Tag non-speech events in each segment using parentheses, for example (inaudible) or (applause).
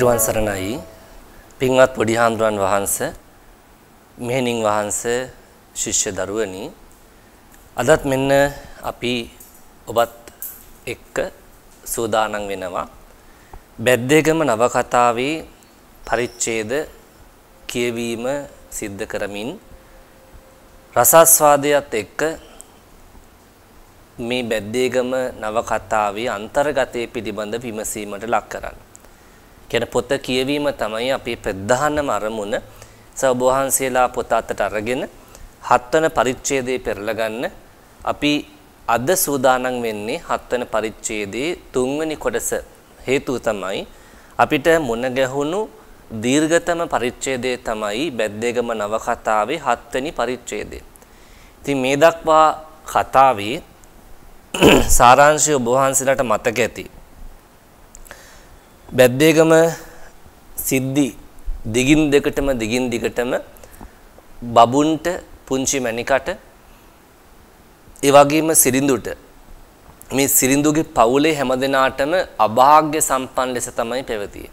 තෙරුවන් සරණයි පින්වත් පොඩි හාමුදුරන් වහන්ස මෙහෙණින් වහන්ස ශිෂ්‍ය දරුවනි අදත් මෙන්න අපි ඔබත් එක්ක සූදානම් වෙනවා බැද්දේගම නවකතාවේ පරිච්ඡේද කියවීම සිද්ධ කරමින් රසස්වාදයට එක්ක මේ බැද්දේගම නවකතාවේ අන්තර්ගතය පිළිබඳ විමසීමට ලක් කරන්න. කියන පොත කියවීම තමයි අපේ ප්‍රධානම අරමුණ. සබ වහන්සේලා පොත අතට අරගෙන හත්වන පරිච්ඡේදය පෙරලා ගන්න අපි අද සූදානම් වෙන්නේ හත්වන පරිච්ඡේදයේ තුන්වෙනි කොටස. හේතුව තමයි අපිට මුණ ගැහුණු දීර්ඝතම පරිච්ඡේදය තමයි බැද්දේගම නවකතාවේ හත්වෙනි පරිච්ඡේදය. ඉතින් මේ දක්වා කතාවේ (clears throat) සාරාංශය ඔබ වහන්සේලාට මතක ඇතී. බැබ්බේගම සිද්ධි දිගින් දෙකටම දිගින් දිගටම බබුන්ට පුංචි මැනිකට ඒ වගේම සිරිඳුට මේ සිරිඳුගේ පවුලේ හැමදෙනාටම අභාග්‍ය සම්පන්න ලෙස තමයි පැවතියේ.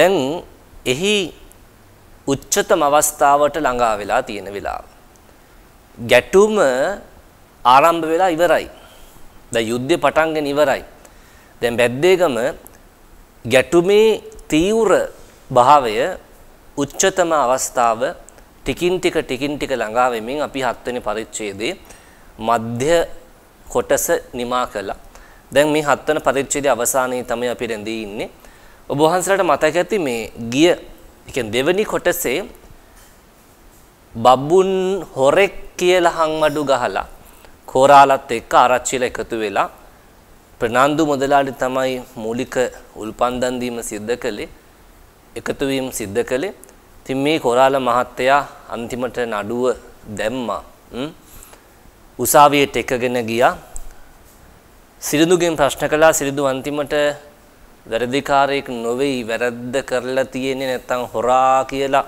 දැන් එහි උච්චතම අවස්ථාවට ළඟා වෙලා තියෙන වෙලාව. ගැටුම ආරම්භ වෙලා ඉවරයි. දැන් යුද්ධය පටන්ගෙන ඉවරයි. දැන් බැද්දේගම ගැටුමේ තීව්‍ර භාවය උච්චතම අවස්ථාව ටිකින් ටික ටිකින් ටික ළඟා වෙමින් අපි හත්වෙනි පරිච්ඡේදයේ මධ්‍ය කොටස නිමා කළා. දැන් මේ හත්වෙනි පරිච්ඡේදයේ අවසානයේ තමයි අපි රැඳී ඉන්නේ. ඔබ වහන්සේලාට මතක ඇති මේ ගිය කියන්නේ දෙවනි කොටසේ බබුන් හොරෙක් කියලා හංවඩු ගහලා කෝරාලත් එක්ක ආරච්චිලා එකතු වෙලා ප්‍රනාන්දු මුදලාලි තමයි මූලික උල්පන්දන් දීම සිද්ධ කළේ එකතු වීම සිද්ධ කළේ ඉතින් මේ කොරාල මහත්තයා අන්තිමට නඩුව දැම්මා උසාවියට එකගෙන ගියා සිරිඳුගෙන් ප්‍රශ්න කළා සිරිඳු අන්තිමට වැරදිකාරයෙක් නොවේයි වැරද්ද කරලා තියෙන්නේ නැත්තම් හොරා කියලා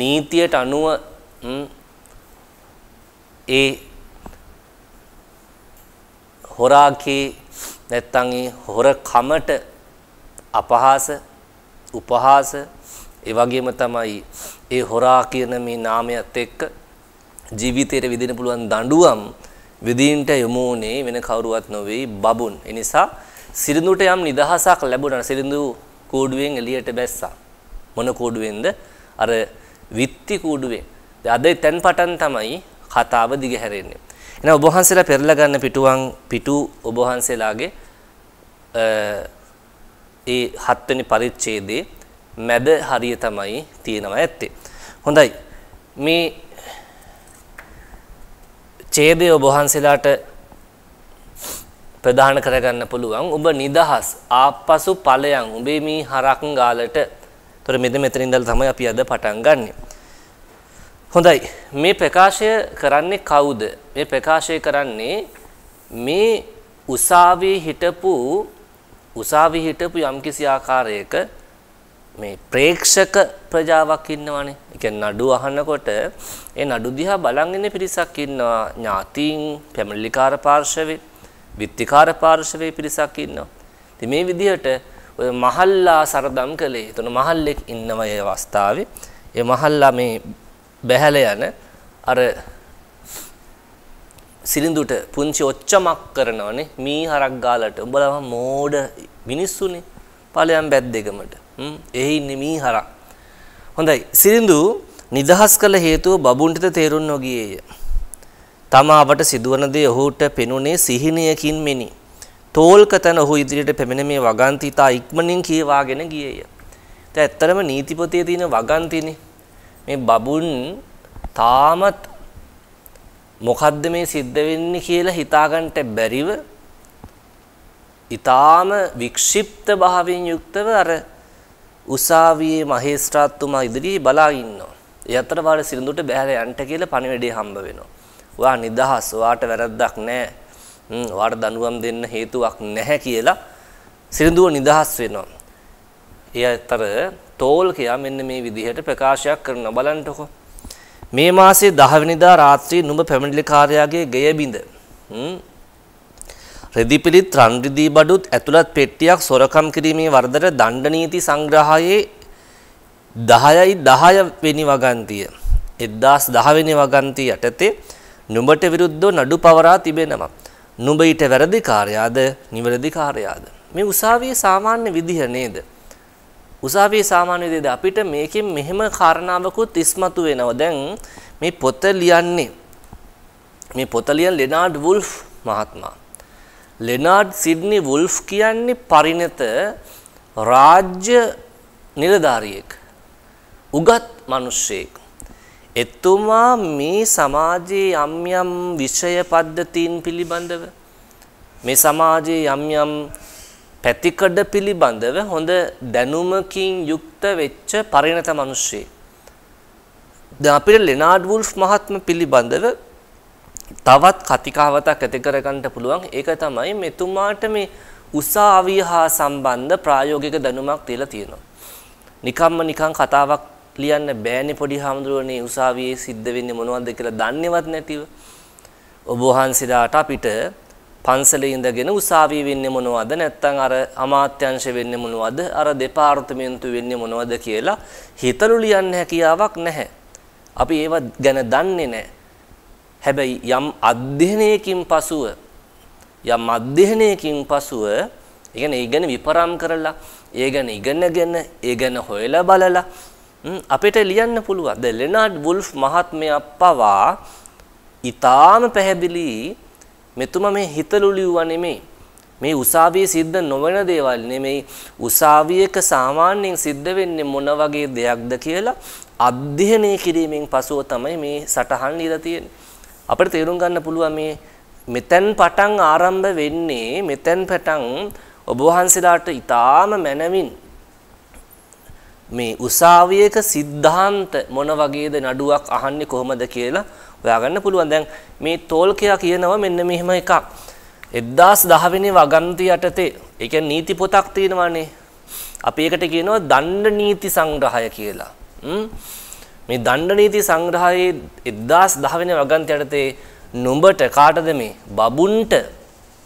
නීතියට අනුව ඒ හොරාගේ නැත්තම් ඒ හොර කමට අපහාස උපහාස ඒ වගේම තමයි ඒ හොරා කියන මේ නාමයත් එක්ක ජීවිතයට විඳින්න පුළුවන් දඬුවම් විඳින්නට යමුනේ වෙන කවුරුවත් නොවේ බබුන් ඒ නිසා සිරිඳුට යම් නිදහසක් ලැබුණා සිරිඳු කූඩුවෙන් එළියට බැස්සා මොන කූඩුවෙන්ද අර විත්ති කූඩුවෙන් අද තැන් පටන් තමයි කතාව දිගහැරෙන්නේ එහෙනම් ඔබ වහන්සේලා පෙරලා ගන්න පිටුවන් පිටු ඔබ වහන්සේලාගේ ඒ හත්වෙනි පරිච්ඡේදයේ මැද හරිය තමයි තියෙනවා ඇත්තේ. හොඳයි. මේ ඡේදය ඔබ වහන්සේලාට ප්‍රදාන කරගන්න පුළුවන්. ඔබ නිදහස් ආපසු ඵලයන් ඔබේ මේ හරක් ගාලට. ඒතර මෙද මෙතන ඉඳලා තමයි අපි අද පටන් ගන්නේ. හොඳයි මේ ප්‍රකාශය කරන්නේ කවුද? මේ ප්‍රකාශය කරන්නේ මේ උසාවියේ හිටපු උසාවියේ හිටපු යම්කිසි ආකාරයක මේ ප්‍රේක්ෂක ප්‍රජාවක් ඉන්නවානේ. ඒ කියන්නේ නඩු අහනකොට ඒ නඩු දිහා බලන් ඉන්න පිරිසක් ඉන්නවා. ඥාතීන්, පැමිණිලිකාර පාර්ශවේ, විත්තිකාර පාර්ශවේ පිරිසක් ඉන්නවා. ඉතින් මේ විදිහට ඔය මහල්ලා සරදම් කළේ. එතන මහල්ලෙක් ඉන්නව ඒ අවස්ථාවේ. ඒ මහල්ලා මේ බැහැල යන අර සිලින්දුට පුංචි ඔච්චමක් කරනවනේ මී හරක් ගාලට උඹලම මෝඩ මිනිස්සුනේ ඵලයන් බැද්දෙකමට එහි ඉන්නේ මී හරක් හොඳයි සිලින්දු නිදහස් කළ හේතුව බබුන්ට තේරුම් නොගියේය තමා අපට සිදුවන දේ ඔහුට පෙනුනේ සිහිනයකින් මෙනි තෝල්කතන ඔහු ඉදිරියට පෙමෙන මේ වගන්තිතා ඉක්මනින් කියවාගෙන ගියේය දැන් ඇත්තරම නීතිපතේ තියෙන වගන්තිනේ මේ බබුන් තාමත් මොකද්ද මේ සිද්ධ වෙන්නේ කියලා හිතාගන්න බැරිව ඊටාම වික්ෂිප්ත භාවයෙන් යුක්තව අර උසාවියේ මහේස්ත්‍රාත්තුමා ඉදිරියේ බලා ඉන්නවා. ඒ අතර වාර සිරිඳුට බැහැර යන්න කියලා පණිවිඩය හම්බ වෙනවා. ඔයා නිදහස්, ඔයාට වැරද්දක් නැහැ. හ්ම්, ඔයාට දඬුවම් දෙන්න හේතුවක් නැහැ කියලා සිරිඳුව නිදහස් වෙනවා. ඒ අතර තෝල්කයා මෙන්න මේ විදිහට ප්‍රකාශයක් කරනවා බලන්නකෝ. මේ මාසේ 10 වෙනිදා රාත්‍රී නුඹ පැමිණිලිකාරයාගේ ගෙය බිඳ රෙදිපිලිත් රන් රිදී බඩුත් ඇතුළත් පෙට්ටියක් සොරකම් කිරීමේ වරදට දණ්ඩ නීති සංග්‍රහයේ 10යි 10 වෙනි වගන්තිය 1010 වෙනි වගන්තිය යටතේ නුඹට විරුද්ධව නඩු පවරා තිබෙනවා. නුඹ ඊට වැරදි කාර්යාද නිවැරදි කාර්යාද මේ උසාවියේ සාමාන්‍ය විදිහ නේද? උසාවියේ සාමාන්‍ය දෙයද අපිට මේකෙන් මෙහෙම කාරණාවකුත් ඉස්මතු වෙනවා. දැන් මේ පොත ලියන්නේ මේ පොත ලියන ලෙනාඩ් වුල්ෆ් මහත්මයා. ලෙනාඩ් සිඩ්නි වුල්ෆ් කියන්නේ පරිණත රාජ්‍ය නිලධාරියෙක්. උගත් මිනිසෙක්. එතුමා මේ සමාජයේ යම් යම් විෂය පද්ධතීන් පිළිබඳව මේ සමාජයේ යම් යම් පැතිකඩ පිළිබඳව හොඳ දැනුමකින් යුක්ත වෙච්ච පරිණත මිනිස්සෙක්. දැන් අපිට ලෙනාඩ් වුල්ෆ් මහත්ම පිළිබඳව තවත් කතිකාවතක් ඇති කරගන්න පුළුවන්. ඒක තමයි මෙතුමාට මේ උසාවිය හා සම්බන්ධ ප්‍රායෝගික දැනුමක් තියලා තියෙනවා. නිකම්ම නිකං කතාවක් ලියන්න බෑනේ පොඩි හාමුදුරුවනේ උසාවියේ සිද්ධ වෙන්නේ මොනවද කියලා දන්නේවත් නැතිව ඔබ වහන්සේලාට අපිට පන්සලේ ඉඳගෙන උසාවිය වෙන්නේ මොනවද නැත්නම් අර අමාත්‍යංශ වෙන්නේ මොනවද අර දෙපාර්තමේන්තු වෙන්නේ මොනවද කියලා හිතලු ලියන්න හැකියාවක් නැහැ. අපි ඒව ගැන දන්නේ නැහැ. හැබැයි යම් අධ්‍යයනයකින් පසුව යම් අධ්‍යයනයකින් පසුව ඒ ඉගෙන විපරම් කරලා ඒ ගැන ඉගෙනගෙන ඒ ගැන හොයලා බලලා අපිට ලියන්න පුළුවන්. ද ලෙනාඩ් වුල්ෆ් මහත්මයා පවා ඊටාම පැහැදිලි මෙතුමා මේ හිතලු ලිව්වා නෙමෙයි. මේ උසාවියේ සිද්ධ නොවන දේවල් නෙමෙයි. උසාවියක සාමාන්‍යයෙන් සිද්ධ වෙන්නේ මොන වගේ දෙයක්ද කියලා අධ්‍යයනය කිරීමෙන් පසුව තමයි මේ සටහන් ලියලා තියෙන්නේ. අපිට තේරුම් ගන්න පුළුවන් මේ මෙතෙන් පටන් ආරම්භ වෙන්නේ මෙතෙන් පටන් ඔබ වහන්සේලාට ඊටාම මැනවින් මේ උසාවියක සිද්ධාන්ත මොන වගේද නඩුවක් අහන්නේ කොහොමද කියලා හොයාගන්න පුළුවන්. දැන් මේ තෝල්කයා කියනවා මෙන්න මෙහෙම එකක්. 1010 වෙනි වගන්ති යටතේ ඒ කියන්නේ නීති පොතක් තියෙනවානේ. අපි ඒකට කියනවා දණ්ඩ නීති සංග්‍රහය කියලා. මේ දණ්ඩ නීති සංග්‍රහයේ 1010 වෙනි වගන්ති යටතේ නුඹට කාටද මේ බබුන්ට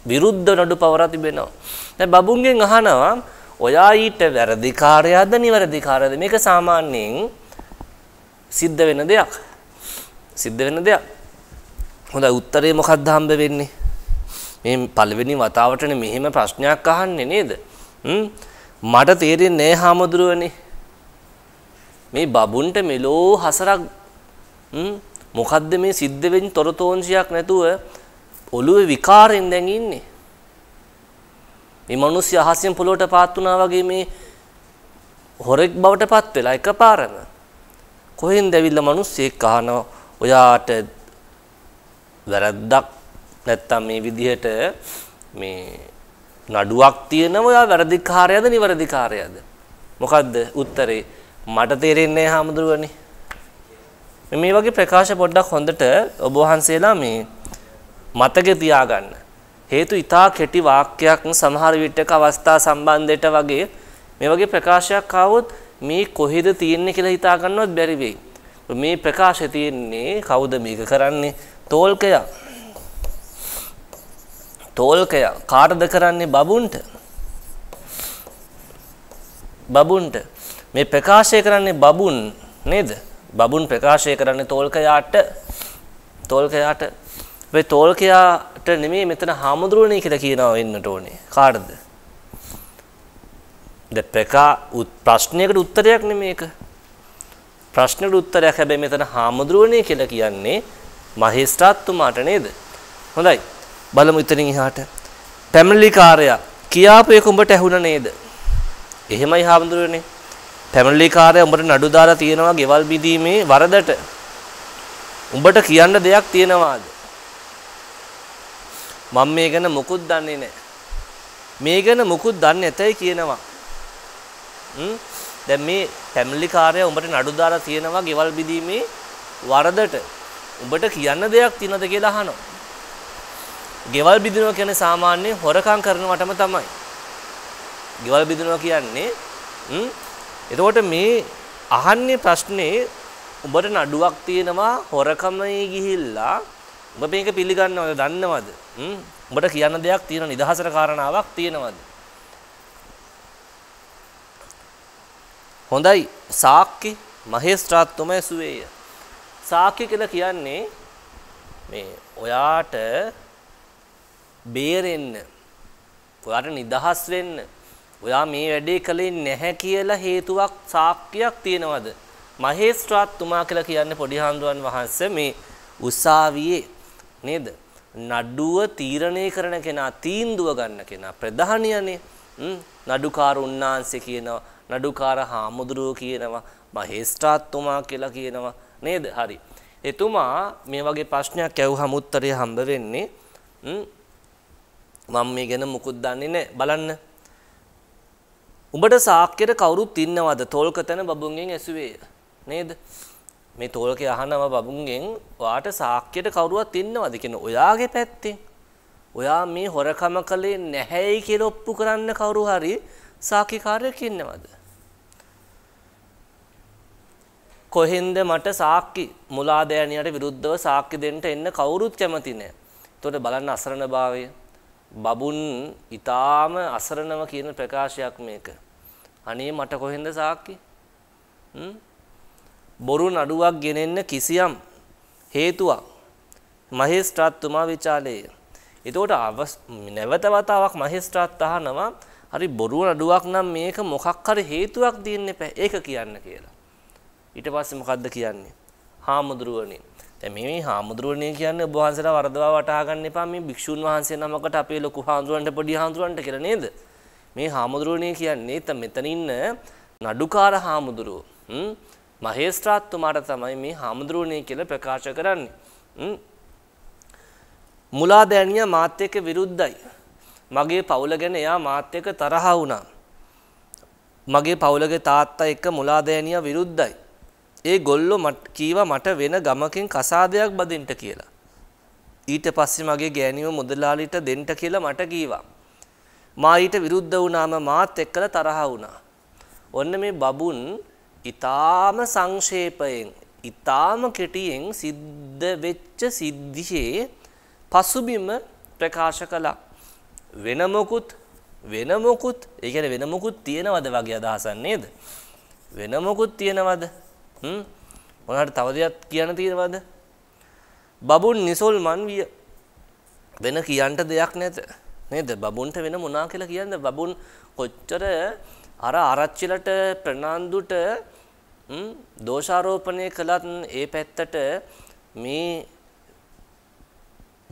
විරුද්ධ නඩු පවරා තිබෙනවා. දැන් බබුන්ගෙන් අහනවා ඔයා ඊට වැරදි කාර්යයක්ද නිවැරදි කාර්යයක්ද මේක සාමාන්‍යයෙන් සිද්ධ වෙන දෙයක්. සිද්ධ වෙන දෙයක්. හොඳයි උත්තරේ මොකක්ද හම්බ වෙන්නේ? මේ පළවෙනි වතාවටනේ මෙහෙම ප්‍රශ්නයක් අහන්නේ නේද? මට තේරෙන්නේ නැහැ හාමුදුරුවනේ. මේ බබුන්ට මෙලෝ හසරක් මොකද්ද මේ සිද්ධ වෙන්නේ තොරතෝන්සියක් නැතුව ඔළුවේ විකාරෙන් දැන් ඉන්නේ. මේ මිනිස්සු අහසින් පොළොට පාත් වුණා වගේ මේ හොරෙක් බවට පත් වෙලා එකපාරම. කොහෙන්ද ඇවිල්ලා මිනිස්සෙක් අහනවා ඔයාට වැරද්දක් නැත්තම් මේ විදිහට මේ නඩුවක් තියෙනව ඔයා වැරදිකාරයද නිවැරදිකාරයද මොකද්ද උත්තරේ මට තේරෙන්නේ නැහැ හාමුදුරුවනේ මේ වගේ ප්‍රකාශ පොඩ්ඩක් හොඳට ඔබ වහන්සේලා මේ මතකේ තියාගන්න හේතු ඊටා කෙටි වාක්‍යයක් සමහර විටක අවස්ථා සම්බන්ධයට වගේ මේ වගේ ප්‍රකාශයක් ආවොත් මේ කොහෙද තියෙන්නේ කියලා හිතා ගන්නවත් බැරි වෙයි මේ ප්‍රකාශය තියෙන්නේ කවුද මේක කරන්නේ තෝල්කයා තෝල්කයා කාටද කරන්නේ බබුන්ට බබුන්ට මේ ප්‍රකාශය කරන්නේ බබුන් නේද බබුන් ප්‍රකාශය කරන්නේ තෝල්කයාට තෝල්කයාට මේ තෝල්කයාට නෙමෙයි මෙතන හාමුදුරුවනේ කියලා කියනවා වෙන්නට ඕනේ කාටද ද ප්‍රකා ප්‍රශ්නයකට උත්තරයක් නෙමෙයි ඒක ප්‍රශ්නෙට උත්තරයක් හැබැයි මෙතන හාමුදුරුවනේ කියලා කියන්නේ මහේස්ත්‍රාත්තුමාට නේද? හොඳයි. බලමු ඉතින් එහාට. පැමිලිකාරයා කියාපේ කුඹට ඇහුණ නේද? එහෙමයි හාමුදුරුවනේ. පැමිලිකාරයා උඹට නඩු දාලා තියනවා ගෙවල් බිඳීමේ වරදට. උඹට කියන්න දෙයක් තියනවාද? මම මේ ගැන මුකුත් දන්නේ නැහැ. මේ ගැන මුකුත් දන්නේ නැතයි කියනවා. හ්ම් දැන් මේ ෆැමිලි කාර්යය උඹට නඩු දාලා තියෙනවා ගෙවල් බිඳීමේ වරදට උඹට කියන්න දෙයක් තියනද කියලා අහනවා. ගෙවල් බිඳිනවා කියන්නේ සාමාන්‍ය හොරකම් කරනවටම තමයි. ගෙවල් බිඳිනවා කියන්නේ හ්ම් එතකොට මේ අහන්නේ ප්‍රශ්නේ උඹට නඩුවක් තියෙනවා හොරකමේ ගිහිල්ලා උඹ මේක පිළිගන්නවද දන්නවද? හ්ම් උඹට කියන්න දෙයක් තියෙන නිදහසට කාරණාවක් තියෙනවද? හොඳයි සාක්කි මහේස්ත්‍රාත්තුමය සුවේය. සාක්කි කියලා කියන්නේ මේ ඔයාට බේරෙන්න ඔයාට නිදහස් වෙන්න ඔයා මේ වැඩේ කළේ නැහැ කියලා හේතුවක් සාක්කියක් තියෙනවද? මහේස්ත්‍රාත්තුමා කියලා කියන්නේ පොඩි හාමුදුරන් වහන්සේ මේ උසාවියේ නේද? නඩුව තීරණය කරන කෙනා තීන්දුව ගන්න කෙනා ප්‍රධානියනේ නඩුකාර උන්නාන්සේ කියනවා නඩුකාර හාමුදුරුව කියනවා මහේස්ත්‍රාත්තුමා කියලා කියනවා නේද? හරි. එතුමා මේ වගේ ප්‍රශ්නයක් ඇහුවම උත්තරය හම්බ වෙන්නේ මම මේ ගැන මුකුත් දන්නේ නැහැ. බලන්න. උඹට සාක්කයට කවුරුත් ඉන්නවද? තෝල්කතන බබුන්ගෙන් ඇසුවේ නේද? මේ තෝල්කේ අහනවා බබුන්ගෙන් ඔයාට සාක්කයට කවුරුවත් ඉන්නවද කියන ඔයාගේ පැත්තෙන් ඔයා මේ හොරකම කළේ නැහැයි කියලා ඔප්පු කරන්න කවුරු හරි සාක්ෂිකාරයෙක් ඉන්නවද කොහෙන්ද මට සාක්කි මුලාදෑනියට විරුද්ධව සාක්කි දෙන්න එන්න කවුරුත් කැමති නෑ. එතකොට බලන්න අසරණභාවය. බබුන් ඊටාම අසරණව කියන ප්‍රකාශයක් මේක. අනේ මට කොහෙන්ද සාක්කි? බොරු නඩුවක් ගෙනෙන්න කිසියම් හේතුවක් මහේස්ත්‍රාත්තුමා විචාලේය. එතකොට නැවත වතාවක් මහේස්ත්‍රාත් අහනවා හරි බොරු නඩුවක් නම් මේක මොකක් හරි හේතුවක් දෙන්න එපා ඒක කියන්න කියලා. ඊට පස්සේ මොකද්ද කියන්නේ? හාමුදුරුවනේ. දැන් මේ මේ හාමුදුරුවනේ කියන්නේ ඔබ වහන්සේලා වරදවා වටහා ගන්න එපා මේ භික්ෂුන් වහන්සේ නමකට අපේ ලොකු හාමුදුරන්ට පොඩි හාමුදුරන්ට කියලා නේද? මේ හාමුදුරුවනේ කියන්නේ තම මෙතන ඉන්න නඩුකාර හාමුදුරුවෝ. හ්ම් මහේස්ත්‍රාත්තුමාට තමයි මේ හාමුදුරුවනේ කියලා ප්‍රකාශ කරන්නේ. හ්ම් මුලාදෑනියා මාත් එක්ක විරුද්ධයි. මගේ පවුල ගැන එයා මාත් එක්ක තරහා වුණා. මගේ පවුලගේ තාත්තා එක්ක මුලාදෑනියා විරුද්ධයි. ඒ ගොල්ලෝ මට කීවා මට වෙන ගමකින් කසාදයක් බදින්න කියලා. ඊට පස්සේ මගේ ගෑණියෝ මුදලාලිට දෙන්න කියලා මට කීවා. මා ඊට විරුද්ධ වුණාම මාත් එක්කලා තරහ වුණා. ඔන්න මේ බබුන් ඊටාම සංක්ෂේපයෙන් ඊටාම කෙටියෙන් සිද්ධ වෙච්ච සිද්ධියේ පසුබිම ප්‍රකාශ කළා. වෙන මොකුත් වෙන මොකුත් ඒ කියන්නේ වෙන මොකුත් තියනවද වගේ අදහසක් නේද? වෙන මොකුත් තියනවද? මොනට තවදයක් කියන්න තියෙනවද බබුන් නිසොල් මන් විය වෙන කියන්ට දෙයක් නැත නේද බබුන්ට වෙන මොනා කියලා කියන්න බබුන් කොච්චර අර ආරච්චිලට ප්‍රනාන්දුට දෝෂාරෝපණය කළත් ඒ පැත්තට මේ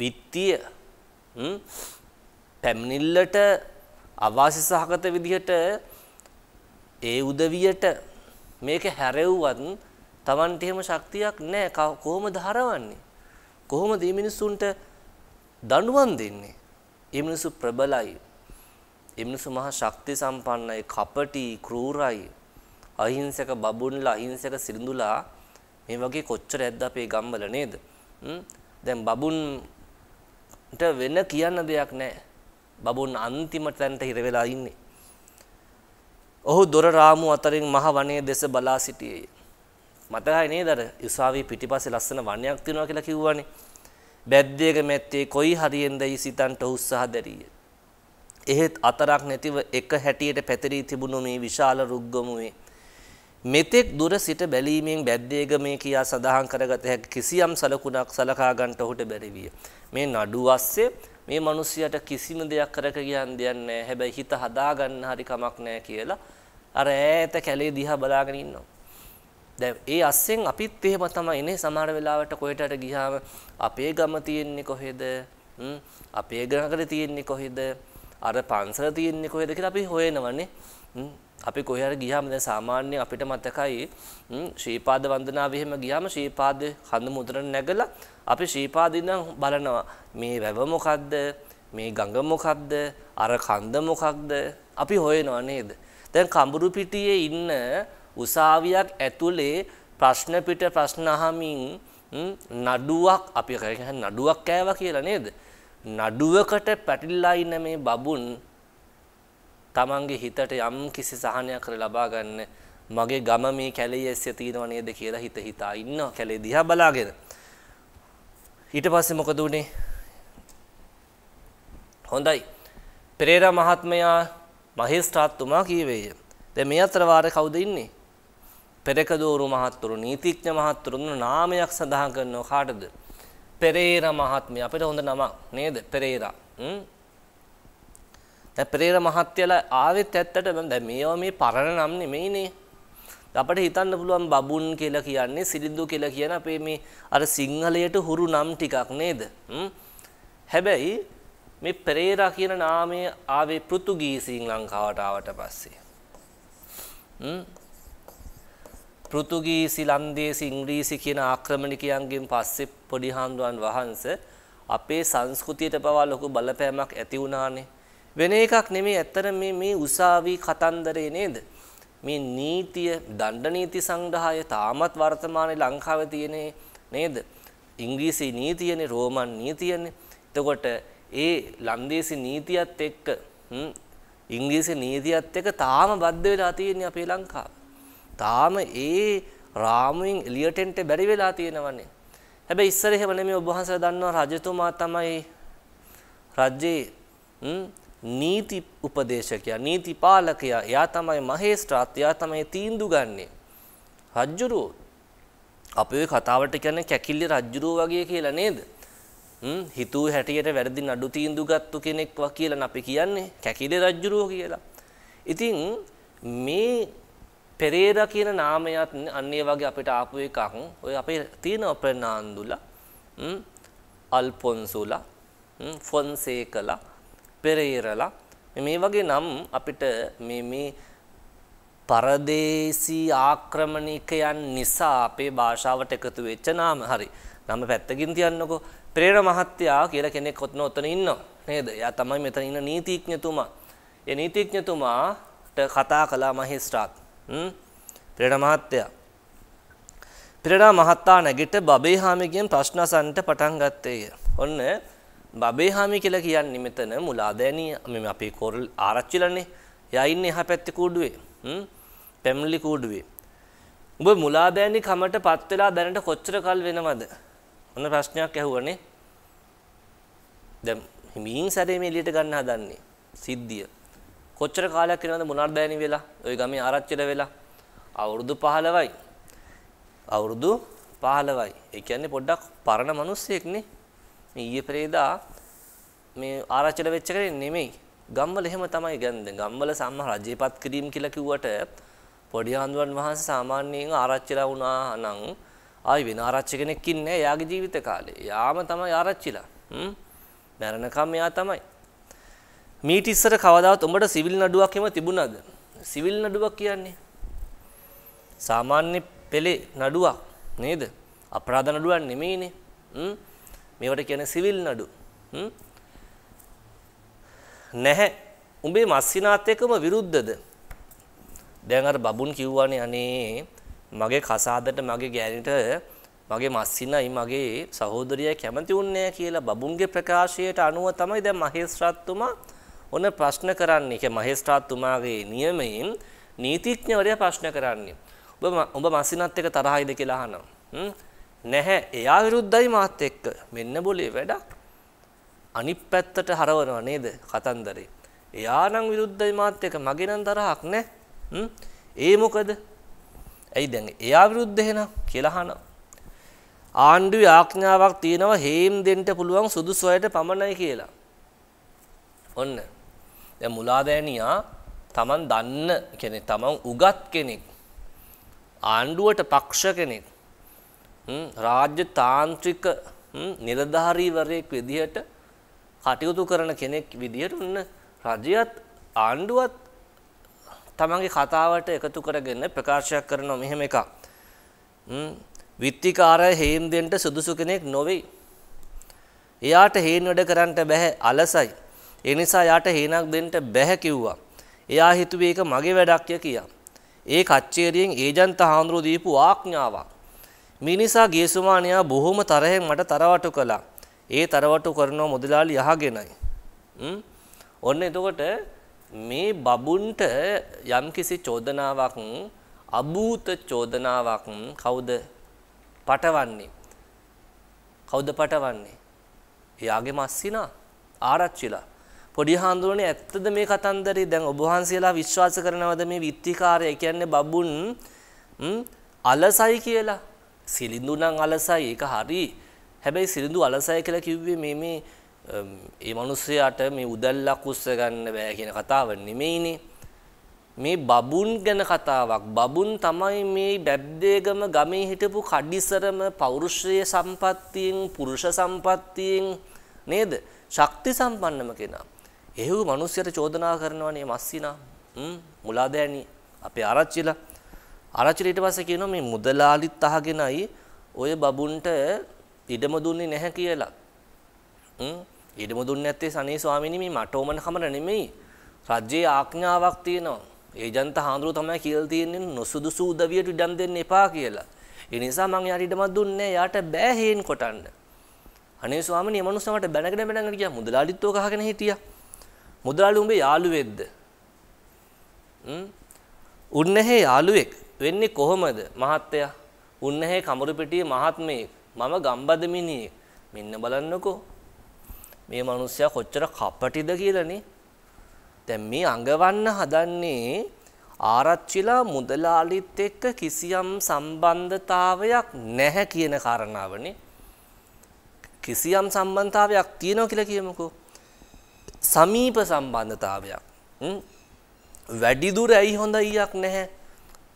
විත්තිය පැමිණිල්ලට අවාසි සහගත විදිහට ඒ උදවියට මේක හැරෙව්වත් Tamanට එහෙම ශක්තියක් නැහැ කොහොමද හරවන්නේ කොහොමද මේ මිනිස්සුන්ට දඬුවම් දෙන්නේ මේ මිනිස්සු ප්‍රබලයි මේ මිනිස්සු මහා ශක්ති සම්පන්නයි කපටි ක්‍රූරයි අහිංසක බබුන්ලා අහිංසක සිරිඳුලා මේ වගේ කොච්චර ඇද්ද අපේ ගම්වල නේද දැන් බබුන්ට වෙන කියන්න දෙයක් නැහැ බබුන් අන්තිම තැනට හිර වෙලා ඉන්නේ ඔහු දොර රාමු අතරින් මහ වනයේ දෙස බලා සිටියේය. මතකයි නේද අර උසාවියේ පිටිපස්සේ ලස්සන වනයක් තියෙනවා කියලා කිව්වනේ. බැද්දේක මැත්තේ කොයි හරියෙන්දයි සිතන්ට උත්සාහ දැරිය. එහෙත් අතරක් නැතිව එක හැටියට පැතිරී තිබුණු මේ විශාල රුක්ගමුවේ මෙතෙක් දුර සිට බැලීමෙන් බැද්දේගමේ කියා සඳහන් කරගත හැකි කිසියම් සලකුණක් සලකා ගන්නට ඔහුට බැරි විය. මේ නඩුවස්සේ මේ මිනිසියට කිසිම දෙයක් කරක කියන්න දෙයක් නැහැ. හැබැයි හිත හදා ගන්න හරි කමක් නැහැ කියලා අර ඈත කැලේ දිහා බලාගෙන ඉන්නවා. දැන් ඒ අස්සෙන් අපිත් එහෙම තමයි ඉන්නේ සමහර වෙලාවට කොහෙටට ගියාම අපේ ගම තියෙන්නේ කොහෙද? අපේ ගහකට තියෙන්නේ කොහෙද? අර පන්සල තියෙන්නේ කොහෙද කියලා අපි හොයනවනේ. අපි කොහේ හරි ගියාම දැන් සාමාන්‍යයෙන් අපිට මතකයි ශ්‍රීපාද වන්දනාව එහෙම ගියාම ශ්‍රීපාද හඳ මුද්‍රණ නැගලා අපි ශ්‍රීපාදින් බලනවා මේ වැව මොකද්ද මේ ගඟ මොකක්ද අර කන්ද මොකක්ද අපි හොයනවා නේද දැන් කඹුරු පිටියේ ඉන්න උසාවියක් ඇතුලේ ප්‍රශ්න පිට ප්‍රශ්න අහමින් නඩුවක් අපි කියන්නේ නඩුවක් කෑවා කියලා නේද නඩුවකට පැටලිලා ඉන්න මේ බබුන් තමන්ගේ හිතට යම් කිසි සහනයක් කර ලබා ගන්න මගේ ගම මේ කැලේ ඇස්සේ තියෙනව නේද කියලා හිත හිතා ඉන්නවා කැලේ දිහා බලාගෙන ඊට පස්සේ මොකද උනේ හොඳයි පෙරේර මහත්මයා මහේස්ත්‍රාත්තුමා කීවේය දැන් මේ අතර වාරේ කවුද ඉන්නේ පෙරකදෝරු මහත්තුරු නීතිඥ මහත්තුරුන් නාමයක් සඳහන් කරනවා කාටද පෙරේර මහත්මයා අපිට හොඳ නමක් නේද පෙරේරා දැන් පෙරේර මහත්තයලා ආවෙත් ඇත්තට දැන් මේවා මේ පරණ නම් නෙමෙයිනේ. අපට හිතන්න පුළුවන් බබුන් කියලා කියන්නේ සිරිඳු කියලා කියන අපේ මේ අර සිංහලයට හුරු නම් ටිකක් නේද? හැබැයි මේ පෙරේරා කියන නාමය ආවේ පෘතුගීසීන් ලංකාවට ආවට පස්සේ. පෘතුගීසි ලන්දේසි ඉංග්‍රීසි කියන ආක්‍රමණිකයන්ගෙන් පස්සේ පොඩි හාමුදුරන් වහන්සේ අපේ සංස්කෘතියට පවා ලොකු බලපෑමක් ඇති වුණානේ. වෙන එකක් නෙමෙයි ඇත්තට මේ මේ උසාවි කතන්දරේ නේද? මේ නීතිය දණ්ඩ නීති සංග්‍රහය තාමත් වර්තමානයේ ලංකාවේ තියෙනේ නේද? ඉංග්‍රීසි නීතියනේ රෝමන් නීතියනේ. එතකොට ඒ ලන්දේසි නීතියත් එක්ක ඉංග්‍රීසි නීතියත් එක්ක තාම බද්ධ වෙලා තියෙන්නේ අපේ ලංකාව. තාම ඒ රාමුවෙන් එළියට එන්න බැරි වෙලා තියෙනවනේ. හැබැයි ඉස්සර එහෙම නෙමෙයි ඔබ වහන්සේලා දන්නවා රජතුමා තමයි රජේ නීති උපදේශකයා නීතිපාලකයා එයා තමයි මහේස්ත්‍රාත් එයා තමයි තීන්දු ගන්නේ රජ්ජුරුව අපි ওই කතාවට කියන්නේ කැකිලි රජ්ජුරුව වගේ කියලා නේද හිතූ හැටියට වැරදි නඩු තීන්දු ගත්තු කෙනෙක් වා කියලා අපි කියන්නේ කැකිලි රජ්ජුරුව කියලා ඉතින් මේ පෙරේර කියන නාමයත් අන්නේ වගේ අපිට ආපු එකක් ඔය අපේ තියෙන ප්‍රනාන්දුලා අල්පොන්සුලා ෆොන්සේකලා පෙරේරලා මේ වගේ නම් අපිට මේ මේ පරදේශී ආක්‍රමණිකයන් නිසා අපේ භාෂාවට එකතු වෙච්ච නාම හරි. නම පැත්තකින් තියන්නකෝ. ප්‍රේර මහත්තයා කියලා කෙනෙක් ඔතන ඔතන ඉන්නවා. නේද? එයා තමයි මෙතන ඉන්න නීතිඥතුමා. ඒ නීතිඥතුමාට කතා කළා මහේස්ත්‍රාත්. හ්ම්. ප්‍රේර මහත්තයා. ප්‍රේර මහත්තා නැගිට බබේ හාමිගෙන් ප්‍රශ්න අසන්නට පටන් ගත්තේය. ඔන්න බබේහාමි කියලා කියන්නේ මෙතන මුලාදෑනිය මෙම අපේ කොරල් ආරච්චිලනේ. එයා ඉන්නේ එහා පැත්තේ කූඩුවේ. හ්ම්. පැමිණිලි කූඩුවේ. ඔබ මුලාදෑනි කමට පත් වෙලා දැනට කොච්චර කල් වෙනවද? මොන ප්‍රශ්නයක් ඇහුවනේ? දැන් හිමින් සැරේ මේ එළියට ගන්න හදන්නේ. සිද්ධිය. කොච්චර කාලයක් වෙනවද මුලාදෑනි වෙලා? ওই ගමේ ආරච්චිල වෙලා. අවුරුදු 15යි. අවුරුදු 15යි. ඒ කියන්නේ පොඩ්ඩක් පරණ මිනිස්සෙක් නේ. මේ ඊයේ පෙරේදා මේ ආරාචන වෙච්ච කරේ නෙමෙයි. ගම්වල එහෙම තමයි ගන්නේ. ගම්වල සම්මහ රජේපත් කිරීම කියලා කිව්වට පොඩි ආන්දුවන් වහන්සේ සාමාන්‍යයෙන් ආරච්චිලා වුණා නම් ආයි වෙන ආරච්චි කෙනෙක් ඉන්නේ එයාගේ ජීවිත කාලේ. යාම තමයි ආරච්චිලා. හ්ම්. මරණකම් එයා තමයි. මීට ඉස්සර කවදාවත් උඹට සිවිල් නඩුවක් එහෙම තිබුණාද? සිවිල් නඩුවක් කියන්නේ සාමාන්‍ය පෙළේ නඩුවක් නේද? අපරාධ නඩුවක් නෙමෙයිනේ. හ්ම්. මේවට කියන්නේ සිවිල් නඩු. නැහැ. උඹේ මස්සිනාත් එක්කම විරුද්ධද? දැන් අර බබුන් කිව්වානේ අනේ මගේ කසාදට මගේ ගෑනිට මගේ මස්සිනයි මගේ සහෝදරියයි කැමති උන්නේ කියලා බබුන්ගේ ප්‍රකාශයට අනුව තමයි දැන් මහේස්ත්‍රාත්තුමා ඔන ප්‍රශ්න කරන්නේ. ඒ මහේස්ත්‍රාත්තුමාගේ නියමයෙන් නීතිඥවරයා ප්‍රශ්න කරන්නේ. ඔබ ඔබ මස්සිනත් එක්ක තරහයිද කියලා අහනවා. නැහැ එයා විරුද්ධයි මාත් එක්ක මෙන්න બોලේ වැඩක් අනිත් පැත්තට හරවනවා නේද කතන්දරේ එයා නම් විරුද්ධයි මාත් එක්ක මගේ නම් තරහක් නැහැ ඒ මොකද ඇයි දැන් එයා විරුද්ධ එහෙනම් කියලා අහනවා ආණ්ඩුවේ ආඥාවක් තියෙනවා හේම් දෙන්න පුළුවන් සුදුසු අයට පමණයි කියලා ඔන්න දැන් මුලාදෑනියා තමන් දන්න කෙනෙක් තමන් උගත් කෙනෙක් ආණ්ඩුවට පක්ෂ කෙනෙක් රාජ්‍ය තාන්ත්‍රික නිලධාරීවරයෙක් විදිහට කටයුතු කරන කෙනෙක් විදිහට උන්න රජයත් ආණ්ඩුවත් තමන්ගේ කතාවට එකතු කරගෙන ප්‍රකාශයක් කරන මෙහෙම එකක්. විත්තිකාරය හේම්දෙන්ට සුදුසු කෙනෙක් නොවෙයි. එයාට හේන් වැඩ කරන්නට බැහැ අලසයි. ඒ නිසා යාට හේනක් දෙන්න බැහැ කිව්වා. එයා හිතුවේ ඒක මගේ වැඩක්ය කියා. ඒ කච්චේරියෙන් ඒජන්ත හාමුදුරුවෝ දීපු ආඥාවක්. මේ නිසා ගේසුමානියා බොහොම තරහෙන් මට තරවටු කළා. ඒ තරවටු කරනවා මුදලාලි යහගෙනයි. ඔන්න එතකොට මේ බබුන්ට යම්කිසි චෝදනාවක් අභූත චෝදනාවක් කවුද පටවන්නේ? කවුද පටවන්නේ? එයාගේ මස්සිනා ආරච්චිලා. පොඩි හාමුදුරනේ ඇත්තද මේ කතන්දරේ දැන් ඔබ වහන්සේලා විශ්වාස කරනවද මේ විත්තිකාරය කියන්නේ බබුන් අලසයි කියලා සිලිඳු නම් අලසයි ඒක හරි. හැබැයි සිලිඳු අලසයි කියලා කිව්වේ මේ මේ ඒ මිනිස්යාට මේ උදල්ලක් උස්ස ගන්න බෑ කියන කතාව නෙමෙයිනේ. මේ බබුන් ගැන කතාවක්. බබුන් තමයි මේ බැබ්දේගම ගමේ හිටපු කඩිසරම පෞරුෂයේ සම්පත්තියෙන්, පුරුෂ සම්පත්තියෙන් නේද? ශක්ති සම්පන්නම කෙනා. එහෙව් මිනිස්සුන්ට චෝදනා කරනවනේ මස්සිනා. හ්ම් මුලාදෑනි අපේ ආරච්චිලා ආරච්චිට ඊට පස්සේ කියනවා මේ මුදලාලිත් අහගෙනයි ඔය බබුන්ට ඉඩම දුන්නේ නැහැ කියලා. හ්ම් ඉඩම දුන්නේ නැත්තේ සනේ ස්වාමීනි මේ මට ඕමන කමර නෙමෙයි. රජයේ ආඥාවක් තියෙනවා. ඒජන්ත හාමුදුරුව තමයි කියලා තියෙන්නේ නොසුදුසු උදවියට ඉඩම් දෙන්න එපා කියලා. ඒ නිසා මං යාට ඉඩමක් දුන්නේ යාට බෑ හේන් කොටන්න. අනේ ස්වාමීනි මේ මනුස්සයාට බැනගෙන බැනගෙන ගියා මුදලාලිත් ඔක අහගෙන හිටියා. මුදලාලි උඹේ යාළුවෙක්ද? හ්ම් උන්නේ යාළුවෙක්. වෙන්නේ කොහොමද මහත්තයා? උන්නැහේ කමරු පිටියේ මහත්මයෙක්. මම ගම්බද මිනිහෙක්. මෙන්න බලන්නකෝ. මේ මිනිස්සයා කොච්චර කපටිද කියලානේ. දැන් මේ අඟවන්න හදන්නේ ආරච්චිලා මුදලාලිත් එක්ක කිසියම් සම්බන්ධතාවයක් නැහැ කියන කාරණාවනේ. කිසියම් සම්බන්ධතාවයක් තියෙනවා කියලා කියමුකෝ. සමීප සම්බන්ධතාවයක්. වැඩි දුර ඇයි හොඳ ඊයක් නැහැ.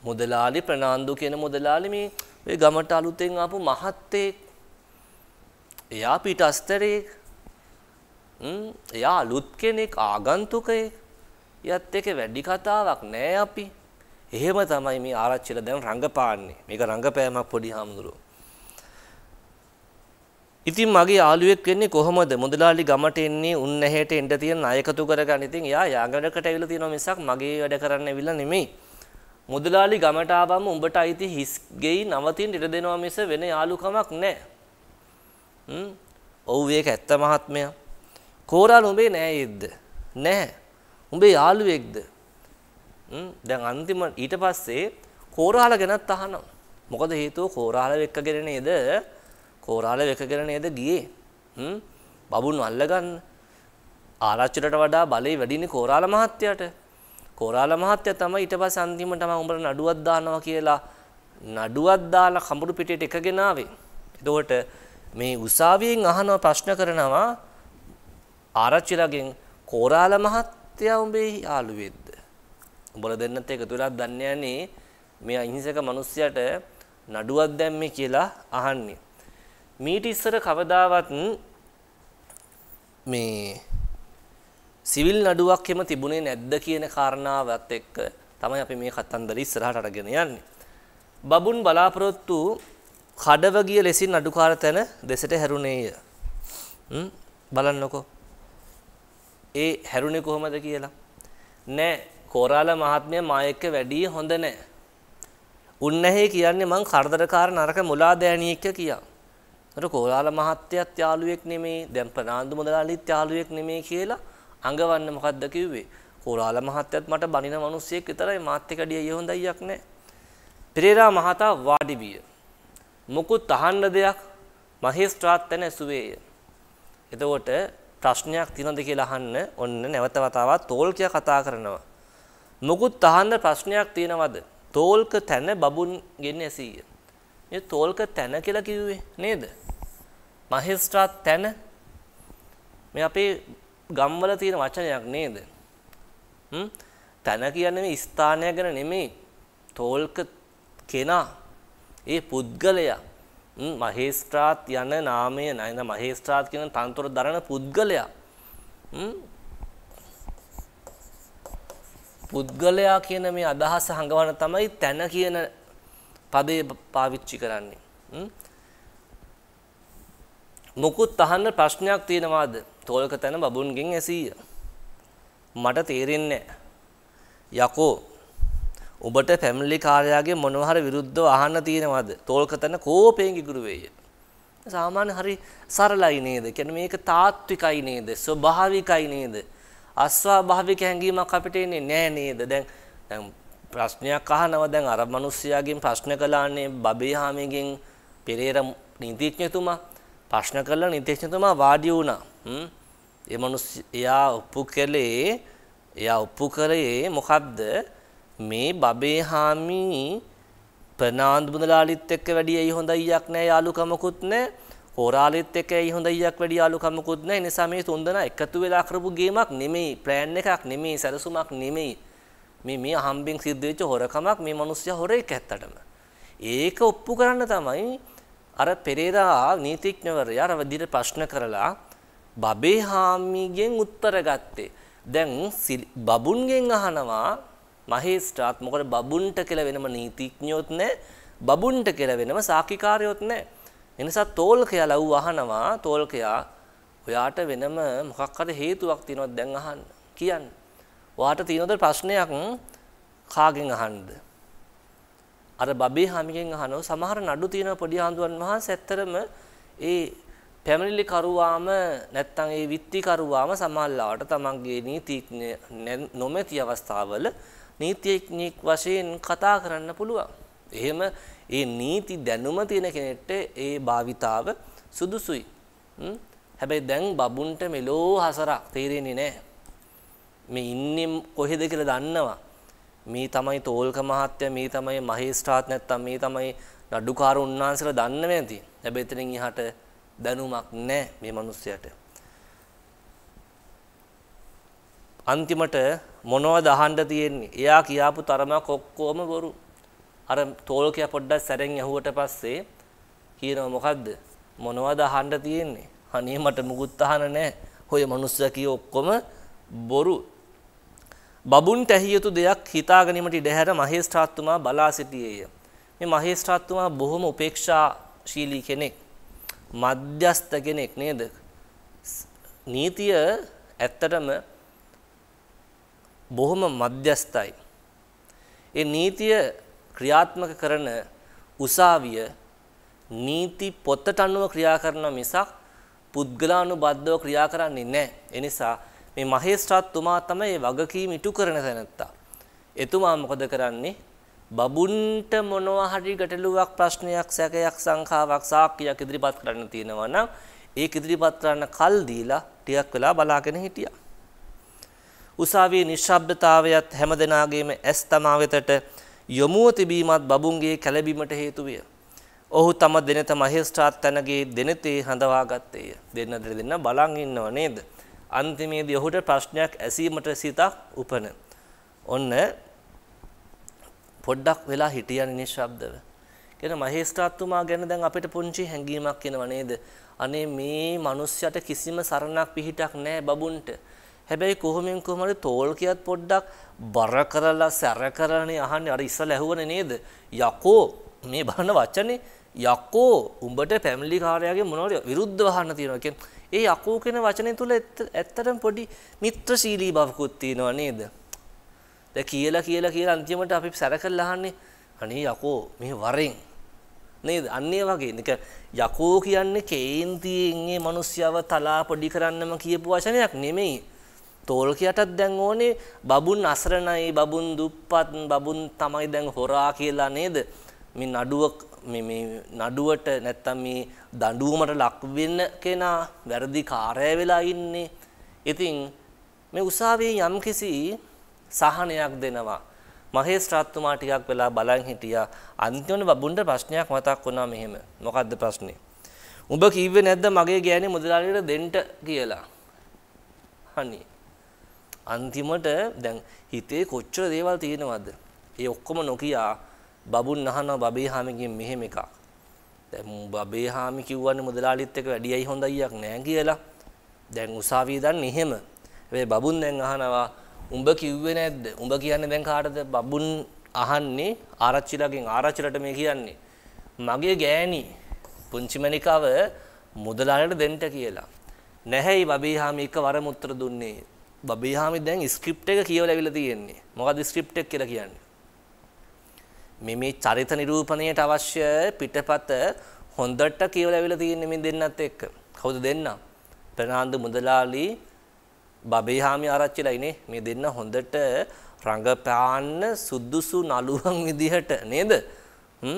මුදලාලි ප්‍රනාන්දු කියන මුදලාලි මේ ඔය ගමට අලුතෙන් ආපු මහත්තයෙක්. එයා පිටස්තරයෙක්. එයා අලුත් කෙනෙක් ආගන්තුකයෙක්. යත් එක වැඩි කතාවක් නෑ අපි. එහෙම තමයි මේ ආරච්චිලා දැන් රංගපාන්නේ. මේක රංගපෑමක් පොඩි හාමුදුරුවෝ. ඉතින් මගේ යාළුවෙක් වෙන්නේ කොහොමද? මුදලාලි ගමට එන්නේ උන් නැහැට එන්න තියෙන අයකතු කරගන්න. ඉතින් එයා යාගඩකට ඇවිල්ලා තියෙනවා මිසක් මගේ වැඩ කරන්න ඇවිල්ලා නෙමෙයි. මුදලාලි ගමට ආවම උඹට අයිති හිස් ගෙයි නවතින් ඉඩ දෙනවා මිස වෙන යාළුකමක් නැහැ. හ්ම්. ඔව් ඒක ඇත්ත මහත්මයා. කෝරාල උඹේ නෑයේද්ද? නැහැ. උඹේ යාළුවෙක්ද? හ්ම්. දැන් අන්තිම ඊට පස්සේ කෝරාල ගැනත් අහනවා. මොකද හේතුව කෝරාල එක්කගෙන නේද? කෝරාල එක්කගෙන නේද ගියේ? හ්ම්. බබුන් අල්ලගන්න. ආරච්චිලට වඩා බලේ වැඩිනේ කෝරාල මහත්තයාට. කොරාල මහත්තයා තමයි ඊට පස්සේ අන්තිමට මම උඹට නඩුවක් දානවා කියලා නඩුවක් දාලා කඹුරු පිටියට එකගෙන ආවේ. එතකොට මේ උසාවියෙන් අහනවා ප්‍රශ්න කරනවා ආරච්චිලාගෙන් කොරාල මහත්තයා උඹේ යාළුවෙක්ද? උඹලා දෙන්නත් එකතු වෙලා දන්නේ යන්නේ මේ අහිංසක මිනිස්සයාට නඩුවක් දැම්මේ කියලා අහන්නේ. මීට ඉස්සර කවදාවත් මේ සිවිල් නඩුවක් එම තිබුණේ නැද්ද කියන කාරණාවත් එක්ක තමයි අපි මේ කතන්දර ඉස්සරහට අරගෙන යන්නේ. බබුන් බලාපොරොත්තු කඩවගිය ලෙසින් නඩුකාර තැන දෙසට හැරුණේය. බලන්නකෝ. ඒ හැරුණේ කොහොමද කියලා. නෑ කෝරාල මහත්මය මායක වැඩිය හොඳ නෑ. උන්නැහේ කියන්නේ මං කරදරකාර නරක මුලා දෑනියෙක්ක කියා. ට කෝරාල මහත්තයත් යාළුවෙක් නෙමේ දැම් ප්‍රනාාන්දු මුදලාලිත් යාළුවෙක් නෙමේ කියලා අඟවන්න මොකද්ද කිව්වේ? කොරාල මහත්තයත් මට බනින මිනිස්සෙක් විතරයි මාත් එක්ක ඩිය හොඳ අයියක් නැහැ. පෙරේරා මහතා වාඩි විය. මුකුත් අහන්න දෙයක් මහේස්ත්‍රාත්තන සුවේය. එතකොට ප්‍රශ්නයක් තියෙනවද කියලා අහන්න ඔන්න නැවත වතාවක් තෝල්කිය කතා කරනවා. මුකුත් අහන්න ප්‍රශ්නයක් තියෙනවද? තෝල්ක තැන බබුන් ගෙන්නේ ඇසීය. මේ තෝල්ක තැන කියලා කිව්වේ නේද? මහේස්ත්‍රාත් තැන මේ අපේ ගම්වල තියෙන වචනයක් නේද? හ්ම් තන කියන්නේ මේ ස්ථානය ගැන නෙමෙයි. තෝල්ක කෙනා ඒ පුද්ගලයා මහේස්ත්‍රාත් යන නාමය නේද මහේස්ත්‍රාත් කියන තන්තර දරන පුද්ගලයා පුද්ගලයා කියන මේ අදහස හඟවන තමයි තන කියන පදේ පාවිච්චි කරන්නේ. මොකුත් අහන්න ප්‍රශ්නයක් තියෙනවාද? තෝල්ක තන බබුන්ගෙන් ඇසීය. මට තේරෙන්නේ යකෝ ඔබට ෆැමිලි කාර්යාගේ මොනවහර විරුද්ධව අහන්න තියෙනවද? තෝල්කතන කෝපයෙන් ඉගුරු වේය. සාමාන්‍ය හරි සරලයි නේද? කියන්නේ මේක තාත්විකයි නේද? ස්වභාවිකයි නේද? අස්වාභාවික හැඟීමක් අපිට එන්නේ නෑ නේද? දැන් දැන් ප්‍රශ්නයක් අහනවා දැන් අර මිනිස්සයාගෙන් ප්‍රශ්න කළානේ බබේ හාමිගෙන් පෙරේර නීතිඥතුමා ප්‍රශ්න කරලා නීතිඥතුමා වාඩි වුණා. ඒ මිනිස් එයා ඔප්පු කළේ එයා ඔප්පු කරේ මොකද්ද? මේ බබේ හාමි ප්‍රනාන්දු මුදලාලිත් එක්ක වැඩි ඇයි හොඳයියක් නැහැ යාළුකමකුත් නැහැ. හොරාලිත් එක්ක ඇයි හොඳයියක් වැඩි යාළුකමකුත් නැහැ. ඒ නිසා මේ තුන්දෙනා එකතු වෙලා කරපු ගේමක් නෙමෙයි, ප්ලෑන් එකක් නෙමෙයි, සැලසුමක් නෙමෙයි. මේ මේ හම්බෙන් සිද්ධ වෙච්ච හොරකමක් මේ මිනිස්සයා හොරෙක් ඇත්තටම. ඒක ඔප්පු කරන්න තමයි අර පෙරේරා නීතිඥවරයා අර විදිහට ප්‍රශ්න කරලා බබේ හාමිගෙන් උත්තර ගත්තේ. දැන් බබුන්ගෙන් අහනවා මහේස්ත්‍රාත් මොකද බබුන්ට කියලා වෙනම නීතිඥයොත් නැහැ. බබුන්ට කියලා වෙනම සාක්ෂිකාරයොත් නැහැ. එනිසා තෝල්කයා ලව් අහනවා තෝල්කයා ඔයාට වෙනම මොකක් හරි හේතුවක් තියෙනවද දැන් අහන්න කියන්න. ඔයාට තියෙනවද ප්‍රශ්නයක් කාගෙන් අහන්නද? අර බබේ හාමිගෙන් අහනවා සමහර නඩු තියෙන පොඩි ආන්දුවන් වහන්සේ ඇත්තරම ඒ පැමිණිලි කරුවාම නැත්තම් ඒ විත්ති කරුවාම සමහරවට තමන්ගේ නීතිඥ නොමැති අවස්ථාවල නීතිඥෙක් වශයෙන් කතා කරන්න පුළුවන්. එහෙම ඒ නීති දැනුම තියෙන කෙනෙක්ට ඒ භාවිතාව සුදුසුයි. හැබැයි දැන් බබුන්ට මෙලෝ හසරක් තේරෙන්නේ නැහැ. මේ ඉන්නේ කොහෙද කියලා දන්නවා. මේ තමයි තෝල්ක මහත්තය මේ තමයි මහේස්ත්‍රාත් නැත්තම් මේ තමයි නඩුකාර උන්වහන්සේලා දන්න නැති. හැබැයි එතනින් එහාට දැනුමක් නැහැ මේ මිනිස්සයාට. අන්තිමට මොනවද අහන්න තියෙන්නේ? එයා කියාපු තරමක් ඔක්කොම බොරු. අර තෝල්කයා පොඩ්ඩක් සැරෙන් ඇහුවට පස්සේ කියනවා මොකද්ද? මොනවද අහන්න තියෙන්නේ? අනේ මට මුකුත් අහන්න නැහැ. ඔය මිනිස්සයා කිය ඔක්කොම බොරු බබුන්ට ඇහිය යුතු දෙයක් හිතා ගැනීමට ඉඩහැර මහේස්ත්‍රාත්තුමා බලා සිටියේය. මේ මහේස්ත්‍රාත්තුමා බොහොම උපේක්ෂාශීලී කෙනෙක්. මධ්‍යස්ත කෙනෙක් නේද? නීතිය ඇත්තටම බොහොම මධ්‍යස්තයි. ඒ නීතිය ක්‍රියාත්මක කරන උසාවිය නීති පොතට අනුව ක්‍රියා කරන මිසක් පුද්ගලානුබද්ධව ක්‍රියා කරන්නේ නැහැ. ඒ නිසා මේ මහේස්ත්‍රාත්තුමා තමයි වගකීම් ඉටු කරන තැනැත්තා. එතුමා මොකද කරන්නේ? බබුන්ට මොනවා හරි ගැටලුවක් ප්‍රශ්නයක් සැකයක් සංඛාවක් සාක්කියක් ඉදිරිපත් කරන්න තියෙනවා නම් ඒක ඉදිරිපත් කරන්න කල් දීලා ටිකක් වෙලා බලාගෙන හිටියා. උසාවියේ නිශ්ශබ්දතාවයත් හැමදෙනාගේම ඇස් තමා වෙතට යොමුව තිබීමත් බබුන්ගේ කැළඹීමට හේතු විය. ඔහු තම දෙනත මහේස්ත්‍රාත් තනගේ දෙනතේ හඳවා ගත්තේය. දෙන්න දෙන්න බලන් ඉන්නව නේද? අන්තිමේදී ඔහුට ප්‍රශ්නයක් ඇසීමට සිතක් උපන. ඔන්න පොඩ්ඩක් වෙලා හිටියන නිශ්ශබ්දව. කියන මහේස්ත්‍රාත්තුමා ගැන දැන් අපිට පුංචි හැඟීමක් එනවා නේද? අනේ මේ මිනිස්සයට කිසිම සරණක් පිහිටක් නැහැ බබුන්ට. හැබැයි කොහොමෙන් කොහමද තෝල් කියත් පොඩ්ඩක් බර කරලා සැර කරලානේ අහන්නේ අර ඉස්සලා ඇහුවනේ නේද? යකෝ මේ බන වචනේ යකෝ උඹට පැමිලි කාර්යාගේ මොනවද විරුද්ධ වහන්න තියෙනවා කියන්නේ. ඒ යකෝ කියන වචනේ තුල ඇත්තටම පොඩි මිත්‍රශීලී බවකුත් තියෙනවා නේද? දැන් කියලා කියලා කියලා අන්තිමට අපි සැර කරලා අහන්නේ අනේ යකෝ මේ වරෙන් නේද? අන්නේ වගේ. නික යකෝ කියන්නේ කේන්තියෙන් මේ මිනිස්යව තලා පොඩි කරන්නම කියපු වචනයක් නෙමෙයි. තෝල්කයටත් දැන් ඕනේ බබුන් අසරණයි බබුන් දුප්පත් බබුන් තමයි දැන් හොරා කියලා නේද? මේ නඩුවක් නඩුවට නැත්තම් මේ දඬුවමට ලක් වෙන්න කෙනා වැරදි කාර්යය වෙලා ඉන්නේ. ඉතින් මේ උසාවියේ යම්කිසි සහනයක් දෙනවා. මහේස්ත්‍රාත්තුමා ටිකක් වෙලා බලන් හිටියා. අන්තිමට බබුන්ට ප්‍රශ්නයක් මතක් වුණා මෙහෙම. මොකද්ද ප්‍රශ්නේ? උඹ කිව්වේ නැද්ද මගේ ගෑණි මුදලාලියට දෙන්න කියලා? හනි. අන්තිමට දැන් හිතේ කොච්චර දේවල් තියෙනවද? ඒ ඔක්කොම නොකියා බබුන් අහනවා බබේ හාමිගෙන් මෙහෙම එකක්. දැන් බබේ හාමි කිව්වන්නේ මුදලාලිත් එක වැඩියයි හොඳයියක් නෑ කියලා. දැන් උසාවිය දන්නේ එහෙම. හැබැයි බබුන් දැන් අහනවා උඹ කිව්වේ නැද්ද? උඹ කියන්නේ දැන් කාටද? බබුන් අහන්නේ ආරච්චිලාගෙන් ආරච්චිලට මේ කියන්නේ. මගේ ගෑණි පුංචි මණිකව මුදලාලට දෙන්න කියලා. නැහැයි බබේ හාමි එකවරම උත්තර දුන්නේ. බබේ හාමි දැන් ස්ක්‍රිප්ට් එක කියවලා ඇවිල්ලා තියෙන්නේ. මොකද්ද ස්ක්‍රිප්ට් එක කියලා කියන්නේ? මේ මේ චරිත නිරූපණයට අවශ්‍ය පිටපත හොඳට කියවලා අවිලා තියෙන්නේ මේ දෙන්නත් එක්ක. කවුද දෙන්න? ප්‍රනාන්දු මුදලාලි බබේහාමි ආරච්චිලයිනේ මේ දෙන්න හොඳට රඟපාන්න සුදුසු නළුවන් විදිහට නේද? හ්ම්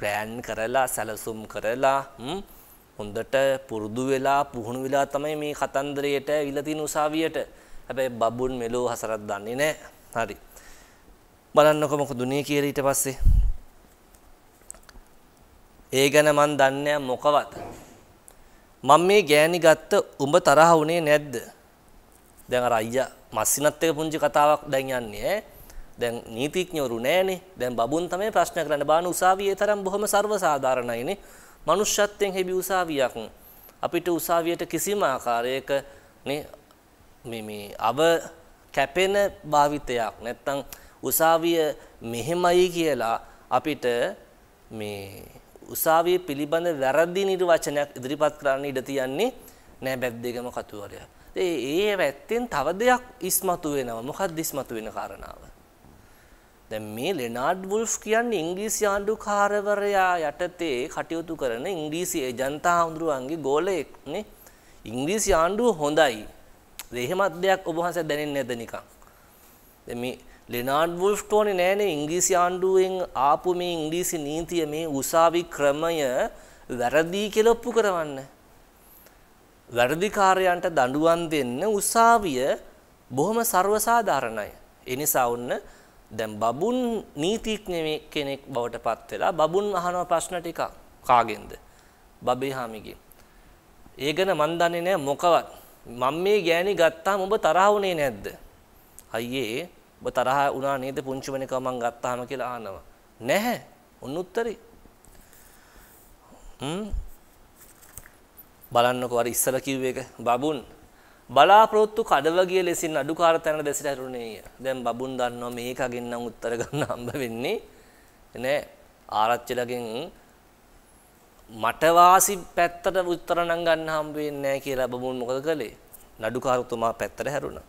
ප්ලෑන් කරලා සැලසුම් කරලා හ්ම් හොඳට පුරුදු වෙලා පුහුණු වෙලා තමයි මේ කතන්දරයට අවිලා තියෙන උසාවියට. හැබැයි බබුන් මෙලෝ හසරක් දන්නේ නැහැ. හරි. බලන්නකො මොකද උනේ කියලා ඊට පස්සේ. ඒ ගැන මන් දන්නේ මොකවත්. මම මේ ගෑණි ගත්ත උඹ තරහ වුණේ නැද්ද? දැන් අර අයියා මස්සිනත් එක පුංචි කතාවක් දැන් යන්නේ ඈ. දැන් නීතිඥවරු නෑනේ. දැන් බබුන් තමයි ප්‍රශ්න කරන්න බාන උසාවියේ තරම් බොහොම සර්ව සාධාරණයිනේ. මනුෂ්‍යත්වයෙන් හැබි උසාවියක්. අපිට උසාවියට කිසිම ආකාරයක නේ මේ මේ අව කැපෙන භාවිතයක් නැත්තම් උසාවිය මෙහෙමයි කියලා අපිට මේ උසාවිය පිළිබඳ වැරදි නිර්වචනයක් ඉදිරිපත් කරන්න ඉඩ තියන්නේ නෑ බැද්දේගම කතුවරයා. ඒ ඒ වැත්තෙන් තව දෙයක් ඉස්මතු වෙනවා. මොකක්ද ඉස්මතු වෙන කාරණාව? දැන් මේ ලෙනාඩ් වුල්ෆ් කියන්නේ ඉංග්‍රීසි ආණ්ඩුකාරවරයා යටතේ කටයුතු කරන ඉංග්‍රීසි ජනතා හඳුරුවන්ගේ ගෝලයෙක් නේ. ඉංග්‍රීසි ආණ්ඩුව හොඳයි. එහෙමත් දෙයක් ඔබ වහන්සේ දැනෙන්නේ නැද නිකන්. දැන් මේ ලෙනාඩ් වුල්ෆ් ටෝනේ නෑනේ ඉංග්‍රීසි ආණ්ඩුවෙන් ආපු මේ ඉංග්‍රීසි නීතිය මේ උසාවි ක්‍රමය වැරදි කියලා ඔප්පු කරවන්න. වැරදිකාරයන්ට දඬුවම් දෙන්න උසාවිය බොහොම සර්වසාධාරණයි. ඒ නිසා ඔන්න දැන් බබුන් නීතිඥ කෙනෙක් බවට පත් වෙලා බබුන් අහන ප්‍රශ්න ටික කාගෙන්ද? බබේ හාමිගෙන්. ඒ ගැන මන් දන්නේ නැහැ මොකවත්. මම මේ ගෑණි ගත්තාම ඔබ තරහ වුණේ නැද්ද? අයියේ ඔබ තරහ වුණා නේද පුංචි වෙනකව මං ගත්තාම කියලා අහනවා. නැහැ. ඔන්න උත්තරේ. හ්ම් බලන්නකෝ අර ඉස්සර කිව්ව එක බබුන් බලාපොරොත්තු කඩවගිය ලෙසින් අඩුකාර තැනට දැසිට ඇරුණේය. දැන් බබුන් දන්නවා මේකගෙන් නම් උත්තර ගන්න හම්බ වෙන්නේ නෑ. ආරච්චිලගෙන් මට වාසි පැත්තට උත්තර නම් ගන්න හම්බ වෙන්නේ නැහැ කියලා බබුන් මොකද කළේ? නඩුකාරතුමා පැත්තට හැරුණා.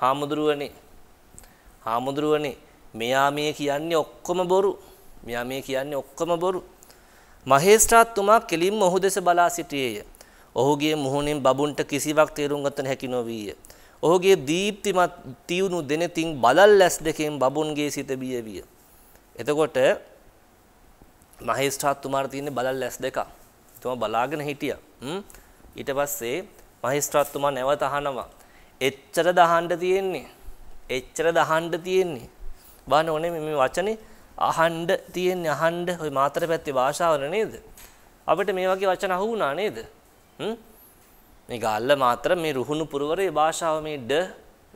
හාමුදුරුවනේ හාමුදුරුවනේ මෙයා මේ කියන්නේ ඔක්කොම බොරු. මෙයා මේ කියන්නේ ඔක්කොම බොරු. මහේස්ත්‍රාත්තුමා කෙලින්ම ඔහු දෙස බලා සිටියේය. ඔහුගේ මුහුණෙන් බබුන්ට කිසිවක් තේරුම් ගත හැකි නොවිය. ඔහුගේ දීප්තිමත් තියුණු දෙනෙතින් බලල් ඇස් දෙකෙන් බබුන්ගේ සිත බිය විය. එතකොට මහේස්ත්‍රාත්තුමාට තියෙන බලල් ඇස් දෙක. එතුමා බලාගෙන හිටියා. ඊට පස්සේ මහේස්ත්‍රාත්තුමා නැවත අහනවා. එච්චර දහන්න තියෙන්නේ එච්චරද අහන්න තියෙන්නේ. බලන්න ඕනේ මේ වචනේ අහන්න තියෙන්නේ අහන්න ওই මාතර පැත්තේ භාෂාවල නේද? අපිට මේ වගේ වචන අහු වුණා නේද? හ්ම් මේ ගාල්ල මාතර මේ රුහුණු පුරවරේ භාෂාව මේ ඩ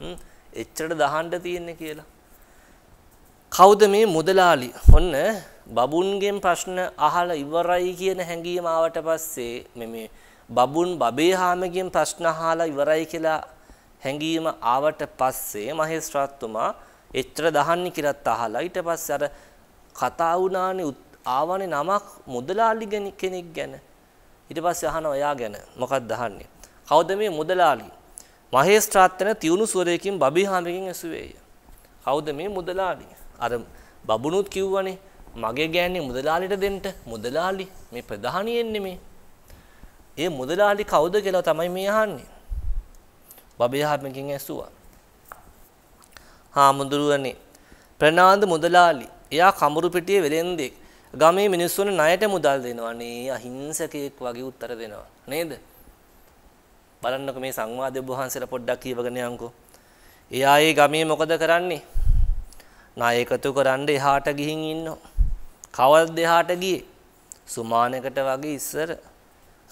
හ්ම් එච්චරද අහන්න තියෙන්නේ කියලා. කවුද මේ මුදලාලි? ඔන්න බබුන්ගෙන් ප්‍රශ්න අහලා ඉවරයි කියන හැඟීම ආවට පස්සේ මේ මේ බබුන් බබේ හාමගෙන් ප්‍රශ්න අහලා ඉවරයි කියලා හැඟීම ආවට පස්සේ මහේස්ත්‍රාත්තුමා එච්චර දහන්නේ කියලාත් අහලා ඊට පස්සේ අර කතා වුණානේ ආවනේ නමක් මුදලාලි කෙනෙක් ගැන ඊට පස්සේ අහනවා එයා ගැන මොකක්ද අහන්නේ කවුද මේ මුදලාලි මහේස්ත්‍රාත්තන තියුණු ස්වරයකින් බබිහාමකින් ඇසුවේය කවුද මේ මුදලාලි අර බබුණුත් කිව්වනේ මගේ ගෑණි මුදලාලිට දෙන්න මුදලාලි මේ ප්‍රධානියෙන්නේ මේ ඒ මුදලාලි කවුද කියලා තමයි මේ අහන්නේ බබිදහමකින් ඇසුවා. හාමුදුරුවනේ ප්‍රනාන්ද මුදලාලි එයා කඹුරු පිටියේ වෙලෙන්දෙක්. ගමේ මිනිස්සුන් ණයට මුදල් දෙනවා නේ අහිංසකෙක් වගේ උත්තර දෙනවා නේද? බලන්නකෝ මේ සංවාද වහන්සේලා පොඩ්ඩක් කියවගෙන යන්කෝ. එයා ඒ ගමේ මොකද කරන්නේ? ණය එකතු කරන්න එහාට ගිහින් ඉන්නවා. කවද්ද එහාට ගියේ? සුමානකට වගේ ඉස්සර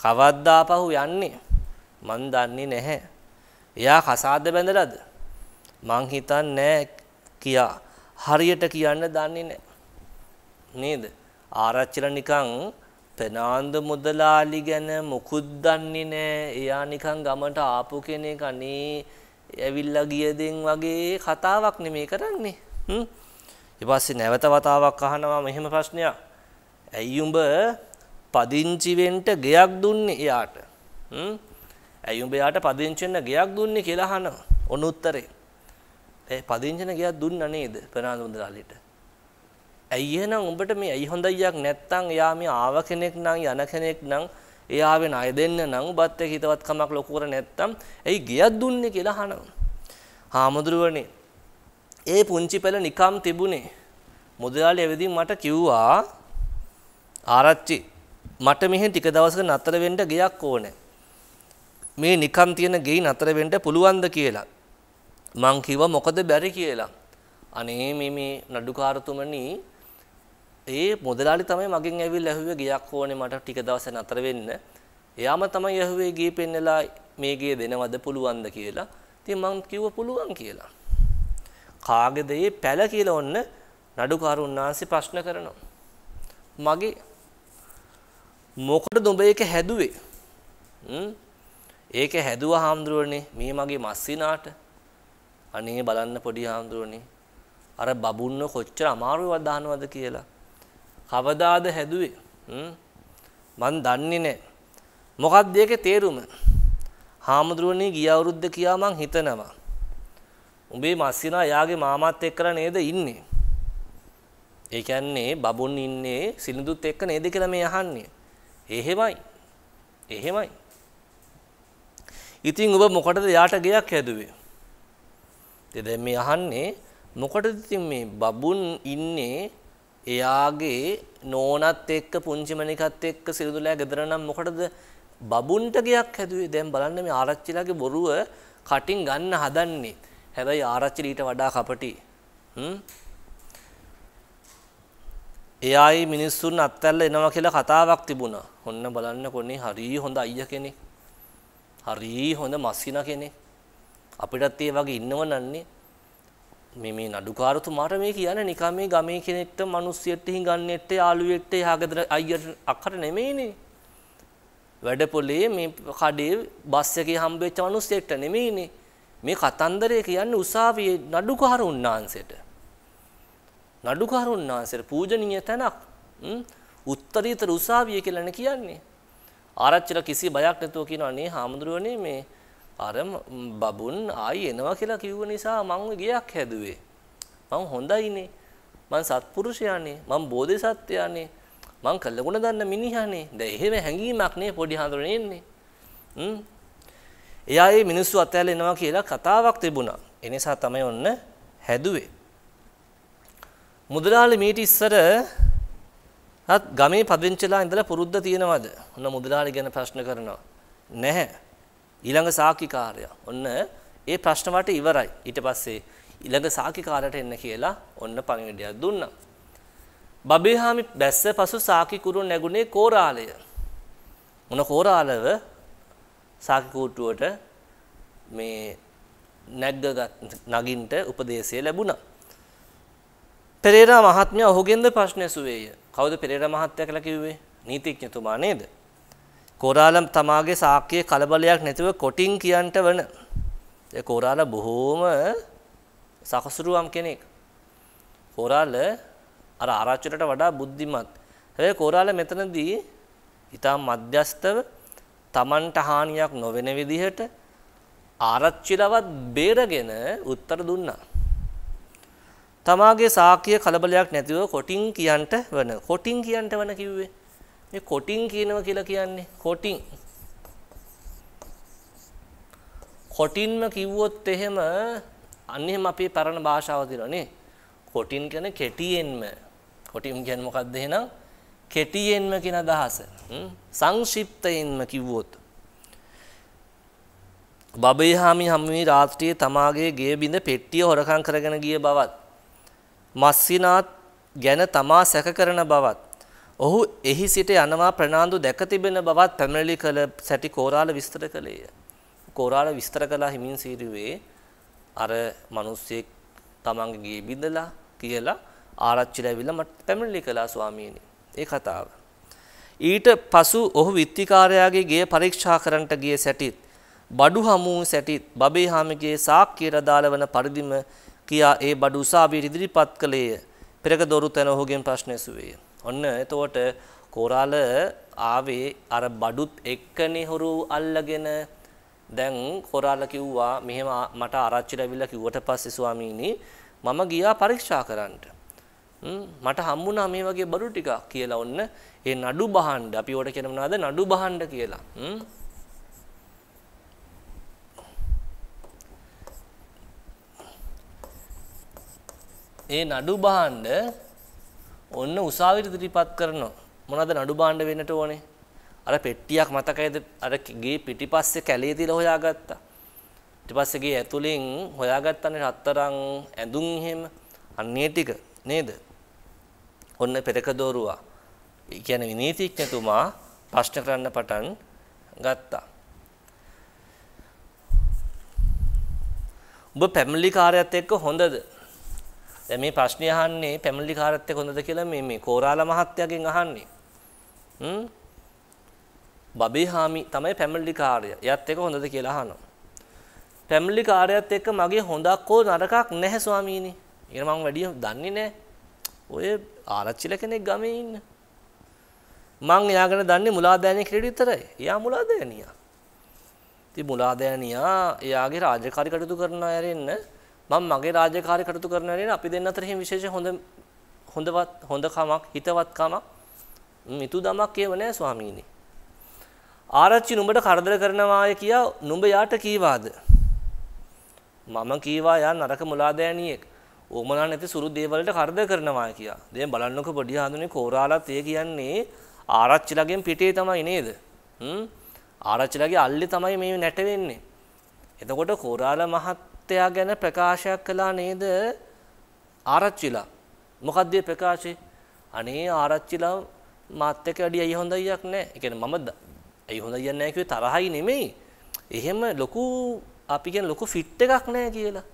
කවද්දා පහු යන්නේ? මන් දන්නේ නැහැ. එයා කසාද බැඳලාද? මං හිතන්නේ කියා. හරියට කියන්න දන්නේ නැහැ. නේද? ආරච්චිලා නිකන් ප්‍රනාන්දු මුදලාලි ගැන මොකුත් දන්නේ නැහැ. එයා නිකන් ගමට ආපු කෙනෙක් අනේ ඇවිල්ලා ගියදෙන් වගේ කතාවක් නෙමේ කරන්නේ. හ්ම්. ඊපස්සේ නැවත වතාවක් අහනවා මෙහෙම ප්‍රශ්නයක්. ඇයි උඹ පදිංචි වෙන්න ගයක් දුන්නේ එයාට? හ්ම්. ඇයි උඹයාට පදිංචි වෙන්න ගයක් දුන්නේ කියලා අහනවා. ඔන්න උත්තරේ. ඒ පදිංචින ගයක් දුන්නා නේද ප්‍රනාන්දු මුදලාලිට? ඇයි එහෙනම් උඹට මේ ඇයි හොඳයියක් නැත්තම් එයා මේ ආව කෙනෙක් නම් යන කෙනෙක් නම් එයා වෙන අය දෙන්න නම් උඹත් එක්ක හිතවත්කමක් ලොකු කර නැත්තම් ඇයි ගයක් දුන්නේ කියලා අහනවා. හාමුදුරුවනේ ඒ පුංචි පෙළ නිකම් තිබුණේ. මුදලාලි එවෙදී මට කිව්වා ආරච්චි මට මෙහෙන් ටික දවසක නතර වෙන්න ගයක් ඕනේ. මේ නිකන් තියෙන ගෙයි නතර වෙන්න පුළුවන්ද කියලා. මං කිව්වා මොකද බැරි කියලා. අනේ මේ මේ නඩුකාරතුමනි ඒ මොදලාලි තමයි මගෙන් ඇවිල්ලා ඇහුවේ ගියක් ඕනේ මට ටික දවසක් නතර වෙන්න. එයාම තමයි ඇහුවේ ගේ පෙන්නලා මේ ගේ දෙනවද පුළුවන්ද කියලා. ඉතින් මං කිව්වා පුළුවන් කියලා. කාගේද මේ පැල කියලා ඔන්න නඩුකාරුන්වහන්සේ ප්‍රශ්න කරනවා. මගේ මොකටද ඔබ ඒක හැදුවේ? ඒක හැදුව හාමුදුරුවනේ මේ මගේ මස්සිනාට අනේ බලන්න පොඩි හාමුදුරුවනේ අර බබුන්න කොච්චර අමාරුවක් දානවද කියලා කවදාද හැදුවේ මන් දන්නේ නැහැ මොකක්ද ඒකේ තේරුම හාමුදුරුවනේ ගිය අවුරුද්ද කියා මං හිතනවා උඹේ මස්සිනා යාගේ මාමාත් එක්කලා නේද ඉන්නේ ඒ කියන්නේ බබුන් ඉන්නේ සිනිඳුත් එක්ක නේද කියලා මේ අහන්නේ එහෙමයි එහෙමයි ඉතින් ඔබ මොකටද යාට ගයක් හැදුවේ? දැන් මේ අහන්නේ මොකටද ඉතින් මේ බබුන් ඉන්නේ එයාගේ නෝනත් එක්ක පුංචි මණිකත් එක්ක සිරිදුලෑ ගෙදර නම් මොකටද බබුන්ට ගයක් හැදුවේ? දැන් බලන්න මේ ආරච්චිලාගේ බොරුව කටින් ගන්න හදන්නේ. හැබැයි ආරච්චිල ඊට වඩා කපටි. හ්ම් එයායි මිනිස්සුන් අත්තැල්ල එනවා කියලා කතාවක් තිබුණා. ඔන්න බලන්න කොනේ හරි හොඳ අයියා කෙනෙක්. හරි හොඳ මස්කින කෙනෙක්. අපිටත් ඒ වගේ ඉන්නවනන්නේ. මේ මේ නඩුකාරතුමාට මේ කියන්නේ නිකම් මේ ගමේ කෙනෙක්ට, මිනිස්සෙක්ට, හිඟන්නේට, යාළුවෙක්ට, යහගෙදර අයියට අක්කට නෙමෙයිනේ. වැඩපොලේ මේ කඩේ බස් එකේ හම්බෙච්ච මිනිස්සෙක්ට නෙමෙයිනේ. මේ කතන්දරය කියන්නේ උසාවියේ නඩුකාර උන්නාන්සේට. නඩුකාර උන්නාන්සේට පූජනීය තැනක්. උත්තරීතර උසාවිය කියලානේ කියන්නේ. ආරච්චිල කිසි බයක් නැතුව කියනවා නේ හාමුදුරුවනේ මේ අර බබුන් ආයි එනවා කියලා කිව්ව නිසා මං ගියක් හැදුවේ. මං හොඳයිනේ. මං සත්පුරුෂයානේ. මං බෝධිසත්වයානේ. මං කළගුණ දන්න මිනිහානේ. දැන් එහෙම හැංගීමක් නේ පොඩි හාමුදුරනේ එන්නේ. හ්ම්. එයා ඒ මිනිස්සු අතහැරලා එනවා කියලා කතාවක් තිබුණා. ඒ නිසා තමයි ඔන්න හැදුවේ. මුදලාලි මීට ඉස්සර හත් ගමේ පදිංචිලා ඉඳලා පුරුද්ද තියෙනවද? ඔන්න මුදලාලි ගැන ප්‍රශ්න කරනවා. නැහැ. ඊළඟ සාකිකාරයා. ඔන්න ඒ ප්‍රශ්න වලට ඉවරයි. ඊට පස්සේ ඊළඟ සාකිකාරයට එන්න කියලා ඔන්න පණිවිඩයක් දුන්නා. බබේහාමි බැස්ස පසු සාකිකුරු නැගුණේ කෝරාලය. මොන කෝරාලව සාකිකූට්ටුවට මේ නැග්ගගත් නගින්ට උපදේශය ලැබුණා. පෙරේරා මහත්මයා ඔහුගෙන්ද ප්‍රශ්න ඇසුවේය. කවුද පෙරේරා මහත්තයා කියලා කිව්වේ? නීතිඥතුමා නේද? කොරාලම් තමාගේ සාක්කයේ කලබලයක් නැතිව කොටින් කියන්ට වන. ඒ කොරාල බොහෝම සකසුරුවම් කෙනෙක්. කොරාල අර ආරාච්චියට වඩා බුද්ධිමත්. හැබැයි කොරාල මෙතනදී ඊටම මධ්‍යස්තව Tamanට හානියක් නොවන විදිහට ආරච්චිලවත් බේරගෙන උත්තර දුන්නා. තමාගේ සාක්කිය කලබලයක් නැතිව කොටින් කියන්ට වන කොටින් කියන්ට වන කිව්වේ මේ කොටින් කියනවා කියලා කියන්නේ කොටින් කොටින්ම කිව්වොත් එහෙම අන්න එහෙම අපේ පරණ භාෂාව දිනවනේ කොටින් කියන්නේ කෙටියෙන්ම කොටින් කියන්නේ මොකද්ද එහෙනම් කෙටියෙන්ම කියන අදහස සංක්ෂිප්තයෙන්ම කිව්වොත් බබේ හාමි හමුවේ රාත්‍රියේ තමාගේ ගේ බිඳ පෙට්ටිය හොරකම් කරගෙන ගිය බවත් මස්සිනාත් ගැන තමා සැකකරන බවත් ඔහු එහි සිට යනවා ප්‍රනාන්දු දැක තිබෙන බවත් පැමිණිලි කළ සැටි කෝරාල විස්තර කළේය. කෝරාල විස්තර කළා හිමින් සීරුවේ අර මිනිස්සෙක් තමන්ගේ ගේ බිඳලා කියලා ආරච්චිලා ඇවිල්ලා මට පැමිණිලි කළා ස්වාමීනි. ඒ කතාව. ඊට පසු ඔහු විත්තිකාරයාගේ ගේ පරීක්ෂා කරන්නට ගිය සැටිත් බඩු හමු සැටිත් බබේ හාමිගේ සාක්කියට දාලවන පරිදිම කියා ඒ බඩු උසාවියට ඉදිරිපත් කළේය. පෙරක දොරු තැන ඔහුගෙන් ප්‍රශ්නය සුවේය. ඔන්න එතකොට කොරාල ආවේ අර බඩුත් එක්කනේ හොරු අල්ලගෙන දැන් කොරාල කිව්වා මෙහෙම මට ආරච්චි ලැබිලා කිව්වට පස්සේ ස්වාමීනි මම ගියා පරීක්ෂා කරන්න. මට හම්බුණා මේ වගේ බඩු ටිකක් කියලා ඔන්න ඒ නඩු බහන්න අපි ඕකට කියනවා නඩු බහන්න කියලා. ඒ නඩු භාණ්ඩ ඔන්න උසාවියට ඉදිරිපත් කරනවා. මොනවද නඩු භාණ්ඩ වෙන්නට ඕනේ? අර පෙට්ටියක් මතකයිද? අර ගේ පිටිපස්සේ කැලේ තියලා හොයාගත්තා. ඊට පස්සේ ගේ ඇතුලෙන් හොයාගත්තානේ රත්තරන් ඇඳුම් එහෙම. අන්නේ ටික නේද? ඔන්න පෙරකදෝරුවා. ඒ කියන්නේ විනීතිඥතුමා ප්‍රශ්න කරන්න පටන් ගත්තා. ඔබ පැමිලි කාර්යයත් එක්ක හොඳද? දැන් මේ ප්‍රශ්නේ අහන්නේ පැමිණිලි කාර්යත් එක්ක හොඳද කියලා මේ මේ කෝරාල මහත්තයාගෙන් අහන්නේ. හ්ම්. බබේහාමි තමයි පැමිණිලි කාර්ය. එයත් එක්ක හොඳද කියලා අහනවා. පැමිණිලි කාර්යත් එක්ක මගේ හොඳක් හෝ නරකක් නැහැ ස්වාමීනි. ඒක මම වැඩි දන්නේ නැහැ. ඔය ආරච්චිලා කෙනෙක් ගමේ ඉන්න. මං එයා ගැන දන්නේ මුලාදෑනියෙක් කියලා විතරයි. එයා මුලාදෑනියා. ඉතින් මුලාදෑනියා එයාගේ රාජකාරී කටයුතු කරන අය රෙන්න මම මගේ රාජකාරී කටයුතු කරන වෙලේ අපි දෙන්න අතර එහෙම විශේෂ හොඳ හොඳවත් හොඳකමක් හිතවත්කමක් මිතුදමක් කියව නෑ ස්වාමීනි. ආරච්චි නුඹට කරදර කරනවාය කියා නුඹ යාට කීවාද? මම කීවා යා නරක මුලාදෑනියෙක්. ඕමනා නැති සුරු දේවලට කරදර කරනවා කියා. දැන් බලන්නකො පොඩි ආඳුනේ කෝරාලත් ඒ කියන්නේ ආරච්චිලගෙන් පිටේ තමයි නේද? හ්ම් ආරච්චිලගේ අල්ලේ තමයි මේ නැට වෙන්නේ. එතකොට කෝරාල මහත් තත්ත්වයා ගැන ප්‍රකාශයක් කළා නේද ආරච්චිලා. මොකද්ද ප්‍රකාශේ? අනේ ආරච්චිලා මාත් එක්ක වැඩි අය හොඳ අයියක් නැහැ. ඒ කියන්නේ මම අය හොඳ අයියක් නැහැ කිව්වේ තරහයි නෙමෙයි. එහෙම ලොකු අපි කියන ලොකු ෆිට් එකක් නැහැ කියලා.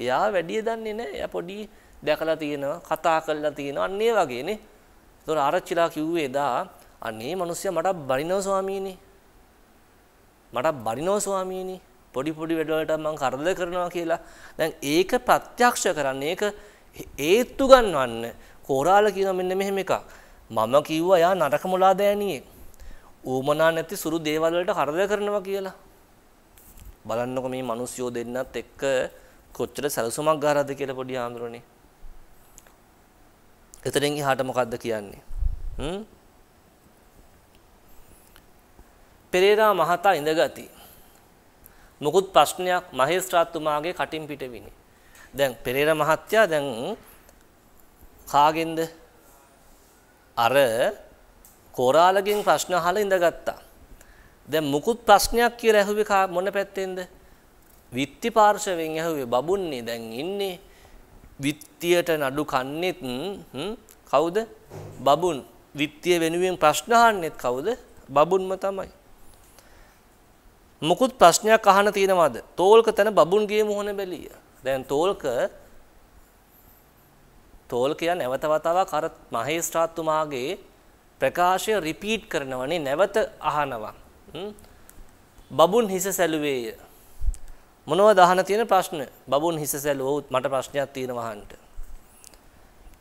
එයා වැඩි දන්නේ නැහැ. එයා පොඩි දැකලා තියෙනවා, කතා කරලා තියෙනවා. අන්න ඒ වගේනේ. ඒතොර ආරච්චිලා කිව්වේ එදා අනේ මිනිස්සයා මට බරිනව ස්වාමීනි. මට බරිනව ස්වාමීනි. පොඩි පොඩි වැඩවලට මම කරදර කරනවා කියලා දැන් ඒක ප්‍රත්‍යක්ෂ කරන්න ඒක හේතු ගන්නවන්න කොරාල කියන මෙන්න මෙහෙම එකක් මම කිව්වා යා නරක මුලාදෑනියෙක් ඌමනා නැති සුරු දේවල් වලට කරදර කරනවා කියලා බලන්නකො මේ මිනිස්සුયો දෙන්නත් එක්ක කොච්චර සැලසුමක් ගහරද කියලා පොඩි ආන්දරනේ එතනින් එහාට මොකද්ද කියන්නේ හ්ම් පෙරේරා මහතා ඉඳගති මොකුත් ප්‍රශ්නයක් මහේස්ත්‍රාත්තුමාගේ කටින් පිටවිනේ. දැන් පෙරේර මහත්තයා දැන් කාගෙන්ද අර කොරාලගෙන් ප්‍රශ්න අහලා ඉඳගත්තා. දැන් මුකුත් ප්‍රශ්නයක් කියලා ඇහුවේ මොන පැත්තෙන්ද? විත්ති පාර්ශවෙන් ඇහුවේ බබුන්නේ දැන් ඉන්නේ විත්තියට නඩු කන්නේත් කවුද? බබුන්. විත්තිය වෙනුවෙන් ප්‍රශ්න අහන්නෙත් කවුද? බබුන්ම තමයි. මොකුත් ප්‍රශ්නයක් අහන්න තියෙනවද? තෝල්ක තන බබුන්ගේ මුහුණ බැලිය. දැන් තෝල්ක තෝල්කයා නැවත වතාවක් අර මහේස්ත්‍රාත්තුමාගේ ප්‍රකාශය රිපීට් කරනවනේ නැවත අහනවා. බබුන් හිස සැලුවේය. මොනවද අහන තියෙන ප්‍රශ්න? බබුන් හිස සැලුවොත් මට ප්‍රශ්නයක් තියෙනවා අහන්න.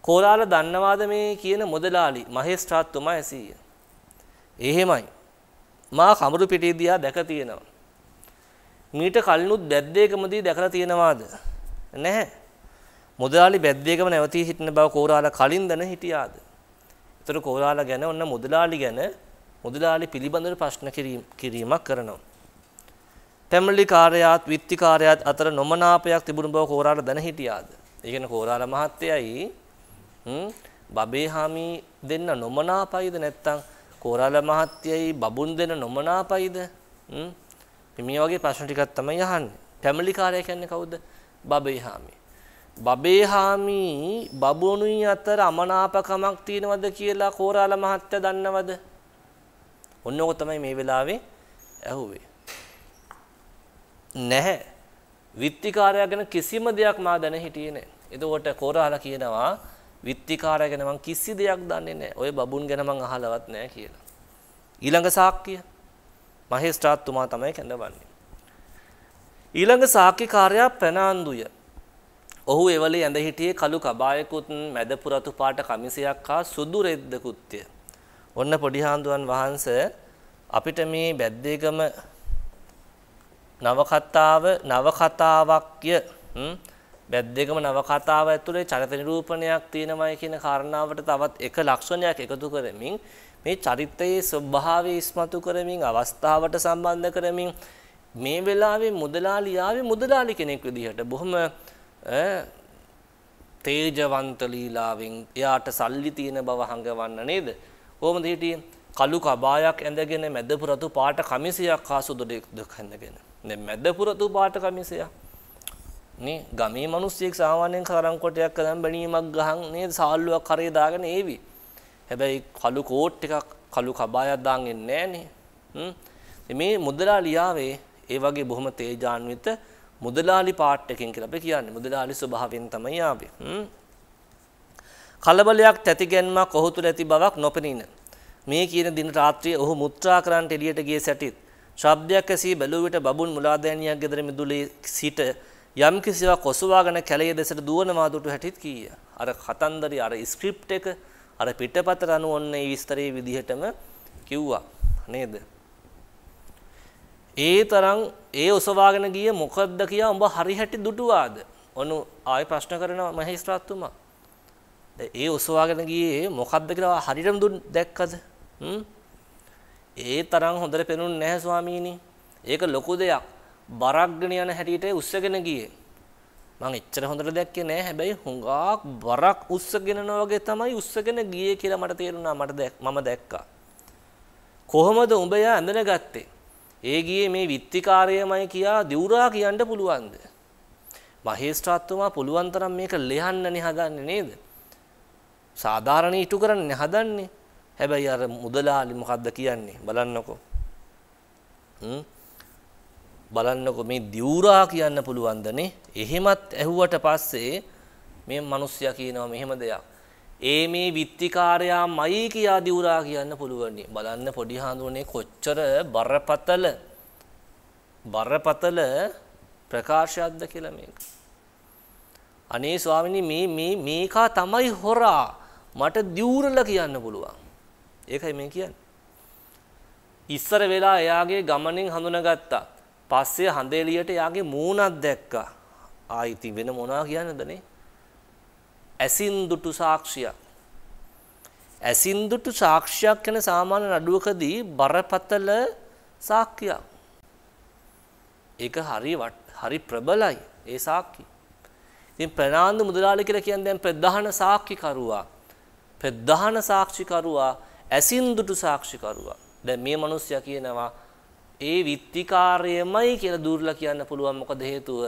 කෝලාල දන්නවාද මේ කියන මොදලාලි මහේස්ත්‍රාත්තුමා ඇසීය. එහෙමයි. මා කමරු පිටේ දිහා දැක තියෙනවා. මීට කලිනුත් බැද්දේකමදී දැකලා තියෙනවාද? නැහැ. මුදලාලි බැද්දේකම නැවතී හිටින බව කෝරාලා කලින් දැන හිටියාද? ඒතර කෝරාලා ගැන ඔන්න මුදලාලි ගැන මුදලාලි පිළිබඳව ප්‍රශ්න කිරීමක් කරනවා. පැමිණිලි කාර්යාත් විත්ති කාර්යාත් අතර නොමනාපයක් තිබුණු බව කෝරාලා දැන හිටියාද? ඒ කියන්නේ කෝරාලා මහත්තයයි බබේ හාමි දෙන්න නොමනාපයිද නැත්නම් කෝරාල මහත්තයයි බබුන් දෙන නොමනාපයිද? මේ වගේ ප්‍රශ්න ටිකක් තමයි අහන්නේ. ෆැමිලි කාර්යය කියන්නේ කවුද? බබේ හාමි. බබේ හාමි බබුණුයි අතර අමනාපකමක් තියෙනවද කියලා කෝරාල මහත්තයා දන්නවද? ඔන්න ඔක තමයි මේ වෙලාවේ ඇහුවේ. නැහැ. විත්තිකාරය ගැන කිසිම දෙයක් මා දැන හිටියේ නැහැ. එතකොට කෝරාල කියනවා විත්තිකාරය ගැන මං කිසි දෙයක් දන්නේ නැහැ. ওই බබුන් ගැන මං අහලවත් නැහැ කියලා. ඊළඟ සාක්කිය මහේස්ත්‍රාත්තුමා තමයි කැඳවන්නේ. ඊළඟ සාක්කිකාරයා ප්‍රනාන්දුය. ඔහු එවලේ ඇඳ හිටියේ කළු කබායකුත් මැද පුරතු පාට කමිසයක් හා සුදු රෙද්දකුත්ය. ඔන්න පොඩි හාමුදුරන් වහන්සේ අපිට මේ බැද්දේගම නවකතාව නවකතාවක්ය බැද්දේකම නවකතාව ඇතුලේ චරිත නිරූපණයක් තියෙනමයි කියන කාරණාවට තවත් එක ලක්ෂණයක් එකතු කරමින් මේ චරිතයේ ස්වභාවය ඉස්මතු කරමින් අවස්ථාවට සම්බන්ධ කරමින් මේ වෙලාවේ මුදලාලි ආවේ මුදලාලි කෙනෙක් විදිහට බොහොම තේජවන්ත ලීලාවෙන් එයාට සල්ලි තියෙන බව හංගවන්න නේද? කොහොමද හිටියේ? කළු කබායක් ඇඳගෙන මැදපු රතු පාට කමිසයක් ආසුදු දෙක ඇඳගෙන. දැන් මැදපු රතු පාට කමිසයක් නේ ගමේ මිනිස්සෙක් සාමාන්‍යයෙන් කරම් කොටයක් කරන් බැනීමක් ගහන් නේද සාල්ලුවක් කරේ දාගෙන ඒවි. හැබැයි කළු කෝට් එකක් කළු කබායක් දාන් එන්නේ නැහනේ. මේ මුදලාලියාවේ ඒ වගේ බොහොම තේජාන්විත මුදලාලි පාට් එකකින් කියලා අපි කියන්නේ. මුදලාලි ස්වභාවයෙන් තමයි ආවේ. කලබලයක් තැතිගැන්මක් ඔහු තුළ ඇති බවක් නොපෙනින. මේ කියන දින රාත්‍රියේ ඔහු මුත්‍රා කරන්ට එළියට ගිය සැටිත් ශබ්දයක් ඇසී බැලුව විට බබුන් මුලාදෑනියක් ගෙදර මිදුලේ සිට යම් කිසිවක් ඔසවාගෙන කැලේ දෙසට දුවන මාදුටු හැටිත් කීය. අර කතන්දරි අර ස්ක්‍රිප්ට් එක අර පිටපතට අනුව ඔන්න ඒ විස්තරයේ විදිහටම කිව්වා නේද? ඒ තරම් ඒ ඔසවාගෙන ගිය මොකද්ද කියා උඹ හරිහැටි දුටුවාද? ඔනු ආයෙ ප්‍රශ්න කරනවා මහේස්ත්‍රාත්තුමා. ඒ ඔසවාගෙන ගියේ මොකද්ද කියලා හරියටම දැක්කද? ඒ තරම් හොඳට පේනුනේ නැහැ ස්වාමීනි. ඒක ලොකු දෙයක්. බරක්ගෙන යන හැටියට උස්සගෙන ගියේ. මම එච්චර හොඳට දැක්කේ නෑ හැබැයි හුඟක් බරක් උස්සගෙනනවා වගේ තමයි උස්සගෙන ගියේ කියලා මට තේරුණා මට මම දැක්කා. කොහොමද උඹ යා ඇඳනගත්තේ? ඒ ගියේ මේ විත්තිකාරයමයි කියා දිවුරා කියන්න පුළුවන්ද? මහේස්ත්‍රාත්තුමා පුළුවන් තරම් මේක ලියන්නනේ හදන්නේ නේද? සාධාරණ ඉටු කරන්නේ හදන්නේ. හැබැයි අර මුදලාලි මොකද්ද කියන්නේ බලන්නකෝ. හ්ම් බලන්නකො මේ දිවුරා කියන්න පුළුවන්දනේ එහෙමත් ඇහුවට පස්සේ මේ මිනිස්සයා කියනවා මෙහෙම දෙයක්. ඒ මේ විත්තිකාරයා මයි කියා දිවුරා කියන්න පුළුවන්. බලන්න පොඩි හාඳුනේ කොච්චර බරපතල බරපතල ප්‍රකාශයක්ද කියලා මේක. අනේ ස්වාමිනී මේ මේ මේකා තමයි හොරා. මට දිවුරල කියන්න පුළුවන්. ඒකයි මේ කියන්නේ. ඉස්සර වෙලා එයාගේ ගමනින් හඳුනගත්තා. පස්සේ හඳ එළියට යාගේ මූණක් දැක්කා. ආයිති වෙන මොනවා කියන්නද නේ? ඇසින් දුටු සාක්ෂියක්. ඇසින් දුටු සාක්ෂියක් කියන සාමාන්‍ය නඩුවකදී බරපතල සාක්ෂියක්. ඒක හරි හරි ප්‍රබලයි ඒ සාක්ෂි. ඉතින් ප්‍රනාන්දු මුදලාලි කියලා කියන්නේ දැන් ප්‍රධාන සාක්ෂිකරුවා. ප්‍රධාන සාක්ෂිකරුවා ඇසින් දුටු සාක්ෂිකරුවා. දැන් මේ මිනිස්සයා කියනවා ඒ විත්තිකාරයමයි කියලා දුර්ලා කියන්න පුළුවන් මොකද හේතුව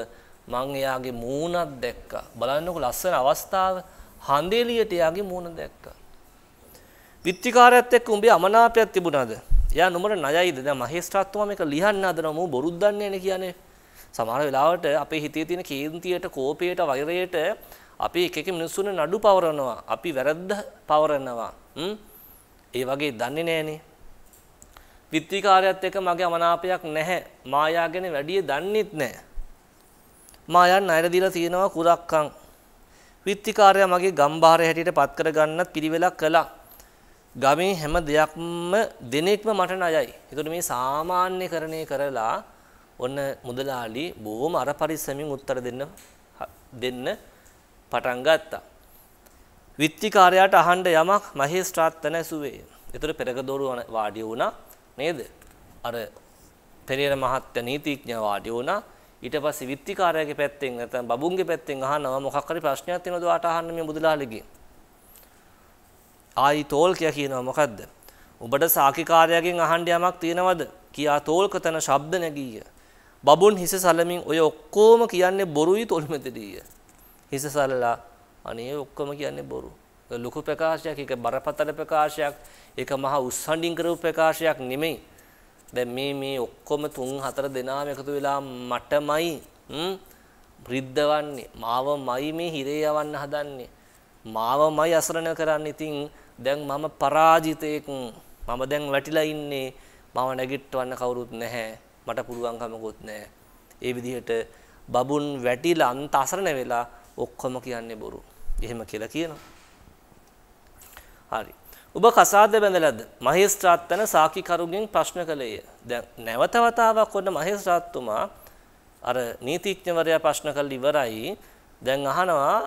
මං එයාගේ මූණක් දැක්කා බලන්නකො ලස්සන අවස්ථාව හඳේලියට එයාගේ මූණ දැක්කා විත්තිකාරයත් එක්ක උඹේ අමනාපයක් තිබුණාද එයා නුඹට ණයයිද දැන් මහේස්ත්‍රාත්තුමා මේක ලියන්න හදනවා මෝ බොරුක් දන්නේ නැහැ කියන්නේ සමහර වෙලාවට අපේ හිතේ තියෙන කේන්තියට කෝපයට වෛරයට අපි එක එක මිනිස්සුන් නඩු පවරනවා අපි වැරද්ද පවරනවා ඒ වගේ දන්නේ නැහනේ විත්තිකාරයත් එක මගේ අමනාපයක් නැහැ. මායා ගැන වැඩිය දන්නෙත් නැහැ. මායන් ණයට දීලා තියෙනවා කුරක්කම්. විත්තිකාරයා මගේ ගම්බාරය හැටියට පත් කරගන්නත් පිළිවෙලක් කළා. ගමේ හැම දෙයක්ම දෙනෙක්ම මට ණයයි. ඒතකොට මේ සාමාන්‍යකරණය කරලා ඔන්න මුදලාලි බොහොම අර පරිස්සමින් උත්තර දෙන්න දෙන්න පටන් ගත්තා. විත්තිකාරයාට අහන්න යමක් මහේස්ත්‍රාත්තන ඇසුවේ. ඒතර පෙරකදෝරු වාඩි වුණා. නේද? අර පෙරේර මහත්තයා නීතිඥයා වාඩි වුණා. ඊට පස්සේ විත්තිකාරයාගේ පැත්තෙන් නැත්නම් බබුන්ගේ පැත්තෙන් අහනවා මොකක් හරි ප්‍රශ්නයක් තියෙනවද ඔයාට අහන්න මේ මුදලාලිගෙන්. ආයි තෝල්කියා කියනවා මොකද්ද? ඔබට සාකිකාරයාගෙන් අහන්න යමක් තියෙනවද? කියා තෝල්කතන ශබ්ද නැගීය. බබුන් හිස සලමින් ඔය ඔක්කොම කියන්නේ බොරුයි තොල්මෙතදීය. හිස සලලා අනේ ඔක්කොම කියන්නේ බොරු. ලොකු ප්‍රකාශයක් ඒක බරපතල ප්‍රකාශයක් ඒක මහා උස්සන්ඩින් කරපු ප්‍රකාශයක් නෙමෙයි දැන් මේ මේ ඔක්කොම තුන් හතර දෙනාම එකතු වෙලා මටමයි රිද්දවන්නේ මාවමයි මේ හිරේ යවන්න හදන්නේ මාවමයි අසරණ කරන්න ඉතින් දැන් මම පරාජිතයෙක් මම දැන් වැටිලා ඉන්නේ මම නැගිටවන්න කවුරුත් නැහැ මට පුළුවන්කමකුත් නැහැ ඒ විදිහට බබුන් වැටිලා අන්ත අසරණ වෙලා ඔක්කොම කියන්නේ බොරු එහෙම කියලා කියනවා හරි. ඔබ කසාද බැඳලාද? මහේස්ත්‍රාත්තන සාකිකරුගෙන් ප්‍රශ්න කළේය. දැන් නැවත වතාවක් ඔන්න මහේස්ත්‍රාත්තුමා අර නීතිඥවරයා ප්‍රශ්න කළ ඉවරයි. දැන් අහනවා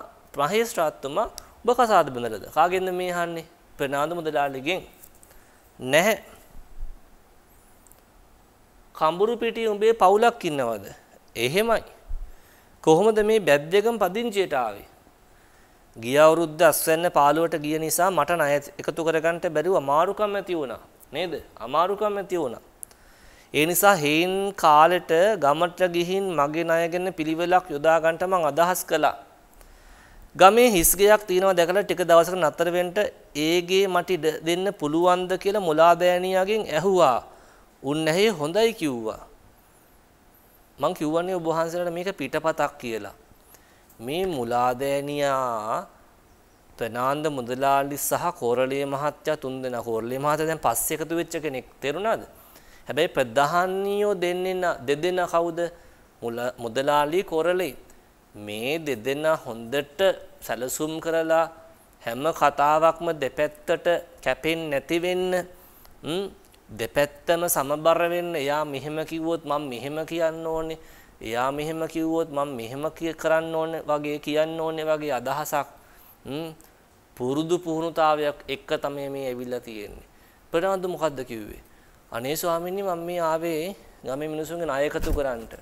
මහේස්ත්‍රාත්තුමා ඔබ කසාද බැඳලාද? කාගෙන්ද මේ අහන්නේ? ප්‍රනාන්දු මුදලාලිගෙන්. නැහැ. කඹුරු පිටියේ උඹේ පවුලක් ඉන්නවද? එහෙමයි. කොහොමද මේ බැද්දගම් පදිංචියට ආවේ? ගිය අවුරුද්ද අස්වැන්න පාළුවට ගිය නිසා මට ණය එකතු කරගන්න බැරිව අමාරුකම් ඇති වුණා නේද? අමාරුකම් ඇති වුණා. ඒ නිසා හේන් කාලෙට ගමට ගිහින් මගේ ණයගෙන පිළිවෙලක් යොදා ගන්නට මං අදහස් කළා. ගමේ හිස්ගයක් තියෙනවා දැකලා ටික දවසක නතර වෙන්න ඒගේ මට දෙන්න පුළුවන්ද කියලා මුලා බෑණියාගෙන් ඇහුවා. උන් ඇහි හොඳයි කිව්වා. මං කිව්වන්නේ ඔබ වහන්සේලාට මේක පිටපතක් කියලා. මේ මුලාදෑනියා ප්‍රනාන්ද මුදලාලි සහ කෝරළේ මහත්තයා තුන්දෙනා කෝරළේ මහත්තයා දැන් පස්සේ එකතු වෙච්ච කෙනෙක් තේරුණාද? හැබැයි ප්‍රධානියෝ දෙන්නේ දෙදෙනා කවුද? මුදලාලි කෝරළේ. මේ දෙදෙනා හොඳට සැලසුම් කරලා හැම කතාවක්ම දෙපැත්තට කැපෙන්නේ නැති වෙන්න දෙපැත්තම සමබර වෙන්න එයා මෙහෙම කිව්වොත් මම මෙහෙම කියන්න ඕනේ එයා මෙහෙම කිව්වොත් මම මෙහෙම කරන්න ඕන වගේ කියන්න ඕනේ වගේ අදහසක් පුරුදු පුහුණුතාවයක් එක්ක තමයි මේ ඇවිල්ලා තියෙන්නේ. ප්‍රණවන්ත මොකද්ද කිව්වේ? අනේ ස්වාමීනි මම මේ ආවේ ගමේ මිනිසුන්ගේ ණය එකතු කරන්නට.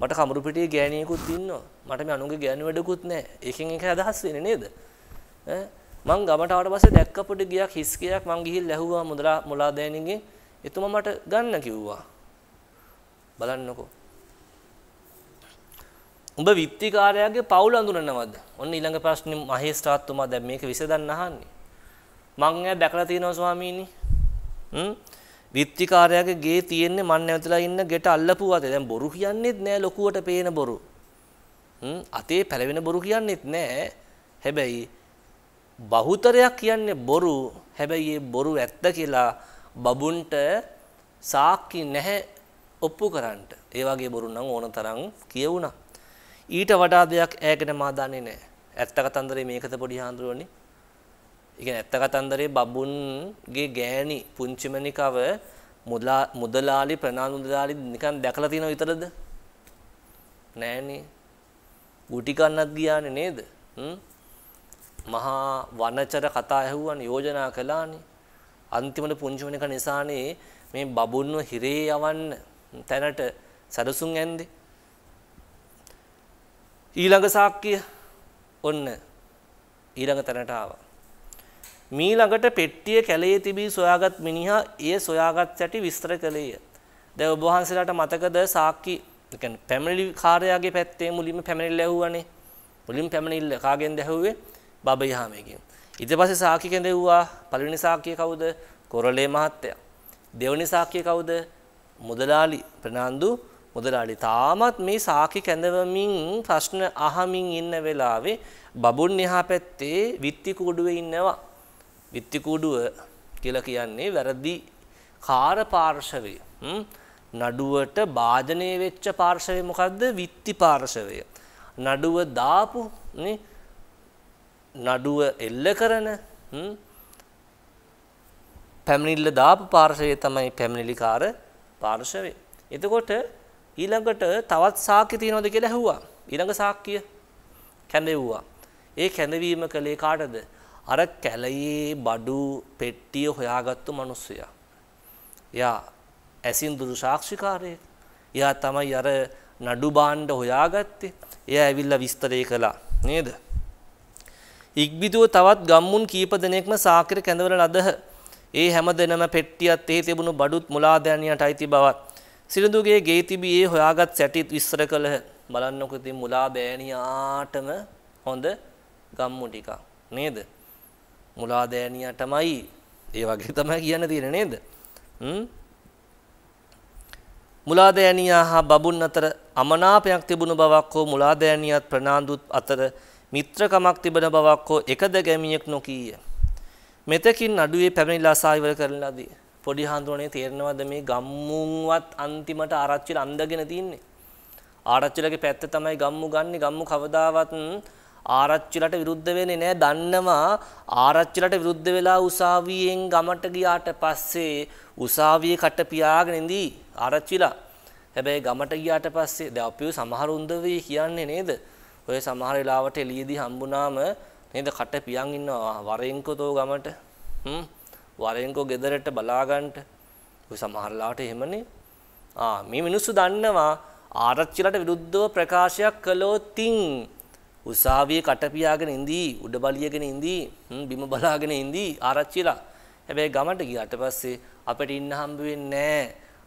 මට කමුරු පිටියේ ගෑණියෙකුත් ඉන්නවා. මට මේ අනුන්ගේ ගෑනු වැඩකුත් නැහැ. එකෙන් එක අදහස් වෙන්නේ නේද? මං ගමට ආවට පස්සේ දැක්කපොඩි ගියක් හිස් ගියක් මං ගිහින් ලැහුවා මුදලා මුලාදෑනින්ගෙන් එතුමා මට ගන්න කිව්වා. බලන්නකෝ. උඹ විත්තිකාරයාගේ පවුල අඳුරනවද? ඔන්න ඊළඟ ප්‍රශ්නේ මහේස්ත්‍රාත්තුමා දැන් මේක විසඳන්න අහන්නේ. මං එයා දැකලා තියෙනවා ස්වාමීනි. හ්ම් විත්තිකාරයාගේ ගේ තියෙන්නේ මන් නැවතලා ඉන්න ගෙට අල්ලපු වතේ. දැන් බොරු කියන්නේත් නෑ ලොකුවට පේන බොරු. හ්ම් අතේ පැලවෙන බොරු කියන්නේත් නෑ. හැබැයි බහුතරයක් කියන්නේ බොරු. හැබැයි ඒ බොරු ඇත්ත කියලා බබුන්ට සාක්ෂි නැහැ ඔප්පු කරන්නට. ඒ වගේ බොරු නම් ඕන තරම් කියවුණා. ඊට වඩා දෙයක් ඈ ගැන මා දන්නේ නැහැ. ඇත්ත කතන්දරේ මේකද පොඩි හාඳුරුවනේ. ඒ කියන්නේ ඇත්ත කතන්දරේ බබුන්ගේ ගෑණි පුංචිමණිකව මුදලාලි ප්‍රනාන්දුදලාලි නිකන් දැකලා තියෙනව විතරද? නෑනේ. ගුටි කන්නත් ගියානේ නේද? මහා වනචර කතා ඇහුවානේ යෝජනා කළානේ. අන්තිමට පුංචිමණික නිසානේ මේ බබුන්ව හිරේ යවන්න තැනට සැලසුම් ඇන්දේ. ඊළඟ සාක්කිය ඔන්න ඊළඟ තැනට ආවා. මීළඟට පෙට්ටිය කැලේ තිබී සොයාගත් මිනිහා ඒ සොයාගත් සැටි විස්තර කළේය. දැන් ඔබ වහන්සේලාට මතකද සාක්කි කියන්නේ පැමිණිලි කාර්යාගේ පැත්තේ මුලින්ම පැමිණිල්ල ඇහුවානේ. මුලින් පැමිණිල්ල කාගෙන්ද ඇහුවේ? බබයිහාමේගෙන්. ඊට පස්සේ සාක්කි කෙනෙක් ඇහුවා පළවෙනි සාක්කිය කවුද? කොරළේ මහත්තයා. දෙවෙනි සාක්කිය කවුද? මුදලාලි ප්‍රනාන්දු මුදලාලි තාමත් මේ සාකි කැඳවමින් ප්‍රශ්න අහමින් ඉන්න වෙලාවේ බබුන් එහා පැත්තේ විත්ති කූඩුවේ ඉන්නවා. විත්ති කූඩුව කියලා කියන්නේ වැරදි කාර පාර්ශවය. නඩුවට වාදනය වෙච්ච පාර්ශවය මොකද්ද? විත්ති පාර්ශවය. නඩුව දාපු නඩුව එල්ල කරන පැමිණිල්ල දාපු පාර්ශවය තමයි පැමිණිලිකාර පාර්ශවය. එතකොට ඊළඟට තවත් සාක්ෂි තියනවද කියලා ඇහුවා. ඊළඟ සාක්ෂිය කැඳෙව්වා. ඒ කැඳවීම කළේ කාටද? අර කැලයේ බඩු පෙට්ටිය හොයාගත්තු මිනිස්සයා. එයා ඇසින් දුරු සාක්ෂිකාරයෙක්. එයා තමයි අර නඩු භාණ්ඩ හොයාගත්තේ. එයා ඇවිල්ලා විස්තරය කළා. නේද? ඉක්බිදුව තවත් ගම්මුන් කීප දෙනෙක්ම සාක්‍ර කැඳවල ලදහ. ඒ හැම දෙනම පෙට්ටියත් එහි තිබුණු බඩුත් මුලාදෑනියට අයිති බවත් සිරඳුගේ ගේ තිබියේ හොයාගත් සැටිත් විස්තර කළහ. බලන්නකො ඉතින් මුලා බෑණියාටම හොඳ ගම්මු ටිකක් නේද? මුලා දෑනියාටමයි ඒ වගේ තමයි කියන්න තියෙන්නේ නේද? හ්ම් මුලා දෑනියා හා බබුන් අතර අමනාපයක් තිබුණු බවක් හෝ මුලා දෑනියත් ප්‍රනාන්දුත් අතර මිත්‍රකමක් තිබෙන බවක් හෝ එකද ගැමියෙක් නොකීය. මෙතකින් නඩුවේ පැමිණිලා සායවල කරන ලදී. පොඩි හාමුදුරනේ තේරෙනවද මේ ගම්මුන්වත් අන්තිමට ආරච්චිල අඳගෙන තින්නේ. ආරච්චිලගේ පැත්ත තමයි ගම්මු ගන්නේ. ගම්මු කවදාවත් ආරච්චිලට විරුද්ධ වෙන්නේ නැහැ. දන්නවා ආරච්චිලට විරුද්ධ වෙලා උසාවියෙන් ගමට ගියාට පස්සේ උසාවියේ කට පියාගෙන ඉඳී ආරච්චිලා. හැබැයි ගමට ගියාට පස්සේ දැන් අපිව සමහර උන්දවේ කියන්නේ නේද? ඔය සමහර වෙලාවට එළියේදී හම්බුනාම නේද කට පියන් ඉන්නවා වරෙන්කෝ තෝ ගමට. හ්ම් වරෙන්කෝ ගෙදරට බලාගන්න සමහරලාට එහෙමනේ ආ මේ මිනිස්සු දන්නවා ආරච්චිලට විරුද්ධව ප්‍රකාශයක් කළොත්ින් උසාවියේ කට පියාගෙන ඉඳී උඩ බලියගෙන ඉඳී බිම බලාගෙන ඉඳී ආරච්චිලා හැබැයි ගමට ගියාට පස්සේ අපිට ඉන්න හම්බ වෙන්නේ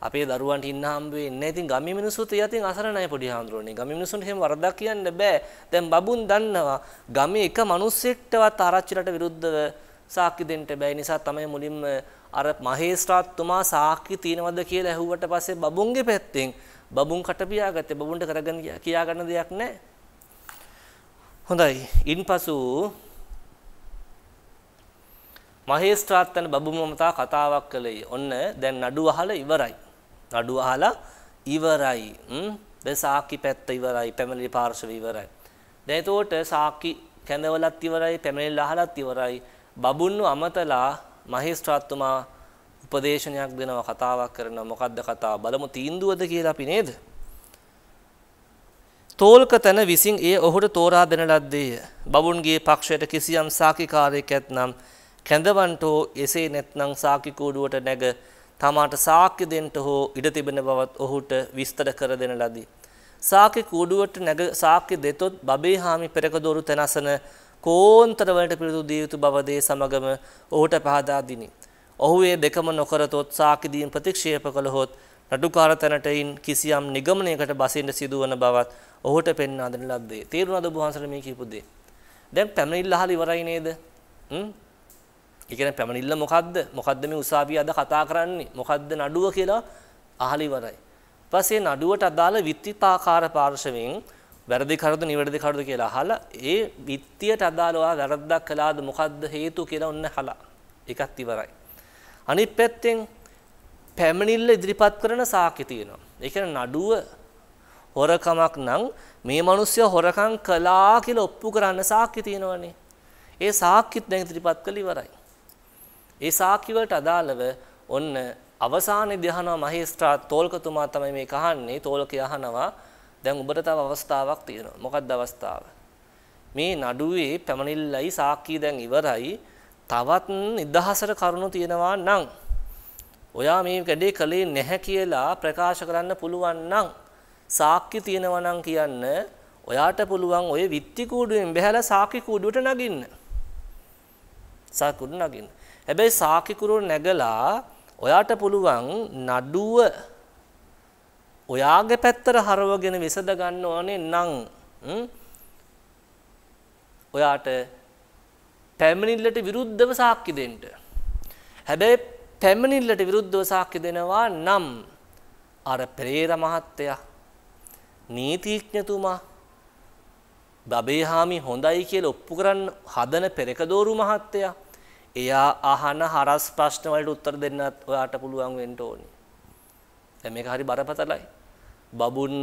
අපේ දරුවන්ට ඉන්න හම්බ වෙන්නේ නැහැ. ඉතින් ගමේ මිනිස්සුත් යතින් අසරණයි පොඩි හාමුදුරනේ. ගමේ මිනිස්සුන්ට එහෙම වරදක් කියන්න බෑ. දැන් බබුන් දන්නවා ගමේ එක මිනිස්සෙක්ටවත් ආරච්චිලට විරුද්ධව සාක්ෂි දෙන්න බැයි නිසා තමයි මුලින්ම අර මහේස්ත්‍රාත්තුමා සාක්ෂි තියනවද කියලා ඇහුවට පස්සේ බබුන්ගේ පැත්තෙන් බබුන් කටපියාගත්තේ බබුන්ට කරගෙන කියා ගන්න දෙයක් නැහැ. හොඳයි. ඉන්පසු මහේස්ත්‍රාත්තන බබුමමතා කතාවක් කළේ. ඔන්න දැන් නඩු අහලා ඉවරයි. නඩු අහලා ඉවරයි. හ්ම්. දැන් සාක්ෂි පැත්ත ඉවරයි. පැමිණිලි පාර්ශව ඉවරයි. දැන් එතකොට සාක්ෂි කැඳවලත් ඉවරයි. පැමිණිලි අහලත් ඉවරයි. බබුන්නු අමතලා මහේස්ත්‍රාත්තුමා උපදේශනයක් දෙනවා කතාවක් කරනවා මොකද්ද කතාව බලමු තීන්දුවද කියලා අපි නේද තෝල්කතන විසින් ඒ ඔහුට තෝරා දෙන ලද්දේය බබුන්ගේ පක්ෂයට කිසියම් සාකිකාරයෙක් ඇත්නම් කැඳවන්ටෝ එසේ නැත්නම් සාකි කූඩුවට නැග තමාට සාක්්‍ය දෙන්ට හෝ ඉඩ තිබෙන බවත් ඔහුට විස්තර කර දෙන ලදී. සාකි කූඩුවට නැග සාක්්‍ය දෙතොත් බබේ හාමි පෙරකදොරු තැනසන කෝන්තර වලට පිළිතුරු දිය යුතු බව දේ සමගම ඔහුට පහදා දිනි. ඔහු ඒ දෙකම නොකරතොත් සාකදීන් ප්‍රතික්ෂේප කළහොත් නඩුකාර තැනටයින් කිසියම් නිගමනයකට බසින්න සිදුවන බවත් ඔහුට පෙන්වා දෙන ලද්දේ. තේරුණාද ඔබ වහන්සේට මේ කියපු දේ? දැන් පැමිණිල්ල අහලා ඉවරයි නේද? හ්ම්? ඒ කියන්නේ පැමිණිල්ල මොකද්ද? මොකද්ද මේ උසාවිය අද කතා කරන්නේ? මොකද්ද නඩුව කියලා අහලා ඉවරයි. ඊපස්සේ නඩුවට අදාළ විත්තිපාකාර පාර්ශවෙන් වැරදි කරුද නිවැරදි කරුද කියලා අහලා ඒ විත්තියට අදාළව වැරද්දක් කළාද මොකද්ද හේතු කියලා ඔන්න අහලා. ඒකත් ඉවරයි. අනිත් පැත්තෙන් පැමිණිල්ල ඉදිරිපත් කරන සාක්ෂි තියෙනවා. ඒ කියන්නේ නඩුව හොරකමක් නම් මේ මිනිස්සු හොරකම් කළා කියලා ඔප්පු කරන්න සාක්ෂි තියෙනවනේ. ඒ සාක්ෂිත් දැන් ඉදිරිපත් කළ ඉවරයි. ඒ සාක්ෂි වලට අදාළව ඔන්න අවසානයේ දහනවා මහේස්ත්‍රාත් තෝල්කතුමා තමයි මේ කහන්නේ. තෝල්කේ අහනවා දැන් ඔබට තව අවස්ථාවක් තියෙනවා. මොකක්ද අවස්ථාව? මේ නඩුවේ පැමිණිල්ලයි සාක්කිය දැන් ඉවරයි. තවත් නිදහසට කරුණු තියෙනවා නම් ඔයා මේ වැඩේ කළේ නැහැ කියලා ප්‍රකාශ කරන්න පුළුවන් නම් සාක්ෂි තියෙනවා නම් කියන්න ඔයාට පුළුවන් ওই විත්ති කූඩුවෙන් බහැලා සාක්ෂි කූඩුවට නගින්න. සාක්ෂි නගින්න. හැබැයි සාක්ෂි නැගලා ඔයාට පුළුවන් නඩුව ඔයාගේ පැත්තට හරවගෙන විසඳ ගන්න ඕනේ නම් ඔයාට පැමිණිල්ලට විරුද්ධව සාක්ෂි දෙන්න. හැබැයි පැමිණිල්ලට විරුද්ධව සාක්ෂි දෙනවා නම් අර ප්‍රේර මහත්තයා නීතිඥතුමා බබේහාමි හොඳයි කියලා ඔප්පු කරන්න හදන පෙරකදෝරු මහත්තයා එයා අහන හරස් ප්‍රශ්න වලට උත්තර දෙන්නත් ඔයාට පුළුවන් වෙන්න ඕනේ. දැන් මේක හරි බරපතලයි. බබුන්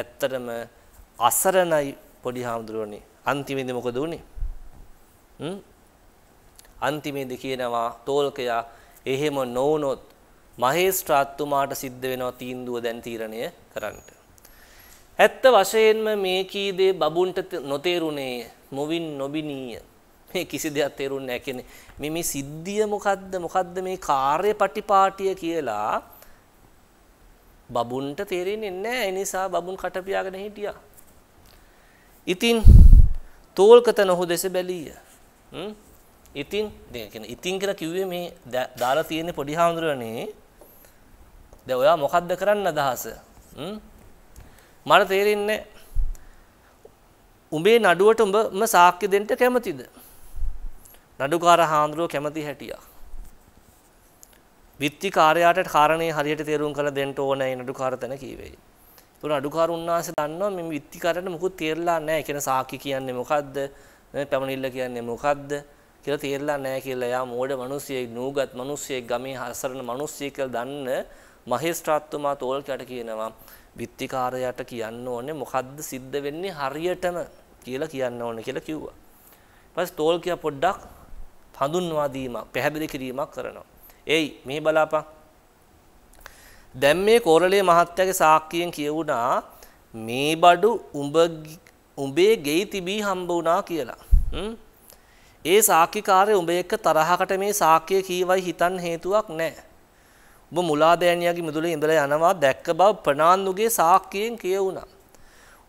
ඇත්තටම අසරණයි පොඩි හාමුදුරුවනේ. අන්තිමේදී මොකද වුනේ? හ්ම්? අන්තිමේදී කියනවා තෝල්කයා එහෙම නොවුනොත් මහේස්ත්‍රාත්තුමාට සිද්ධ වෙනවා තීන්දුව දැන් තීරණය කරන්නට. ඇත්ත වශයෙන්ම මේ කී දේ බබුන්ට නොතේරුණේ මොවින් නොබිනීය. මේ කිසි දෙයක් තේරුන්නේ නැහැ කියන්නේ මේ මේ සිද්ධිය මොකද්ද මොකද්ද මේ කාර්යපටිපාටිය කියලා බබුන්ට තේරෙන්නේ නැහැ. ඒ නිසා බබුන් කට පියාගෙන හිටියා. ඉතින් තෝල්කත නොහු දෙස බැලීය. ඉතින් කියන ඉතින් කියලා කිව්වේ මේ දාලා තියෙන පොඩි හාමුදුරනේ. දැන් ඔයා මොකද්ද කරන්න අදහස? මට තේරෙන්නේ උඹේ නඩුවට උඹම සාක්ෂි දෙන්න කැමතිද? නඩුකාර හාමුදුරුව කැමති හැටියා. විත්ති කාර්යයට කාරණේ හරියට තේරුම් කරලා දෙන්න ඕනේ නඩුකාරතන කීවේ. ඒතර නඩුකාර උන්වහන්සේ දන්නවා මේ විත්ති කාර්යයට මුකුත් තේරලා නැහැ කියන සාක්ෂි කියන්නේ මොකද්ද? පැමිණිල්ල කියන්නේ මොකද්ද? කියලා තේරලා නැහැ කියලා යා මෝඩ මිනිසියෙක් නූගත් මිනිසියෙක් ගමේ හසරන මිනිසියෙක් කියලා දන්න මහේස්ත්‍රාත්තුමා තෝල්කයට කියනවා විත්ති කාර්යයට කියන්න ඕනේ මොකද්ද සිද්ධ වෙන්නේ හරියටම කියලා කියන්න ඕනේ කියලා කිව්වා. ඊපස් තෝල්කියා පොඩ්ඩක් හඳුන්වා දීමක් පැහැදිලි කිරීමක් කරනවා. එයි මෙහි බලාපන්. දැන් මේ කෝරළේ මහත්තයාගේ සාක්කියෙන් කියවුණා මේ බඩු උඹ උඹේ ගෙයි තිබී හම්බ වුණා කියලා. ඒ සාක්කිකාරය උඹ එක්ක තරහකට මේ සාක්කිය කීවයි හිතන් හේතුවක් නැහැ. ඔබ මුලාදෑනියාගේ මිදුලේ ඉඳලා යනවා දැක්ක බව ප්‍රනාන්දුගේ සාක්කියෙන් කියවුණා.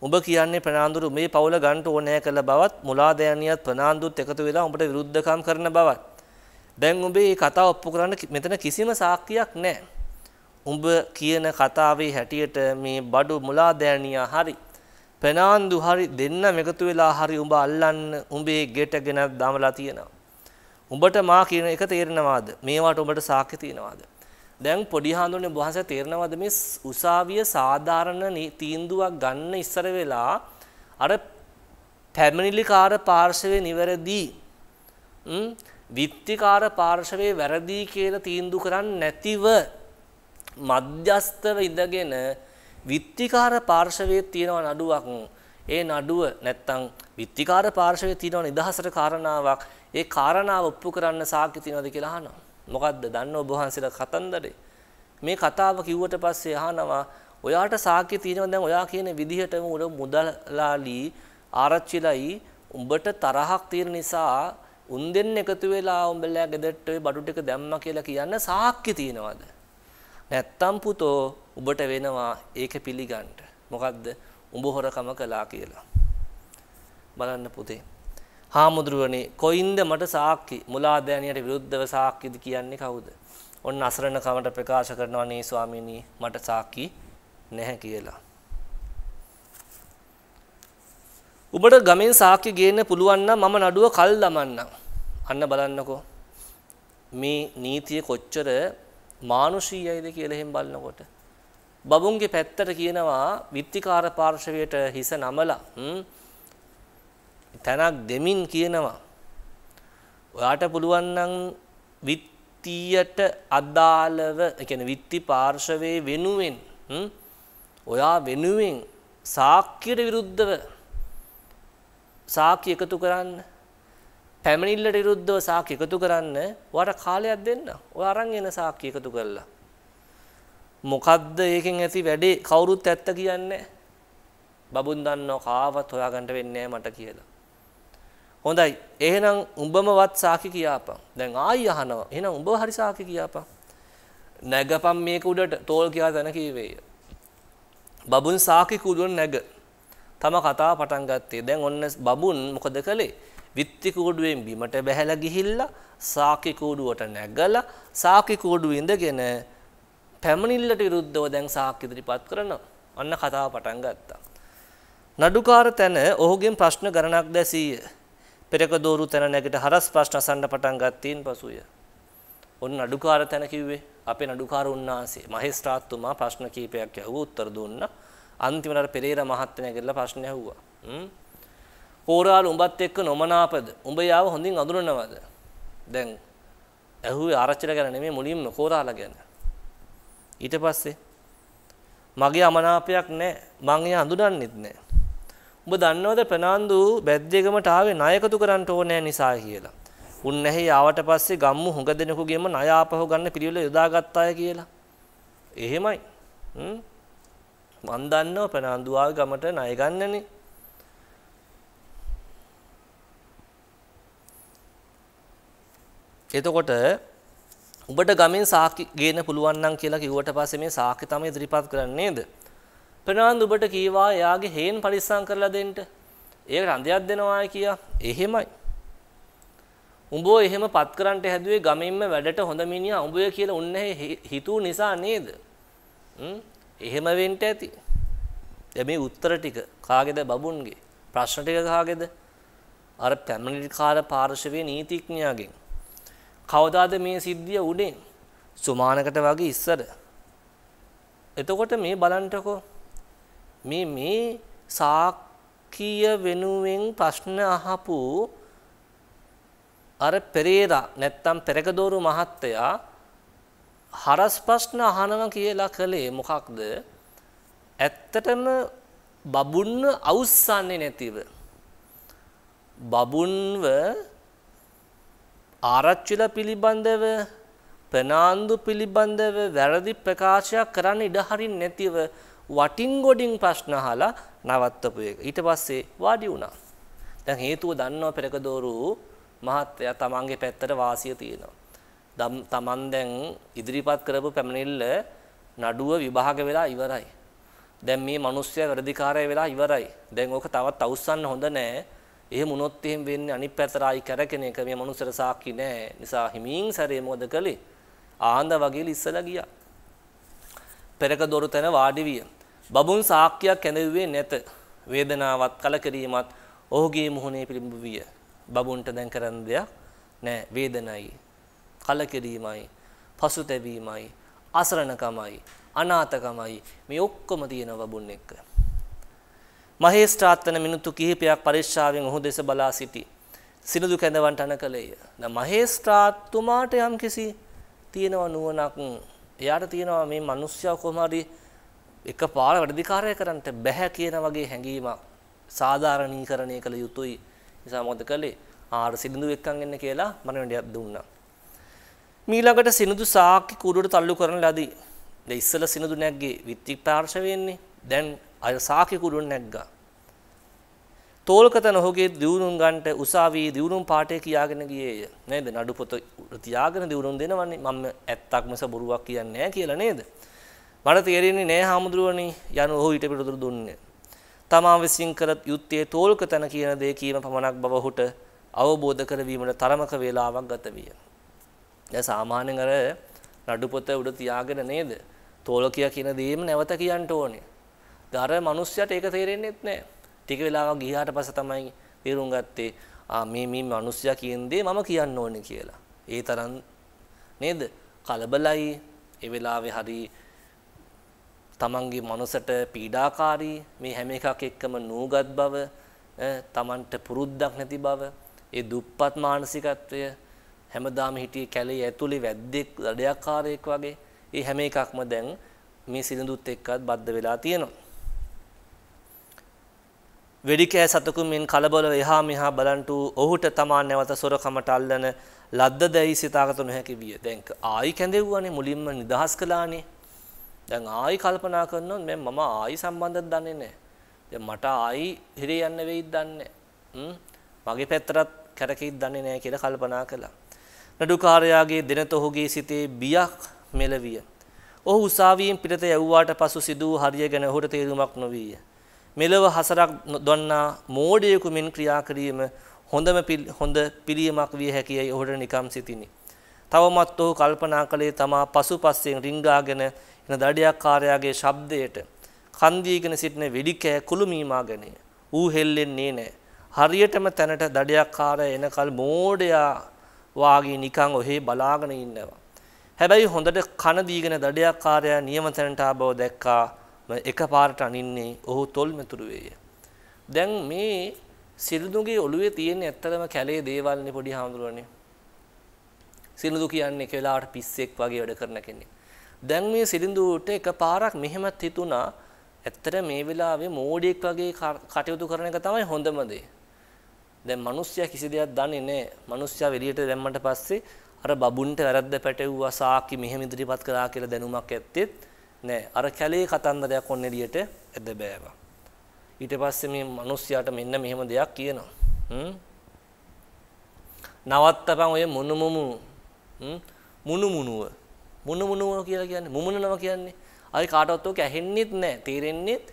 ඔබ කියන්නේ ප්‍රනාන්දුරු මේ පවුල ගන්න ඕනෑ කළ බවත් මුලාදෑනියත් ප්‍රනාන්දුත් එකතු වෙලා උඹට විරුද්ධකම් කරන බවත්. දැන් උඹේ මේ කතාව ඔප්පු කරන්න මෙතන කිසිම සාක්කියක් නැහැ. උඹ කියන කතාවේ හැටියට මේ බඩු මුලාදෑනියා හරි පෙනාන්දු හරි දෙන්නම එකතු වෙලා හරි උඹ අල්ලන්න උඹේ ගෙට ගෙනත් දමලා තියෙනවා. උඹට මා කියන එක තේරෙනවාද? මේවට උඹට සාක්ෂි තියනවාද? දැන් පොඩි හාමුදුරනේ බොහස තේරෙනවාද මේ උසාවිය සාධාරණ තීන්දුවක් ගන්න ඉස්සර වෙලා අර පැමිණිලිකාර පාර්ශවයේ නිවැරදි විත්තිකාර පාර්ශවයේ වැරදි කියලා තීන්දුව කරන්නේ නැතිව මධ්‍යස්තව ඉඳගෙන විත්තිකාර පාර්ශවයේ තියෙන නඩුවක් ඒ නඩුව නැත්තම් විත්තිකාර පාර්ශවයේ තියෙන නිදහසට කාරණාවක් ඒ කාරණාව ඔප්පු කරන්න සාක්ෂි තියනවද කියලා අහනවා. මොකද්ද? දන්න ඔබ වහන්සේලා කතන්දරේ. මේ කතාව කිව්වට පස්සේ අහනවා ඔයාට සාක්ෂි තියෙනවා දැන් ඔයා කියන විදිහටම උඩ මුදලාලි ආරච්චිලයි උඹට තරහක් තියෙන නිසා උන් දෙන්න එකතු වෙලා උඹලා ගෙදරට ওই බඩු ටික දැම්මා කියලා කියන්න සාක්ෂි තියනවාද? නැත්තම් පුතෝ ඔබට වෙනවා ඒක පිළිගන්න. මොකද්ද? උඹ හොරකම කළා කියලා. බලන්න පුතේ. හාමුදුරුවනේ කොයින්ද මට සාක්ෂි මුලාදෑනියට විරුද්ධව සාක්ෂිද කියන්නේ කවුද? ඔන්න අසරණ කමට ප්‍රකාශ කරනවා නේ ස්වාමීනි මට සාක්ෂි නැහැ කියලා. ඔබට ගමෙන් සාක්කි ගේන්න පුළුවන් නම් මම නඩුව කල් දමන්නම්. අන්න බලන්නකෝ. මේ නීතිය කොච්චර මානුෂීයයිද කියලා එහෙම බලනකොට බබුන්ගේ පැත්තට කියනවා විත්තිකාර පාර්ශවයට හිස නමලා තැනක් දෙමින් කියනවා ඔයාට පුළුවන් නම් විත්තියට අදාළව ඒ කියන්නේ විත්ති පාර්ශවයේ වෙනුවෙන් ඔයා වෙනුවෙන් සාක්කියට විරුද්ධව සාක්ෂි එකතු කරන්න පැමිණිල්ලට විරුද්ධව සාක්ෂි එකතු කරන්න ඔයාට කාලයක් දෙන්න. ඔය අරන් එන සාක්ෂි එකතු කරලා. මොකද්ද ඒකෙන් ඇති වැඩේ කවුරුත් ඇත්ත කියන්නේ බබුන් දන්නව කාවත් හොයාගන්න වෙන්නේ මට කියලා. හොඳයි. එහෙනම් උඹමවත් සාකි කියාපන්. දැන් ආයි අහනවා. එහෙනම් උඹව හරි සාකි කියාපන්. නැගපම් මේක උඩට තෝල් කියා දන කීවේය. බබුන් සාකි කුඩුවන් නැග. තම කතාව පටන් ගත්තේ. දැන් ඔන්න බබුන් මොකද කළේ? විත්ති කූඩුවෙන් බිමට බැහැලා ගිහිල්ලා සාකි කූඩුවට නැගලා සාකි කූඩුවේ ඉඳගෙන පැමිණිල්ලට විරුද්ධව දැන් සාක්ෂි ඉදිරිපත් කරනවා. අන්න කතාව පටන් ගත්තා. නඩුකාර තැන ඔහුගෙන් ප්‍රශ්න ගණනක් දැසීය. පෙරක දෝරු තැන නැගිට හරස් ප්‍රශ්න අසන්න පටන් ගත්තයින් පසුය. ඔන්න නඩුකාර තැන කිව්වේ අපේ නඩුකාර උන්නාන්සේ මහේස්ත්‍රාත්තුමා ප්‍රශ්න කීපයක් ඇහුව උත්තර දුන්නා. අන්තිමට අර පෙරේරා මහත්තයා කියලා ප්‍රශ්න ඇහුවා. හ්ම්. කෝරාල උඹත් එක්ක නොමනාපද? උඹ යාව හොඳින් අඳුරනවද? දැන් ඇහුවේ ආරච්චිලා ගැන නෙමෙයි මුලින්ම කෝරාලා ගැන. ඊට පස්සේ මගේ අමනාපයක් නැහැ. මං එයා අඳුරන්නෙත් නැහැ. උඹ දන්නවද ප්‍රනාන්දු බැද්දේගමට ආවේ ණයකතු කරන්න ඕනේ නිසා කියලා. උන්නැහි ආවට පස්සේ ගම්මු හුඟ දෙනෙකුගේම ණය ආපහු ගන්න පිළිවෙල යොදාගත්තාය කියලා. එහෙමයි. හ්ම් මන් දන්නවා ප්‍රනාන්දුආ ගමට ණය ගන්නනේ. එතකොට උඹට ගමෙන් සාක්කි ගේන්න පුළුවන් නම් කියලා කිව්වට පස්සේ මේ සාක්කි තමයි ඉදිරිපත් කරන්නේ නේද? ප්‍රනාන්දු උඹට කීවා එයාගේ හේන් පරිස්සම් කරලා දෙන්න. ඒක රඳයක් දෙනවායි කියා. එහෙමයි. උඹව එහෙම පත් කරන්නට හැදුවේ ගමින්ම වැඩට හොඳ මිනිහා උඹය කියලා උන්නේ හිතූ නිසා නේද? හ්ම් එහෙම වෙන්න ඇති. දැන් මේ උත්තර ටික කාගේද බබුන්ගේ? ප්‍රශ්න ටික කාගේද? අර පැමිණිලිකාර පාර්ශවයේ නීතිඥයාගෙන්. කවදාද මේ සිද්ධිය උනේ? සුමානකට වගේ ඉස්සර. එතකොට මේ බලන්ටකෝ මේ මේ සාක්කිය වෙනුවෙන් ප්‍රශ්න අහපු අර පෙරේරා නැත්තම් පෙරකදෝරු මහත්තයා හරස් ප්‍රශ්න අහනවා කියලා කලේ මොකක්ද? ඇත්තටම බබුන්ව අවුස්සන්නේ නැතිව බබුන්ව ආරච්චිල පිළිබඳව ප්‍රනාන්දු පිළිබඳව වැරදි ප්‍රකාශයක් කරන්න ඉඩ හරින් නැතිව වටින් ගොඩින් ප්‍රශ්න අහලා නවත්තපු එක. ඊට පස්සේ වාඩි වුණා. දැන් හේතුව දන්නව පෙරකදෝරු මහත්තයා තමන්ගේ පැත්තට වාසිය තියෙනවා. තමන් දැන් ඉදිරිපත් කරපු පැමිණිල්ල නඩුව විභාග වෙලා ඉවරයි. දැන් මේ මිනිස්සයා වැඩිකාරය වෙලා ඉවරයි. දැන් ඕක තවත් අවස්සන්න හොඳ නෑ. එහෙම වුණොත් එහෙම වෙන්නේ අනිත් පැතරයි කරගෙන එක මේ මිනිස්සර සාක්ෂි නෑ. නිසා හිමින් සැරේ මොකද කළේ? ආහන්ද වගේ ඉස්සලා ගියා. පෙරක දොරතන වාඩි විය. බබුන් සාක්ෂියක් ඇඳෙව්වේ නැත. වේදනාවත් කලකිරීමත් ඔහුගේ මුහුණේ පිළිඹු විය. බබුන්ට දැන් කරන්න දෙයක් නෑ වේදනයි කලකිරීමයි, පසුතැවීමයි, අසරණකමයි, අනාථකමයි මේ ඔක්කොම තියෙන වබුන් එක්ක. මහේස්ත්‍රාත්තන මිනිත්තු කිහිපයක් පරිශ්‍රාවෙන් ඔහු දෙස බලා සිටි. සිනිඳු කැඳවන් තන කළේය. න මහේස්ත්‍රාත්තුමාට යම්කිසි තියෙනව නුවණක් එයාට තියෙනවා මේ මිනිස්සයා කොහොම හරි එකපාර වැඩිකාරය කරන්න බැහැ කියන වගේ හැඟීමක් සාධාරණීකරණය කළ යුතුයි. නිසා මොකද කළේ? ආර සිලිඳු එක්කන් එන්න කියලා මරණයට දුන්නා. මීළඟට සිනිදු සාක්කි කුඩුවට තල්ලු කරන ලදී. දැන් ඉස්සෙල්ලා සිනිදු නැග්ගේ විත්ති පාර්ශ වෙන්නේ. දැන් අය සාක්කි කුඩුවට නැග්ගා. තෝල්කත නොහුගේ දියුණුම් ගන්නට උසාවියේ දියුණුම් පාඩේ කියාගෙන ගියේය. නේද? නඩු පොත තියාගෙන දියුණුම් දෙනවන්නේ මම ඇත්තක්ම සබුරුවක් කියන්නේ නැහැ කියලා නේද? මට තේරෙන්නේ නැහැ හාමුදුරුවනේ යන ඔහු ඊට පිටුදුරු දුන්නේ. තමා විසින් කර යුත්තේ තෝල්කතන කියන දේ කීම පමණක් බව ඔහුට අවබෝධ කරවීමට තරමක වේලාවක් ගත විය. දැන් සාමාන්‍යයෙන් අර නඩු පොත උඩ තියාගෙන නේද? තෝලකියා කියන දේම නැවත කියන්න ඕනේ. දර මිනිස්සයාට ඒක තේරෙන්නේත් නැහැ. ටික වෙලාවක් ගියාට පස්සේ තමයි තේරුම් ගත්තේ ආ මේ මේ මිනිස්සයා කියන දේ මම කියන්න ඕනේ කියලා. ඒ තරම් නේද? කලබලයි ඒ වෙලාවේ හරි තමන්ගේ මනසට පීඩාකාරී මේ හැම එකක් එක්කම නූගත් බව තමන්ට පුරුද්දක් නැති බව ඒ දුප්පත් මානසිකත්වය හැමදාම හිටියේ කැලේ ඇතුලේ වැද්දෙක් දඩයක්කාරයෙක් වගේ. ඒ හැම එකක්ම දැන් මේ සිරිඳුත් එක්කත් බද්ධ වෙලා තියෙනවා. වෙඩිකෑ සතකු මෙන් කලබල එහා මෙහා බලන්ටු ඔහුට තමා නැවත සොරකමට අල්ලන ලද්ද දැයි සිතාගත නොහැකි විය. දැන් ආයි කැඳෙව්වනේ මුලින්ම නිදහස් කළානේ. දැන් ආයි කල්පනා කරනවා මම මම ආයි සම්බන්ධද දන්නේ නැහැ. දැන් මට ආයි හිරේ යන්න වෙයිද දන්නේ නැහැ. මගේ පැත්තටත් කැරකෙයිද දන්නේ නැහැ කියලා කල්පනා කළා. නඩුකාරයාගේ දෙනත ඔහුගේ සිතේ බියක් මෙලවිය. ඔහු උසාවියෙන් පිටත යව්වාට පසු සිදු හරිය ගැන ඔහුට තේරුමක් නොවිය. මෙලව හසරක් දොන්නා මෝඩයෙකු මෙන් ක්‍රියා කිරීම හොඳම හොඳ පිළියමක් විය හැකියි ඔහුට නිකම් සිතිනි. තවමත් ඔහු කල්පනා කළේ තමා පසුපස්සෙන් රිංගාගෙන එන දඩයක්කාරයාගේ ශබ්දයට කන්දීගෙන සිටින වෙඩිකෑ කුළුමීමා ගැනය. ඌ හෙල්ලෙන්නේ නෑ. හරියටම තැනට දඩයක්කාරය එනකල් මෝඩයා වාගේ නිකන් ඔහේ බලාගෙන ඉන්නවා. හැබැයි හොඳට කන දීගෙන දඩයක්කාරයා නියම තැනට ආවව දැක්කාම එකපාරට අනින්නේ ඔහු තොල් මෙතුරු වේය. දැන් මේ සිරුදුගේ ඔළුවේ තියෙන ඇත්තටම කැලේ දේවල්නේ පොඩි හාමුදුරනේ. සිරුදු කියන්නේ එක වෙලාවට පිස්සෙක් වගේ වැඩ කරන කෙනෙක්. දැන් මේ සිරිඳුට එකපාරක් මෙහෙමත් හිතුණා ඇත්තට මේ වෙලාවේ මෝඩෙක් වගේ කටයුතු කරන එක තමයි හොඳම දේ. දැන් මිනිස්සයා කිසි දෙයක් දන්නේ නැහැ. මිනිස්සයා එළියට දැම්මට පස්සේ අර බබුන්ට වැරද්ද පැටවුවා සාකි මෙහෙම ඉදිරිපත් කළා කියලා දැනුමක් ඇත්තෙත් නැහැ. අර කැලේ කතන්දරයක් ඔන්න එළියට ඇද බෑවා. ඊට පස්සේ මේ මිනිස්සයාට මෙන්න මෙහෙම දෙයක් කියනවා. හ්ම්. නවත්තපන් ඔය මුනුමුමු හ්ම් මුනුමුනුව මුනුමුනුව කියලා කියන්නේ මුමුනනවා කියන්නේ. අර කාටවත් ඔක ඇහෙන්නෙත් නැහැ, තේරෙන්නෙත්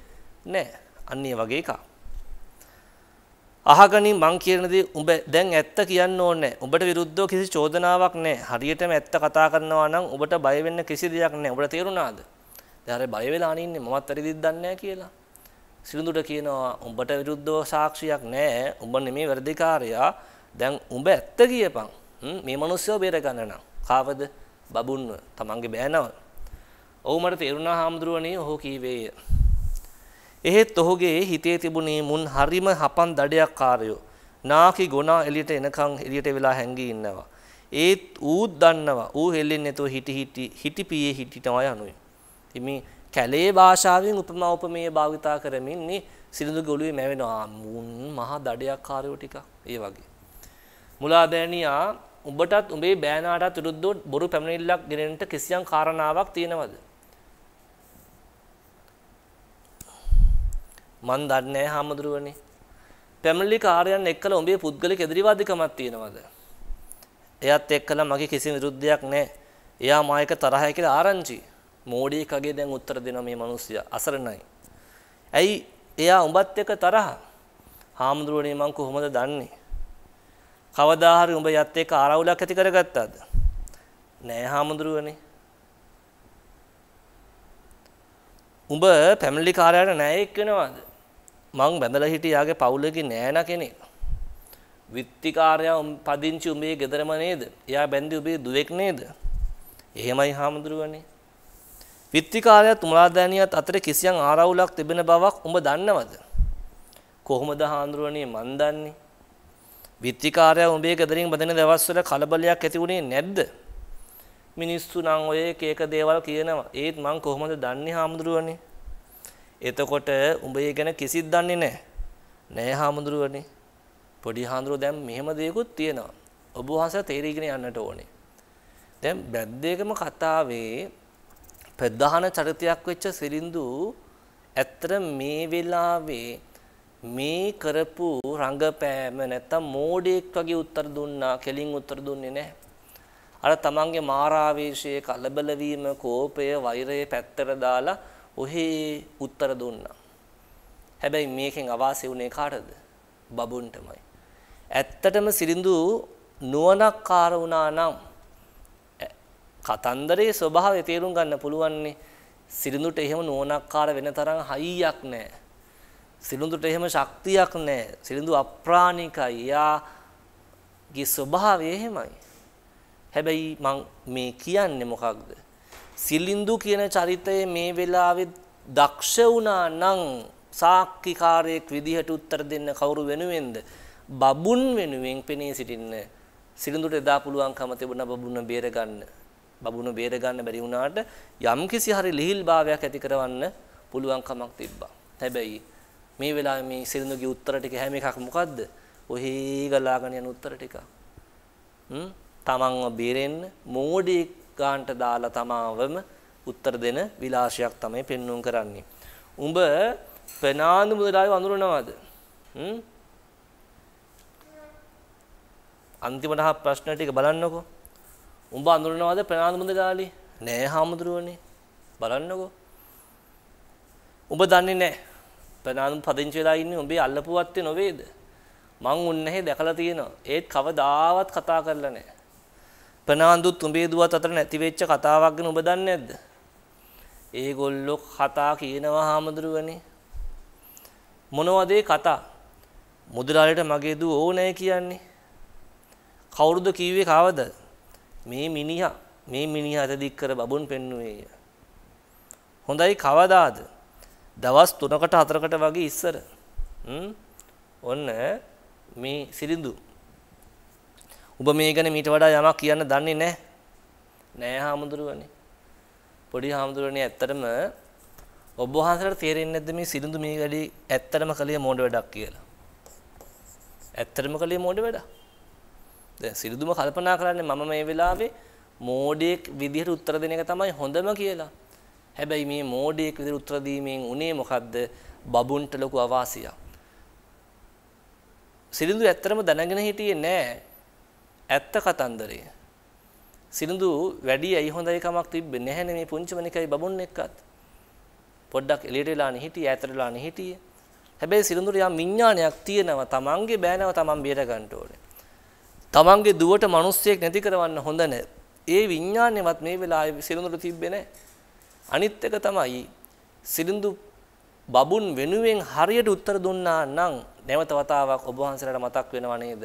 නැහැ. අන්න වගේ එකක්. අහගනි මං කියන දේ උඹ දැන් ඇත්ත කියන්න ඕනේ. උඹට විරුද්ධව කිසි චෝදනාවක් නැහැ. හරියටම ඇත්ත කතා කරනවා නම් උඹට බය වෙන්න කිසි දෙයක් නැහැ. උඹට තේරුණාද? දැන් අර බය වෙලා අනින්නේ මමත් වැරදිද දන්නේ නැහැ කියලා. සිරිඳුට කියනවා උඹට විරුද්ධව සාක්ෂියක් නැහැ. උඹ නෙමේ වැරදිකාරයා. දැන් උඹ ඇත්ත කියපන්. මේ මිනිස්සුව බේර ගන්න නම්. කාවද? බබුන්ව. තමන්ගේ බෑනව. ඔව් මට තේරුණා හාමුදුරුවනේ. ඔහු කීවේය. එහෙත් ඔහුගේ හිතේ තිබුණේ මුන් හරිම හපන් දඩයක් කාරයෝ. නාකි ගොනා එලියට එනකං එලියට වෙලා හැංගී ඉන්නවා. ඒත් ඌත් දන්නවා ඌ හෙල්ලෙන් නැතුව හිටි හිටි හිටි පියේ හිටිටවා යනුයි. ඉතින් මේ කැලේ භාෂාවෙන් උපමා උපමේය භාවිතා කරමින් මේ සිරිඳු ගොළුවේ මැවෙනවා මුන් මහා දඩයක් කාරයෝ ටික. ඒ වගේ. මුලාදෑනියා උඹටත් උඹේ බෑනාටත් විරුද්ධව බොරු පැමිණිල්ලක් ගෙනෙන්නට කිසියම් කාරණාවක් තියෙනවද? මන් දන්නේ නැහැ හාමුදුරුවනේ. පැමිණිලි කාර්යයන් එක්කලා උඹේ පුද්ගලික එදිරිවාදිකමක් තියෙනවද? එයාත් එක්කලා මගේ කිසි විරුද්ධයක් නැහැ. එයා මා එක තරහයි කියලා ආරංචි. මෝඩියෙක් වගේ දැන් උත්තර දෙනවා මේ මිනිස්සයා. අසරණයි. ඇයි එයා උඹත් එක්ක තරහ? හාමුදුරුවනේ මං කොහොමද දන්නේ? කවදා හරි උඹ යත් එක්ක ආරවුලක් ඇති කරගත්තාද? නෑ හාමුදුරුවනේ. උඹ පැමිණිලි කාර්යයට නෑයෙක් වෙනවද? මං බැඳලා හිටියාගේ පවුලේ නෑන කෙනෙක්. විත්තිකාරයා පදිංචි උඹේ ගෙදරම නේද? එයා බැඳි උඹේ දුවෙක් නේද? එහෙමයි හාමුදුරුවනේ. විත්තිකාරයා තුමලාදෑනියත් අතර කිසියම් ආරවුලක් තිබෙන බවක් උඹ දන්නවද? කොහොමද හාමුදුරුවනේ මන් දන්නේ? විත්තිකාරයා උඹේ ගෙදරින් බඳින දවස්වල කලබලයක් ඇති වුණේ නැද්ද? මිනිස්සු නම් ඔය එක එක දේවල් කියනවා. ඒත් මං කොහොමද දන්නේ හාමුදුරුවනේ? එතකොට උඹ ඒ ගැන කිසිත් දන්නේ නැහැ. නෑ හාමුදුරුවනේ. පොඩි හාමුදුරුව දැන් මෙහෙම දෙයක්ත් තියෙනවා. ඔබ වහන්සේ තේරීගෙන යන්නට ඕනේ. දැන් බද්දේකම කතාවේ ප්‍රධාන චරිතයක් වෙච්ච සිරින්දු ඇත්තට මේ වෙලාවේ මේ කරපු රංගපෑම නැත්තම් මෝඩෙක් වගේ උත්තර දුන්නා, කෙලින් උත්තර දුන්නේ නැහැ. අර තමන්ගේ මාරාවේශයේ කලබල වීම, කෝපය, වෛරය පැත්තට දාලා ඔහේ උත්තර දුන්නා. හැබැයි මේකෙන් අවාසය වුණේ කාටද? බබුන්ටමයි. ඇත්තටම සිරිඳු නුවණක්කාර වුණා නම් කතන්දරේ ස්වභාවය තේරුම් ගන්න පුළුවන්නේ සිරිඳුට එහෙම නුවණක්කාර වෙන තරම් හයියක් නැහැ. සිරිඳුට එහෙම ශක්තියක් නැහැ. සිරිඳු අප්‍රාණිකයි. යාගේ ස්වභාවය එහෙමයි. හැබැයි මං මේ කියන්නේ මොකක්ද? සිලින්දු කියන චරිතය මේ වෙලාවේ දක්ෂ වුණා නම් සාක්කිකාරයෙක් විදිහට උත්තර දෙන්න කවුරු වෙනුවෙන්ද? බබුන් වෙනුවෙන් පෙනී සිටින්න. සිලින්දුට එදා පුළුවන්කම තිබුණා බබුන බේරගන්න. බබුන බේරගන්න බැරි වුණාට යම්කිසි හරි ලිහිල්භාවයක් ඇති කරවන්න පුළුවන්කමක් තිබ්බා. හැබැයි මේ වෙලාවේ මේ සිලින්දුගේ උත්තර ටික හැම එකක් මොකද්ද? ඔහි ගලාගෙන යන උත්තර ටික. හ්ම් තමන්ව බේරෙන්න මෝඩෙක් ගාන්ට දාලා තමාවම උත්තර දෙන විලාසයක් තමයි පෙන්වුම් කරන්නේ. උඹ ප්‍රනාන්දු මුදලාවේ වඳුරනවද? හ්ම්? අන්තිමට අහ ප්‍රශ්න ටික බලන්නකෝ. උඹ අඳුරනවද ප්‍රනාන්දු මුදලාලි? නෑ හාමුදුරුවනේ. බලන්නකෝ. උඹ දන්නේ නෑ. ප්‍රනාන්දු පදිංචි වෙලා ඉන්නේ උඹේ අල්ලපුවත්තේ නොවේද? මං උන්නේ දැකලා තියෙනවා. ඒත් කවදාවත් කතා කරලා නෑ. ප්‍රනාන්දු තුඹේ දුවත් අතර නැති වෙච්ච කතාවක් ගැන ඔබ දන්නේ නැද්ද? ඒගොල්ලෝ කතා කියනවා හාමුදුරුවනේ. මොනවද කතා? මුදලාලට මගේ දුව ඕනේ කියන්නේ. කවුරුද කිව්වේ කවද? මේ මිනිහා මේ මිනිහා අතදික් කර බබුන් පෙන්නුවේය. හොඳයි කවදාද? දවස් 3කට 4කට වගේ ඉස්සර. ඔන්න මේ සිරිඳු ඔබ මේ ගැන මීට වඩා යමක් කියන්න දන්නේ නැහැ. නෑ හාමුදුරුවනේ. පොඩි හාමුදුරුවනේ ඇත්තටම ඔබ වහන්සේට තේරෙන්නේ නැද්ද මේ සිරුඳු මේ වැඩි ඇත්තටම කලේ මොඩ වැඩක් කියලා? ඇත්තටම කලේ මොඩ වැඩක්. දැන් සිරුදුම කල්පනා කරන්නේ මම මේ වෙලාවේ මෝඩෙක් විදිහට උත්තර දෙන එක තමයි හොඳම කියලා. හැබැයි මේ මෝඩෙක් විදිහට උත්තර දීමෙන් උනේ මොකද්ද? බබුන්ට ලොකු අවාසියක්. සිරිඳු ඇත්තටම දැනගෙන හිටියේ නෑ ඇත්ත කතන්දරය. සිරිඳු වැඩි ඇයි හොඳයි කමක් තිබ්බේ නැහැනේ මේ පුංචිම නිකයි බබුන් එක්කත්. පොඩ්ඩක් එළියට වෙලානේ හිටියේ ඈතරලානේ හිටියේ. හැබැයි සිරිඳුට යම් විඥානයක් තියෙනවා තමන්ගේ බෑනව තමන් බේර ගන්න ඕනේ. තමන්ගේ දුවට මිනිස්සෙක් නැති කරවන්න හොඳ නැහැ. ඒ විඥානයවත් මේ වෙලාවේ සිරිඳුට තිබ්බේ නැහැ. අනිත් එක තමයි සිරිඳු බබුන් වෙනුවෙන් හරියට උත්තර දුන්නා නම් නැවත වතාවක් ඔබ වහන්සේලාට මතක් වෙනව නේද?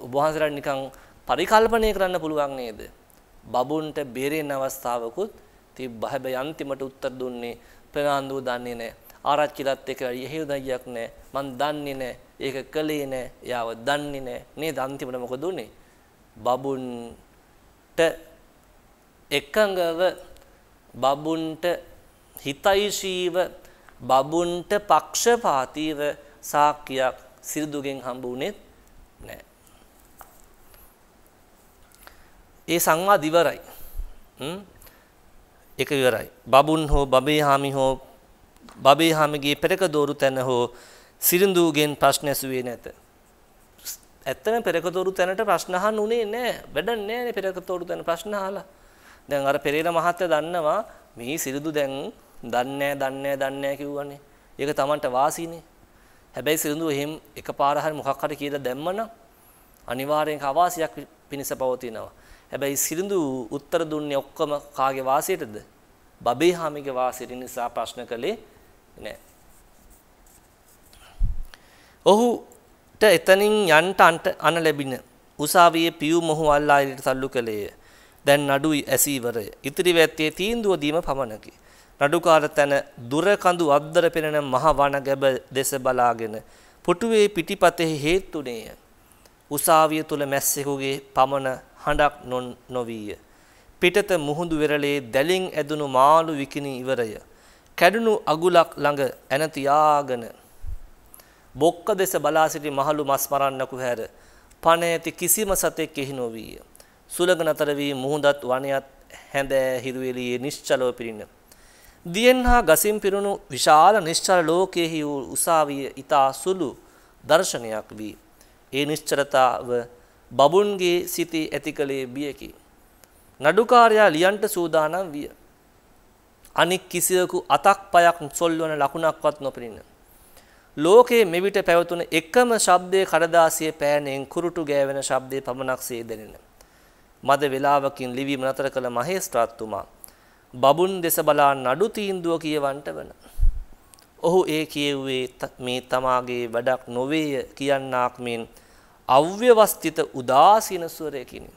ඔබ වහන්සේලාට නිකන් පරිකල්පනය කරන්න පුළුවන් නේද? බබුන්ට බෙරෙන අවස්ථාවකුත් තිබ්බ හැබැයි අන්තිමට උත්තර දුන්නේ ප්‍රනාන්දුව දන්නේ නැහැ. ආරච්චිලත් එක්ක යෙහිවදයියක් නැහැ. මං දන්නේ නැහැ. ඒක කළේ නැහැ. යාව දන්නේ නැහැ. නේද අන්තිමට මොකද උනේ? බබුන්ට එකඟව බබුන්ට හිතයිශීව බබුන්ට පක්ෂපාතීව සාක්කියක් සිරිදුගෙන් හම්බුනේ නැහැ. ඒ සංවාද ඉවරයි. එක ඉවරයි. බබුන් හෝ බබේහාමි හෝ බබේහාමිගේ පෙරකදෝරු තැන හෝ සිරිඳුගෙන් ප්‍රශ්න ඇසුවේ නැත. ඇත්තම පෙරකදෝරු තැනට ප්‍රශ්න අහන්න උනේ නැහැ. වැඩක් නැහැ පෙරකදෝරු තැන ප්‍රශ්න අහලා. දැන් අර පෙරේර මහත්තයා දන්නවා මේ සිරිඳු දැන් දන්නේ දන්නේ දන්නේ කිව්වනේ. ඒක Tamanට වාසිනේ. හැබැයි සිරිඳු එහෙම එකපාර හරි මොකක් හරි කියලා දැම්මනම් අනිවාර්යෙන් කවාසියක් පිනිස පවතිනවා. හැබැයි සිරිඳු උත්තර දුන්නේ ඔක්කොම කාගේ වාසියටද? බබේ හාමිගේ වාසියට නිසා ප්‍රශ්න කළේ නෑ. ඔහුට එතනින් යන්ට අන ලැබින උසාවියේ පියු මොහු අල්ලා ඉරිට තල්ලු කළේය. දැන් නඩු ඇසීවරය. ඉතිරි වැත්තේ තීන්දුව දීම පමණකි. නඩුකාර තැන දුර කඳු අද්දර පෙනෙන මහ වන ගැබ දෙස බලාගෙන පුටුවේ පිටිපතෙහි හේතුණේය. උසාවිය තුල මැස්සෙකුගේ පමණ හඬක් නොවීය. පිටත මුහුදු වෙරළේ දැලින් ඇදුණු මාළු විකිනි ඉවරය. කැඩුණු අගුලක් ළඟ ඇනති යාගෙන බොක්ක දෙස බලා සිටි මහලු මස් මරන්නකු හැර පණ ඇති කිසිම සතෙක් එහි නොවිය. සුලග නතර වී මුහුදත් වනයත් හැඳ හිරුවෙලියේ නිශ්චලව පිරින. දියෙන් හා ගසින් පිරුණු විශාල නිශ්චල ලෝකයෙහි වූ උසාවිය ඊතා සුළු දර්ශනයක් වී ඒ නිශ්චලතාව බබුන්ගේ සිතේ ඇති කළේ බියකි. නඩුකාරයා ලියන්ට සූදානම් විය. අනික් කිසිවකු අතක් පයක් සොල්වන ලකුණක්වත් නොපෙනින. ලෝකයේ මෙවිට පැවතුන එකම ශබ්දයේ කඩදාසිය පෑනෙන් කුරුටු ගෑවෙන ශබ්දයේ පමණක් සේදෙනෙන. මද වේලාවකින් ලිවීම නතර කළ මහේස්ත්‍රාත්තුමා බබුන් දෙස බලා නඩු තීන්දුව කියවන්ට වන. ඔහු ඒ කියෙව්වේ මේ තමාගේ වැඩක් නොවේය කියන්නාක් මෙන් අව්‍යවස්ථිත උදාසීන ස්වරයකින්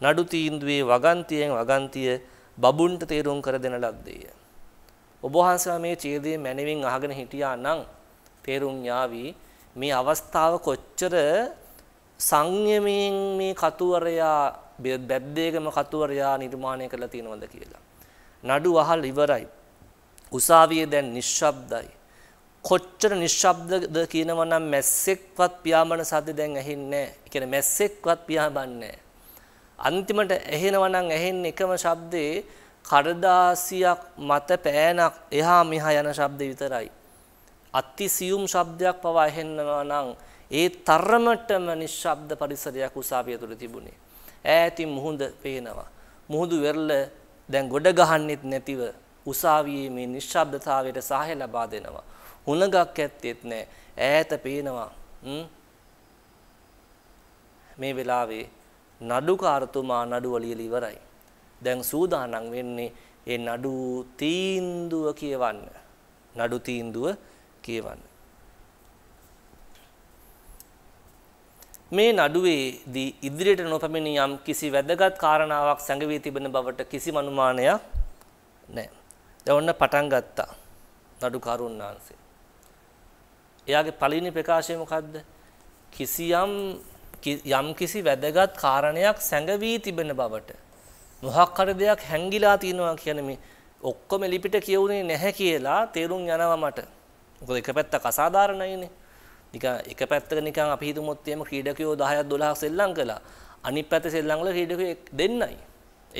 නඩු තීන්දුවේ වගන්තියෙන් වගන්තිය බබුන්ට තේරුම් කර දෙන ලද්දේය. ඔබ වහන්සේලා මේ ඡේදයේ මැනවින් අහගෙන හිටියා නම් තේරුම් යාවි මේ අවස්ථාව කොච්චර සංයමයෙන් මේ කතුවරයා බැද්දේගම කතුවරයා නිර්මාණය කරලා තියෙනවද කියලා. නඩු අහල් ඉවරයි. උසාවියේ දැන් නිශ්ශබ්දයි. කොච්චර නිශ්ශබ්දද කියනවා නම් මැස්සෙක්වත් පියාඹන සද්ද දැන් ඇහෙන්නේ නැහැ. මැස්සෙක්වත් පියාඹන්නේ අන්තිමට ඇහෙනවා නම් ඇහෙන්නේ එකම ශබ්දේ කඩදාසියක් මත පෑනක් එහා මෙහා යන ශබ්ද විතරයි. අතිසියුම් ශබ්දයක් පවා ඇහෙන්නවා නම් ඒ තරමටම නිශ්ශබ්ද පරිසරයක් උසාවිය තුළ තිබුණේ. ඈතින් මුහුද පේනවා. මුහුදු වෙරළ දැන් ගොඩ ගහන්නෙත් නැතිව උසාවියේ මේ නිශ්ශබ්දතාවයට සහය ලබා දෙනවා. හුළඟක් ඇත්තෙත් නැහැ. ඈත පේනවා. මේ වෙලාවේ නඩුකාරතුමා නඩුව ලියලා ඉවරයි. දැන් සූදානම් වෙන්නේ ඒ නඩු තීන්දුව කියවන්න. නඩු තීන්දුව කියවන්න. මේ නඩුවේදී ඉදිරියට නොපැමිණි යම් කිසි වැදගත් කාරණාවක් සැඟවී තිබෙන බවට කිසිම අනුමානයක් නැහැ. දැන් ඔන්න පටන් ගත්තා. නඩු කරුණාංශේ. එයාගේ පළවෙනි ප්‍රකාශය මොකද්ද? කිසියම් යම් කිසි වැදගත් කාරණයක් සැඟවී තිබෙන බවට මොහක් හරි දෙයක් හැංගිලා තිනවා කියන මේ ඔක්කොම ලිපිට කියුනේ නැහැ කියලා තේරුම් යනවා මට. මොකද එක පැත්තක් අසාධාරණයිනේ. නිකන් එක පැත්තක නිකන් අපි හිතමුත් එහෙම ක්‍රීඩකයෝ 10ක් 12ක් සෙල්ලම් කළා. අනිත් පැත්තේ සෙල්ලම් වල ක්‍රීඩකයෝ දෙන්නයි.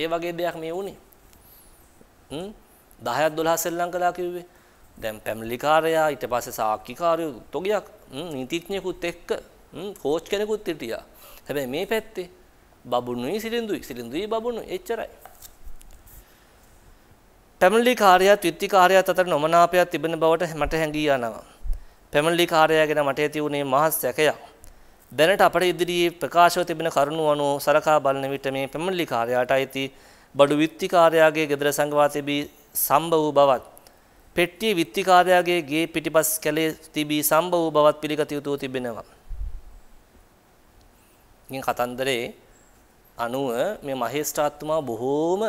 ඒ වගේ දෙයක් මේ වුනේ. හ්ම් 10ක් 12ක් සෙල්ලම් කළා කිව්වේ දැන් පැමිලිකාරයා ඊට පස්සේ සාක්කිකාරයෝ තොගයක් නීතිඥයෙකුත් එක්ක කෝච් කෙනෙකුත් හිටියා. හැබැයි මේ පැත්තේ බබුණුයි සිරිඳුයි සිරිඳුයි බබුණුයි එච්චරයි. පැමිලිකාරයා ත්‍විත්තිකාරයාත් අතර නොමනාපයක් තිබෙන බවට මට හැඟී යනවා. පැමිලිකාරයා ගැන මට ඇති වුණේ මහ සැකයක්. දැනට අපට ඉදිරියේ ප්‍රකාශව තිබෙන කරුණු අනුව සරකා බලන විට මේ පැමිලිකාරයාට අයිති බඩු විත්තිකාරයාගේ ගෙදර සංගවා තිබී සම්භව වූ බවත් පෙට්ටියේ විත්තිකාරයාගේ ගේ පිටිපස් කැලේ තිබී සම්භව වූ බවත් පිළිගත යුතුව තිබෙනවා. ඉතින් කතන්දරේ අනුව මේ මහේස්ත්‍රාත්තුමා බොහෝම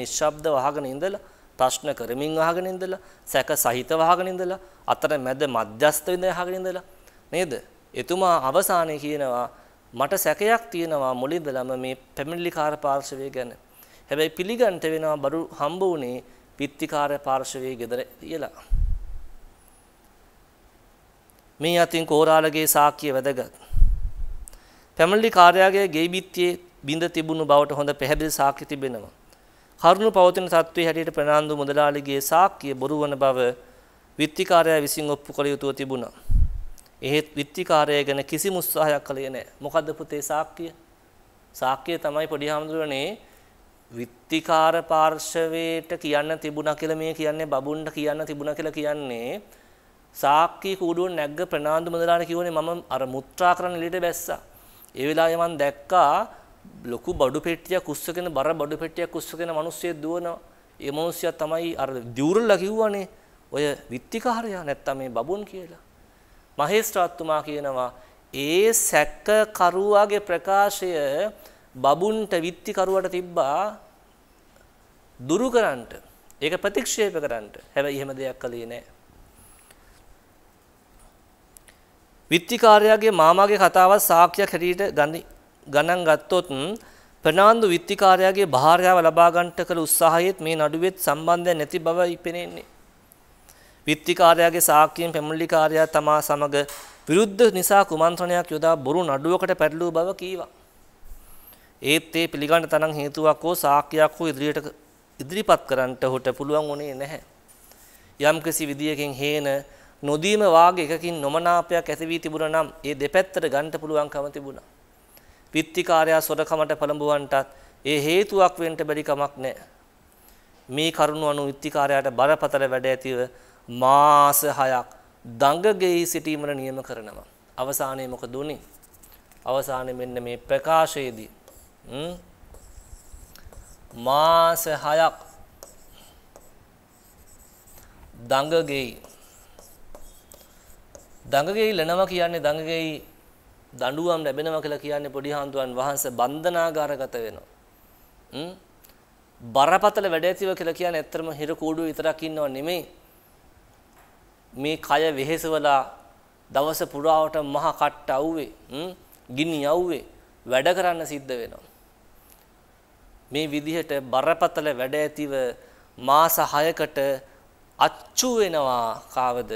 නිශ්ශබ්ද වහගෙන ඉඳලා ප්‍රශ්න කරමින් අහගෙන ඉඳලා සැක සහිත වහගෙන ඉඳලා අතරමැද මධ්‍යස්ථ විඳ අහගෙන ඉඳලා නේද? එතුමා අවසානයේ කියනවා මට සැකයක් තියෙනවා මුලින්දලම මේ පැමිණිලිකාර පාර්ශවය ගැන. හැබැයි පිළිගන්ට වෙනවා බරු හම්බ වුණේ පිත්තිකාරය පාර්ශවයේ ගෙදර කියලා. මේ අතින් කෝරාලගේ සාක්කිය වැදගත්. පැමල්ලි කාර්යාගේ ගේ බිත්තියේ බිඳ තිබුණු බවට හොඳ පැහැදිලි සාක්ෂි තිබෙනවා. කරුණු පවතින තත්ත්වයේ හැටියට ප්‍රනාන්දු මුදලාලිගේ සාක්කිය බොරු වන බව විත්තිකාරයා විසින් ඔප්පු කළ යුතුව තිබුණා. එහෙත් විත්තිකාරය ගැන කිසිම උත්සාහයක් කළේ නැහැ. මොකද්ද පුතේ සාක්කිය? සාක්කිය තමයි පොඩි හාමුදුරනේ විත්තිකාර පාර්ශවයට කියන්න තිබුණා කියලා මේ කියන්නේ බබුන්ට කියන්න තිබුණා කියලා කියන්නේ සාක්කි කූඩුවෙන් නැග්ග ප්‍රනාන්දු මුදලාට කිව්වනේ මම අර මුත්‍රා කරන්න එළියට බැස්සා. ඒ වෙලාවේ මම දැක්කා ලොකු බඩු පෙට්ටියක් උස්සගෙන බර බඩු පෙට්ටියක් උස්සගෙන මිනිස්සෙක් දුවනවා. ඒ මිනිස්සයා තමයි අර දියුරලා කිව්වනේ ඔය විත්තිකාරයා නැත්තම් මේ බබුන් කියලා. මහේස්ත්‍රාත්තුමා කියනවා ඒ සැක්ක කරුවාගේ ප්‍රකාශය බබුන්ට විත්තිකරුවට තිබ්බා දුරු කරන්නට ඒක ප්‍රතික්ෂේප කරන්නට හැබැයි එහෙම දෙයක් කළේ නැහැ. විත්තිකාරයාගේ මාමාගේ කතාවත් සාක්ෂියක් හැටියට ගණන් ගත්තොත් ප්‍රනාන්දු විත්තිකාරයාගේ භාර්යාව ලබා ගන්නට කළ උත්සාහයේත් මේ නඩුවෙත් සම්බන්ධයක් නැති බවයි පෙනෙන්නේ. විත්තිකාරයාගේ සාක්ෂියෙන් පැමුණිලිකාරයා තමා සමග විරුද්ධ නිසා කුමන්ත්‍රණයක් යොදා බොරු නඩුවකට පැටලූ බව කීවා. ඒත් ඒ පිළිගන්න තරම් හේතුවක් හෝ සාක්ෂියක් හෝ ඉදිරියට ඉදිරිපත් කරන්නට හොට පුළුවන් වුණේ නැහැ. යම්කිසි විදියකින් හේන නොදීම වාගේ එකකින් නොමනාපයක් ඇති වී තිබුණා නම් ඒ දෙපැත්තට ගන්න පුළුවන්කම තිබුණා. විත්තිකාරයා සොරකමට පළඹවන්නටත් ඒ හේතුවක් වෙන්න බැරි කමක් නැහැ. මේ කරුණ අනුව විත්තිකාරයාට බරපතල වැඩ ඇතිව මාස 6ක් දඟගෙයි සිටීමට නියම කරනවා. අවසානයේ මොකද උනේ? අවසානයේ මෙන්න මේ ප්‍රකාශයේදී මාස 6ක් දඟගෙයි දඟගෙයි ලනවා කියන්නේ දඟගෙයි දඬුවම් ලැබෙනවා කියලා කියන්නේ පොඩි හාමුදුරන් වහන්සේ බන්ධනාගාරගත වෙනවා. හ්ම් බරපතල වැඩ ඇතිව කියලා කියන්නේ ඇත්තම හිර කූඩුව විතරක් ඉන්නව නෙමෙයි. මේ කය වෙහෙසවලා දවස පුරාවට මහ කට්ට අවුවේ හ්ම් ගිනි අවුවේ වැඩ කරන්න සිද්ධ වෙනවා. මේ විදිහට බරපතල වැඩ ඇතිව මාස 6කට අච්චු වෙනවා කාවද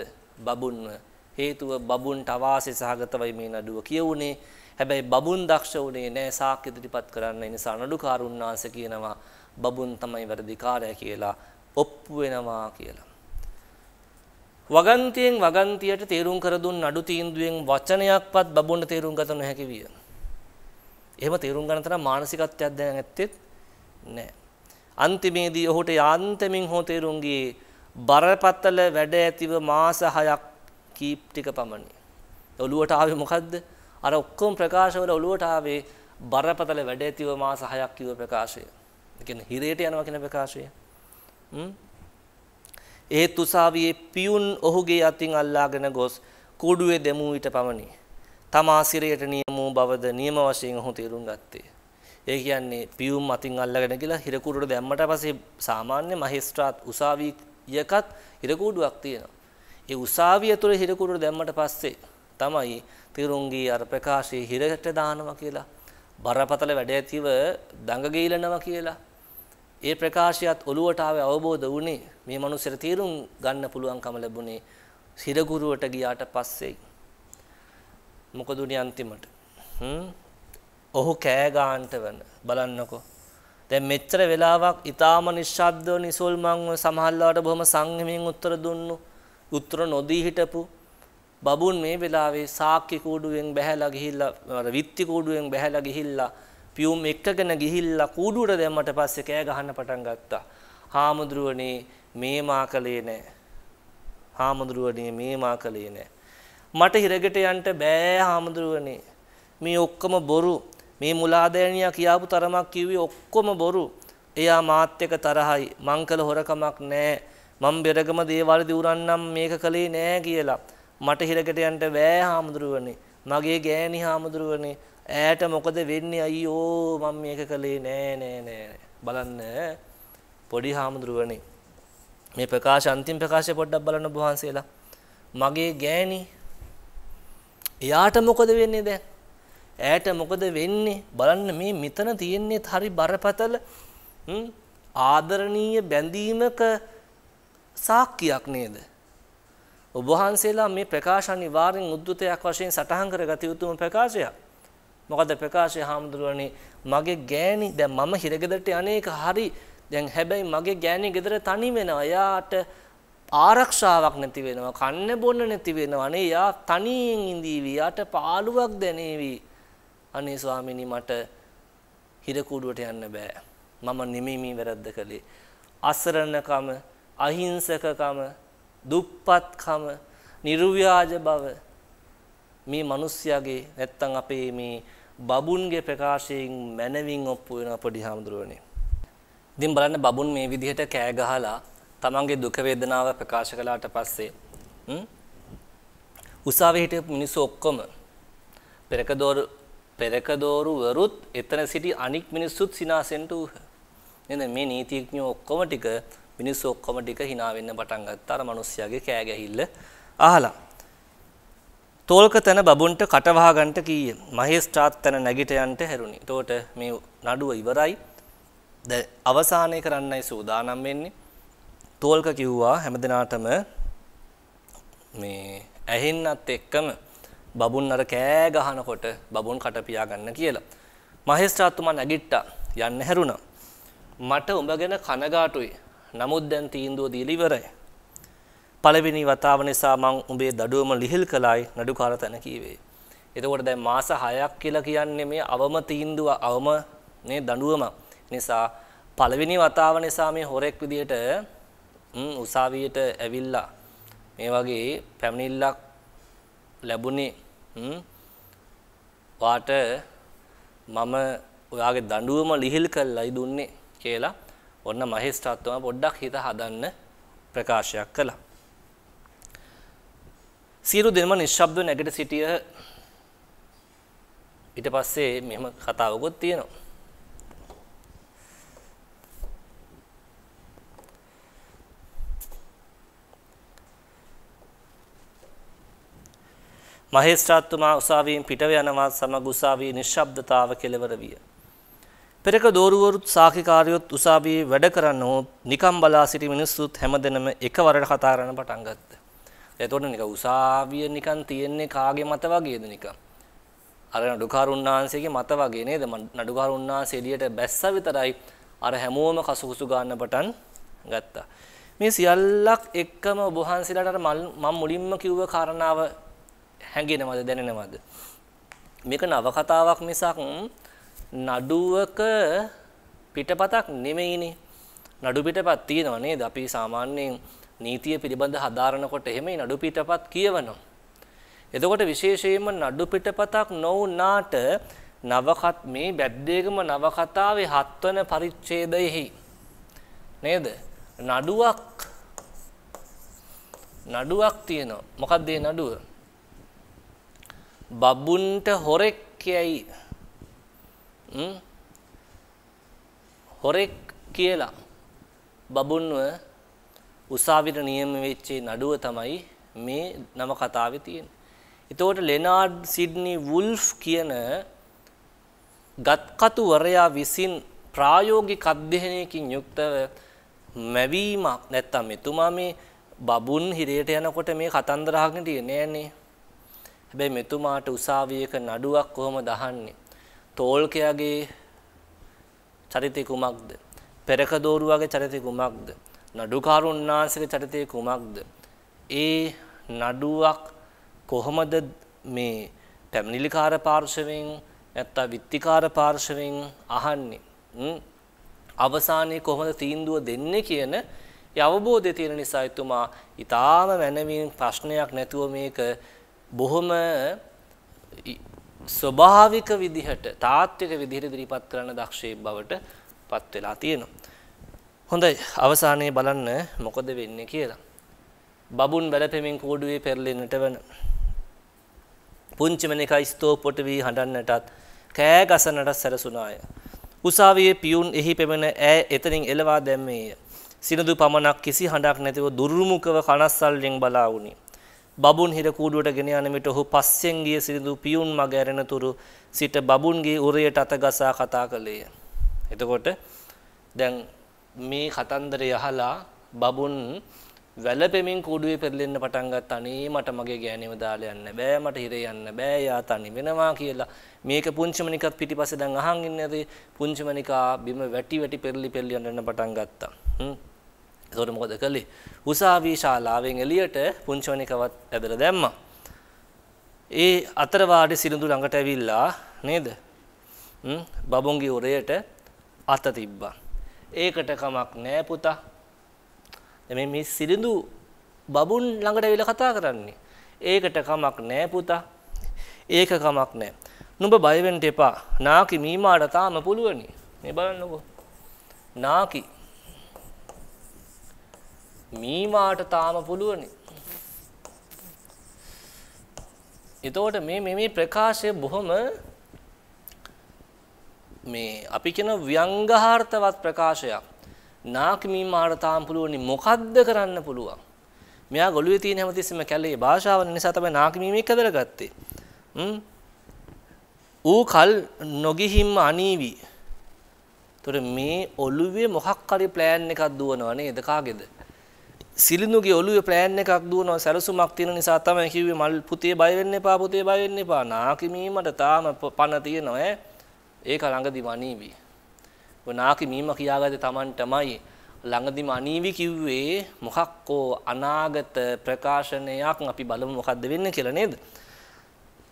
බබුන්ව හේතුව බබුන්ට අවාසි සහගතවයි මේ නඩුව කියවුනේ හැබැයි බබුන් දක්ෂ වුණේ නැහැ සාක්ෂි ඉදිරිපත් කරන්න ඒ නිසා නඩුකාරුන්නාංශ කියනවා බබුන් තමයි වැඩිකාරය කියලා ඔප්පු වෙනවා කියලා වගන්තියෙන් වගන්තියට තේරුම් කර දුන් නඩු තීන්දුවෙන් වචනයක්වත් බබුන්ට තේරුම් ගත නොහැකි විය. එහෙම තේරුම් ගන්න තරම් මානසිකත්වයක් දැන ඇත්තේ නැහැ. අන්තිමේදී ඔහුට යාන්තමින් හෝ තේරුම් ගියේ බරපතල වැඩ ඇතිව මාස 6ක් කීප් ටික පමණි. ඔළුවට ආවේ මොකද්ද? අර ඔක්කොම ප්‍රකාශවල ඔළුවට ආවේ බරපතල වැඩ ඇතිව මාස 6ක් කිව ප්‍රකාශය. ඒ කියන්නේ හිරේට යනවා කියන ප්‍රකාශය. හ්ම්. ඒත් උසාවියේ පියුන් ඔහුගේ අතින් අල්ලාගෙන ගොස් කුඩුවේ දෙමූ විට පමණි. තමා සිරයට නියමූ බවද නියම වශයෙන් ඔහු තේරුම් ගත්තේ. ඒ කියන්නේ පියුම් අතින් අල්ලගෙන ගිහලා හිරකූඩුවට දැම්මට පස්සේ සාමාන්‍ය මහේස්ත්‍රාත් උසාවියකත් හිරකූඩුවක් තියෙනවා. ඒ උසාවිය තුළ හිරකූඩුවට දැම්මට පස්සේ තමයි තිරුංගී අර ප්‍රකාශයේ හිරට දානවා කියලා බරපතල වැඩ ඇතිව දඟ ගීලනවා කියලා ඒ ප්‍රකාශයත් ඔලුවට ආවේ අවබෝධ වුණේ මේ මනුස්සර තීරුම් ගන්න පුළුවන්කම ලැබුණේ සිරගුරුවට ගියාට පස්සේ මොකද උනේ අන්තිමට හ්ම් ඔහු කෑගාන්ට වන බලන්නකෝ. දැන් මෙච්චර වෙලාවක් ඊටාම නිශ්ශබ්දව නිසල්මන්ව සමහල්ලාට බොහොම සංහිමින් උත්තර දුන්නු. උත්තර නොදී හිටපු බබුන් මේ වෙලාවේ සාක්කි කූඩුවෙන් බැහැලා ගිහිල්ලා අර විත්ති කූඩුවෙන් බැහැලා ගිහිල්ලා පියුම් එක්කගෙන ගිහිල්ලා කූඩුවට දැම්මට පස්සේ කෑ ගහන්න පටන් ගත්තා. හාමුදුරුවනේ මේ මාකලේ නෑ. හාමුදුරුවනේ මේ මාකලේ නෑ. මට හිරගෙට යන්න බෑ හාමුදුරුවනේ. මේ ඔක්කොම බොරු මේ මුලාදෑනියා කියාපු තරමක් කිව්වේ ඔක්කොම බොරු. එයා මාත් එක්ක තරහයි. මං කළ හොරකමක් නෑ. මං බෙරගම දේවාල දිවුරන්නම් මේක කළේ නෑ කියලා. මට හිරකට යන්න බෑ හාමුදුරුවනේ. මගේ ගෑණි හාමුදුරුවනේ. ඈට මොකද වෙන්නේ අයියෝ මම මේක කළේ නෑ නෑ නෑ බලන්න පොඩි හාමුදුරුවනේ. මේ ප්‍රකාශ අන්තිම ප්‍රකාශය පොඩ්ඩක් බලන්න වහන්සේලා. මගේ ගෑණි එයාට මොකද වෙන්නේ දැන්? ඈට මොකද වෙන්නේ බලන්න මේ මෙතන තියෙන්නේ හරි බරපතල ආදරණීය බැඳීමක සාක්කියක් නේද ඔබ වහන්සේලා මේ ප්‍රකාශ අනිවාර්යෙන් උද්දුතයක් වශයෙන් සටහන් කරගත යුතුම ප්‍රකාශයක් මොකද ප්‍රකාශය හාමුදුරුවනේ මගේ ගෑණි දැන් මම හිරගෙදරට අනේක හරි දැන් හැබැයි මගේ ගෑණි ගෙදර තනි වෙනවා එයාට ආරක්ෂාවක් නැති වෙනවා කන්න බොන්න නැති වෙනවා නේ එයා තනියෙන් ඉඳීවි යාට පාළුවක් දැනේවි අනේ ස්වාමීනි මට හිරකූඩුවට යන්න බෑ. මම නෙමෙයි මේ වැරද්ද කළේ. අසරණකම, අහිංසකකම, දුප්පත්කම, නිර්ව්‍යාජ බව මේ මිනිස්යාගේ නැත්තම් අපේ මේ බබුන්ගේ ප්‍රකාශයෙන් මනවින් ඔප්පු වෙන පොඩි හාමුදුරුවනේ. ඉතින් බලන්න බබුන් මේ විදිහට කෑ ගහලා තමන්ගේ දුක වේදනාව ප්‍රකාශ කළාට පස්සේ උසාවියේ හිටපු මිනිස්සු ඔක්කොම පෙරකදෝර පෙරකදෝරුවරුත් එතන සිටි අනික් මිනිස්සුත් සිනාසෙන්ට වූහ. නේද මේ නීතිඥයෝ ඔක්කොම ටික මිනිස්සු ඔක්කොම ටික hina වෙන්න පටන් ගත්තා අර මිනිස්සයාගේ කෑ ගැහිල්ල අහලා. තෝල්කතන බබුන්ට කටවහ ගන්නට කීය. මහේස්ත්‍රාත්තන නැගිට යන්නට හැරුණි. එතකොට මේ නඩුව ඉවරයි. දැන් අවසානය කරන්නයි සූදානම් වෙන්නේ. තෝල්ක කිව්වා හැමදිනාටම මේ ඇහෙන්නත් එක්කම බබුන් අර කෑ ගහනකොට බබුන් කට පියා ගන්න කියලා. මහේස්ත්‍රාත්තුමා නැගිට්ටා. යන්න හැරුණා. මට උඹ ගැන කනගාටුයි. නමුත් දැන් තීන්දුව දීලා ඉවරයි. පළවෙනි වතාව නිසා මං උඹේ දඩුවම ලිහිල් කළායි නඩුකාර තැන කීවේ. එතකොට දැන් මාස 6ක් කියලා කියන්නේ මේ අවම තීන්දුව අවම නේ දඬුවම නිසා පළවෙනි වතාව නිසා මේ හොරෙක් විදියට උසාවියට ඇවිල්ලා මේ වගේ පැමිණිල්ලක් ලැබුණේ වාට මම ඔයාගේ දඬුවම ලිහිල් කළයි දුන්නේ කියලා ඔන්න මහේස්ත්‍රාත්තුමා පොඩ්ඩක් හිත හදන්න ප්‍රකාශයක් කළා. සියලු දෙනම නිශ්ශබ්දව නැගිට සිටිය ඊට පස්සේ මෙහෙම කතාවකුත් තියෙනවා. මහේස්ත්‍රාත්තුමා උසාවියෙන් පිටව යනවා සමග උසාවියේ නිශ්ශබ්දතාව කෙලවර විය. පෙරක දෝරුවරුත් සාකිකාරියොත් උසාවියේ වැඩ කරන්න ඕත් නිකම් බලා සිටි මිනිස්සුත් හැමදෙනම එකවරට කතා කරන්න පටන් ගත්තා. එතකොට නික උසාවිය නිකන් තියෙන්නේ කාගේ මත වගේද නිකන්? අර නඩුකාරුණාංශයේ මත වගේ නේද? නඩුකාරුණාංශ එළියට බැස්ස විතරයි අර හැමෝම කසුකුසු ගන්න පටන් ගත්තා. මේ සියල්ලක් එක්කම ඔබ වහන්සේලාට මම මුලින්ම කිව්ව කාරණාව හැඟෙනවද දැනෙනවද මේක නවකතාවක් මිසක් නඩුවක පිටපතක් නෙමෙයිනේ නඩු පිටපත් තියෙනවා නේද අපි සාමාන්‍යයෙන් නීතිය පිළිබඳ හදාරනකොට එහෙමයි නඩු පිටපත් කියවනවා එතකොට විශේෂයෙන්ම නඩු පිටපතක් නොවුනාට නවකත් මේ බැද්දේගම නවකතාවේ හත්වන පරිච්ඡේදයෙහි නේද නඩුවක් නඩුවක් තියෙනවා මොකක්ද ඒ නඩුව බබුන්ට හොරෙක් කියයි හොරෙක් කියලා බබුන්ව උසාවිට නියම වෙච්ච නඩුව තමයි මේ නම කතාවේ තියෙන්නේ. එතකොට ලෙනාඩ් සිඩ්නි වුල්ෆ් කියන ගත්කතුවරයා විසින් ප්‍රායෝගික අධ්‍යයනයකින් යුක්තව මැවීමක් නැත්තම් එතුමා මේ බබුන් හිරේට යනකොට මේ කතන්දර අහගෙන ඉන්නේ නෑනේ. හැබැයි මෙතුමාට උසාවියක නඩුවක් කොහොමද අහන්නේ? තෝල්කයාගේ චරිතය කුමක්ද? පෙරකදෝරුවාගේ චරිතය කුමක්ද? නඩුකාරුන්නාන්සේගේ චරිතය කුමක්ද? ඒ නඩුවක් කොහොමද මේ පැමිණිලිකාර පාර්ශවෙන් නැත්නම් විත්තිකාර පාර්ශවෙන් අහන්නේ අවසානයේ කොහොමද තීන්දුව දෙන්නේ කියන අවබෝධය තියෙන නිසා එතුමා ඊටාම මනමින් ප්‍රශ්නයක් නැතුව මේක බොහොම ස්වභාවික විදිහට තාත්වික විදිහට ඉදිරිපත් කරන දක්ෂයේ බවට පත් වෙලා තියෙනවා. හොඳයි අවසානයේ බලන්න මොකද වෙන්නේ කියලා. බබුන් බැලපෙමින් කූඩුවේ පෙරලෙන්නට වෙන පුංචිමනිකයි ස්තෝපොට වී හඬන්නටත් කෑ ගසනටත් සැරසුණාය. උසාවියේ පියුන් එහි පෙමෙන ඈ එතනින් එලවා දැම්මේය. සිනදු පමණක් කිසි හඬක් නැතිව දුර්මුඛව කනස්සල්ලෙන් බලා වුණේ. බබුන් හිර කූඩුවට ගෙන යන විට ඔහු පස්සෙන් ගිය සිරිඳු පියුන් මග ඇරෙන තුරු සිට බබුන්ගේ උරයට අත ගසා කතා කළේය. එතකොට දැන් මේ කතන්දරය අහලා බබුන් වැළපෙමින් කූඩුවේ පෙරලෙන්න පටන් ගත්ත අනේ මට මගේ ගෑණිව දාලා යන්න බෑ මට හිරේ යන්න බෑ යා තනි වෙනවා කියලා මේක පුංචිමනිකත් පිටිපස්සේ දැන් අහන් ඉන්නේ පුංචිමනිකා බිම වැටි වැටි පෙරලි පෙරලි යන්න පටන් ගත්තා එතකොට මොකද කළේ? උසාවි ශාලාවෙන් එළියට පුංචෝනිකවත් ඇදලා දැම්මා. ඒ අතර වාඩි සිරිඳු ළඟට ඇවිල්ලා නේද? හ්ම් බබුන්ගේ උරයට අත තිබ්බා. ඒකට කමක් නෑ පුතා. මේ මේ සිරිඳු බබුන් ළඟට ඇවිල්ලා කතා කරන්නේ. ඒකට කමක් නෑ පුතා. ඒක කමක් නෑ. නුඹ බය වෙන්න එපා. නාකි මීමාට තාම පුළුවනි. මේ බලන්නකෝ. නාකි මීමාට තාම පුළුවනි. එතකොට මේ මේ ප්‍රකාශය බොහොම මේ අපි කියන ව්‍යංගහාර්ථවත් ප්‍රකාශයක්. නාක මීමාට තාම පුළුවනි මොකද්ද කරන්න පුළුවන්? මෙයා ගොළුවේ තියෙන හැමතිස්සෙම කැලේ භාෂාව නිසා තමයි නාක මීමේ කදරගත්තේ. හ්ම්. ඌ කල් නොගිහිම්ම අනීවි. ඒතර මේ ඔළුවේ මොකක් හරි ප්ලෑන් එකක් දුවනවා නේද කාගේද? සිලිනුගේ ඔළුවේ ප්ලෑන් එකක් දුවනවා සැලසුමක් තියෙන නිසා තමයි කිව්වේ මල් පුතේ බය වෙන්න එපා පුතේ බය වෙන්න එපා නාකි මීමට තාම පණ තියෙනවා ඈ ඒක ළඟදිම අනීවි ඔය නාකි මීම කියාගත්තේ Tamanටමයි ළඟදිම අනීවි කිව්වේ මොකක්කෝ අනාගත ප්‍රකාශනයක් අපි බලමු මොකද්ද වෙන්නේ කියලා නේද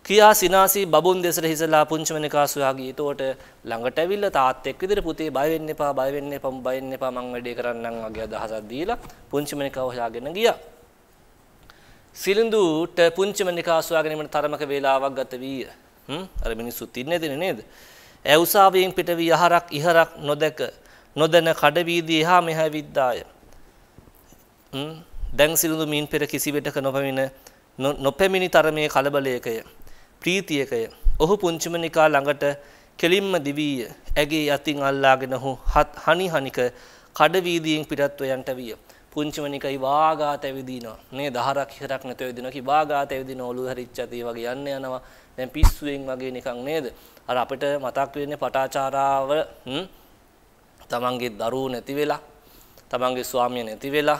කියා සිනාසී බබුන් දෙසට හිසලා පුංචමනිකා සොයාගේ ඊතෝට ළඟට ඇවිල්ලා තාත් එක්ක විදිහට පුතේ බය වෙන්න එපා බය වෙන්න එපා මම බය වෙන්න එපා මං වැඩේ කරන්නම් වගේ අදහසක් දීලා පුංචමනිකා හොයාගෙන ගියා. සිලින්දුට පුංචමනිකා සොයාගෙන ඉන්න තරමක වේලාවක් ගත වීය. හ්ම් අර මිනිස්සුත් ඉන්නේ දෙන්නේ නේද? ඈ උසාවියෙන් පිට වී යහරක් ඉහරක් නොදැක නොදැන කඩ වීදී එහා මෙහා විද්දාය. හ්ම් දැන් සිලින්දු මින් පෙර කිසිවෙටක නොපමින නොපැමිණි තරමේ කලබලයකය. ප්‍රීතියකය. ඔහු පුංචිම නිකා ළඟට කෙලින්ම දිවීය. ඇගේ යතින් අල්ලාගෙන ඔහු හත් හනි හනික කඩවීදීන් පිටත්ව යන්ට විය. පුංචිමනිකයි වාගාත ඇවිදිනවා. මේ දහරක් හිරක් නැතුව ඇවිදිනවා. කි වාගාත ඇවිදින ඔළුව හරිච්චති වගේ යන්න යනවා. දැන් පිස්සුවෙන් වගේ නිකන් නේද? අර අපිට මතක් වෙන්නේ පටාචාරාව තමන්ගේ දරුවෝ නැති වෙලා තමන්ගේ ස්වාමිය නැති වෙලා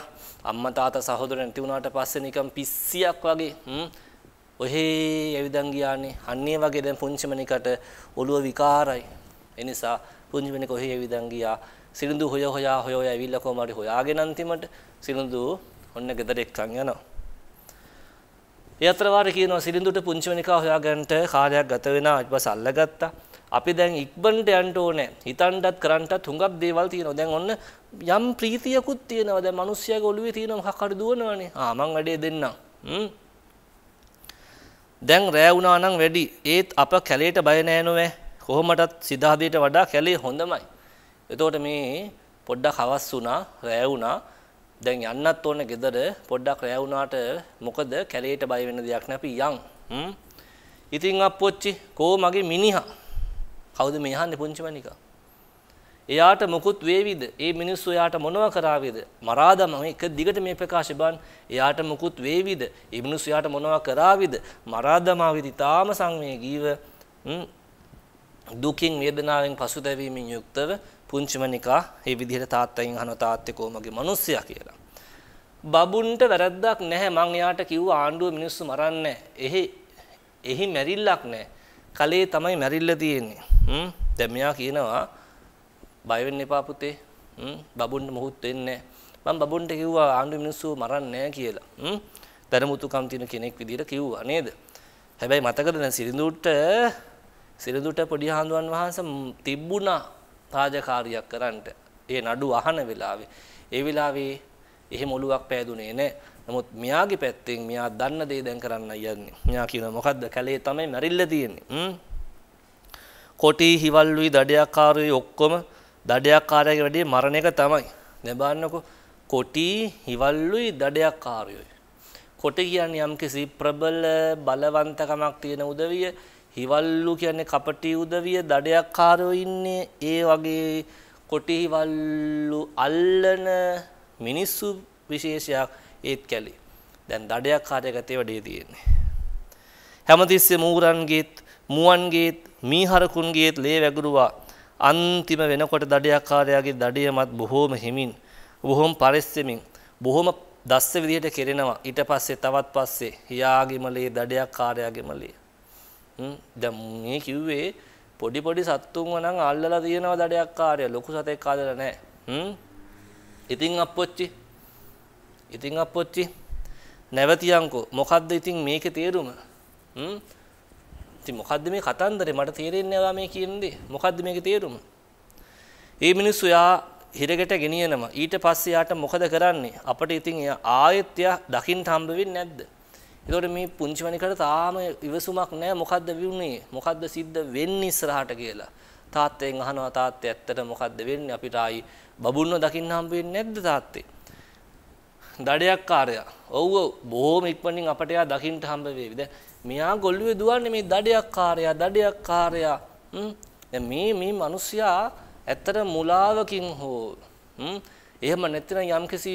අම්මා තාත්තා සහෝදර නැති වුණාට පස්සේ නිකන් පිස්සියක් වගේ ඔහේ ඇවිදන් ගියානේ. අන්නේ වගේ දැන් පුංචිමණිකට ඔළුව විකාරයි. ඒ නිසා පුංචිමණික ඔහේ ඇවිදන් ගියා. සිරිඳු හොය හොයා හොය හොයා ඇවිල්ලා කොහම හරි හොයාගෙන අන්තිමට සිරිඳු ඔන්න ගෙදර එක්කන් යනවා. ඒ අතර වාර කියනවා සිරිඳුට පුංචිමණිකා හොයාගන්නට කාලයක් ගත වෙනා ඊට පස්සේ අල්ලගත්තා. අපි දැන් ඉක්බන්ට යන්න ඕනේ. හිතන්නත් කරන්නත් හුඟක් දේවල් තියෙනවා. දැන් ඔන්න යම් ප්‍රීතියකුත් තියෙනවා. දැන් මිනිස්සයාගේ ඔළුවේ තියෙන මොකක් හරි දුවනවනේ. ආ මං වැඩේ දෙන්නම්. හ්ම් දැන් රෑ වුණා නම් වැඩි. ඒත් අප කැලේට බය නෑ නෝවැ. කොහොමටත් සිතාදීට වඩා කැලේ හොඳමයි. එතකොට මේ පොඩ්ඩක් හවස් වුණා, රෑ වුණා. දැන් යන්නත් ඕන ගෙදර පොඩ්ඩක් රෑ වුණාට මොකද කැලේට බය වෙන දෙයක් නෑ අපි යන්. හ්ම්. ඉතින් අප්පොච්චි කෝ මගේ මිනිහා. කවුද මේ අහන්නේ පුංචි මණිකා? එයාට මොකුත් වේවිද? ඒ මිනිස්සු එයාට මොනව කරාවිද? මරාදම එක දිගට මේ ප්‍රකාශය බන්. එයාට මොකුත් වේවිද? ඒ මිනිස්සු එයාට මොනව කරාවිද? මරාදමාවිදි තාම සංවේගීව දුකින් වේදනාවෙන් පසුතැවීමෙන් යුක්තව පුංචිමනිකා මේ විදිහට තාත්තගෙන් අහන තාත්තේ කොමගේ මිනිස්සයා කියලා. බබුන්ට වැරද්දක් නැහැ මං එයාට කිව්වා ආණ්ඩුව මිනිස්සු මරන්නේ එහි එහි මැරිල්ලක් නැහැ. කලේ තමයි මැරිල්ල තියෙන්නේ. හ්ම් දැන් මෙයා කියනවා බය වෙන්න එපා පුතේ. හ්ම් බබුන්ට මොහොත් වෙන්නේ නැහැ. මම බබුන්ට කිව්වා ආණ්ඩු මිනිස්සු මරන්නේ නැහැ කියලා. හ්ම් දරමුතුකම් තියෙන කෙනෙක් විදිහට කිව්වා නේද? හැබැයි මතකද දැන් සිරිඳුට සිරිඳුට පොඩි හාමුදුරන් වහන්සේ තිබුණා රාජකාරියක් කරන්නට. ඒ නඩු අහන වෙලාවේ ඒ වෙලාවේ එහෙම ඔලුවක් පෑදුනේ නැහැ. නමුත් මෙයාගේ පැත්තෙන් මෙයා දන්න දේ දැන් කරන්න යන්නේ. මෙයා කියනවා මොකද්ද? කැලේ තමයි මැරිල්ල තියෙන්නේ. කොටි හිවල්ලුයි දඩයක්කාරයයි ඔක්කොම දඩයක්කාරයක වැඩිය මරණ එක තමයි. දැන් බලන්නකෝ කොටි හිවල්ලුයි දඩයක්කාරයෝයි. කොටි කියන්නේ යම්කිසි ප්‍රබල බලවන්තකමක් තියෙන උදවිය, හිවල්ලු කියන්නේ කපටි උදවිය, දඩයක්කාරයෝ ඉන්නේ ඒ වගේ කොටි හිවල්ලු අල්ලන මිනිස්සු විශේෂයක් ඒත් කැලේ. දැන් දඩයක්කාරයක තේ වැඩේ තියෙන්නේ. හැමතිස්සේ මූරන්ගේත් මුවන්ගේත් මීහරකුන්ගේත් ලේ වැගුරුවා අන්තිම වෙනකොට දඩයක්කාරයාගේ දඩියමත් බොහෝම හිමින් බොහොම පරිස්සමින් බොහොම දස්ස විදිහට කෙරෙනවා ඊට පස්සේ තවත් පස්සේ හියාගේමලේ දඩයක්කාරයාගේමලේ දැන් මේ කිව්වේ පොඩි පොඩි සත්තුන්ව නම් අල්ලලා තියෙනවා දඩයක්කාරය ලොකු සතෙක් අල්ලලා නැහැ ඉතින් අපොච්චි ඉතින් අපොච්චි නැවතියංකෝ මොකද්ද ඉතින් මේකේ තේරුම ඉතින් මොකද්ද මේ කතන්දරේ මට තේරෙන්නේ නැහැ මේ කියන දේ. මොකද්ද මේකේ තේරුම? මේ මිනිස්සු යා හිරගෙට ගෙනියනම ඊට පස්සේ යාට මොකද කරන්නේ? අපිට ඉතින් ආයෙත් යා දකින්න හම්බ වෙන්නේ නැද්ද? ඒතකොට මේ පුංචි වණිකට තාම ඉවසුමක් නැහැ මොකද්ද වුනේ? මොකද්ද සිද්ධ වෙන්නේ ඉස්සරහට කියලා. තාත්තෙන් අහනවා තාත්තේ ඇත්තට මොකද්ද වෙන්නේ? අපිට ආයි බබුන්ව දකින්න හම්බ වෙන්නේ නැද්ද තාත්තේ? දඩයක් කාර්යය. ඔව් ඔව් බොහොම ඉක්මනින් අපට යා දකින්න හම්බ වේවි. දැන් මෙයා ගොල්ලුවේ දුවන්නේ මේ දඩයක් කාරයා දඩයක් කාරයා මේ මේ මිනිසයා ඇත්තට මුලාවකින් හෝ එහෙම නැත්නම් යම්කිසි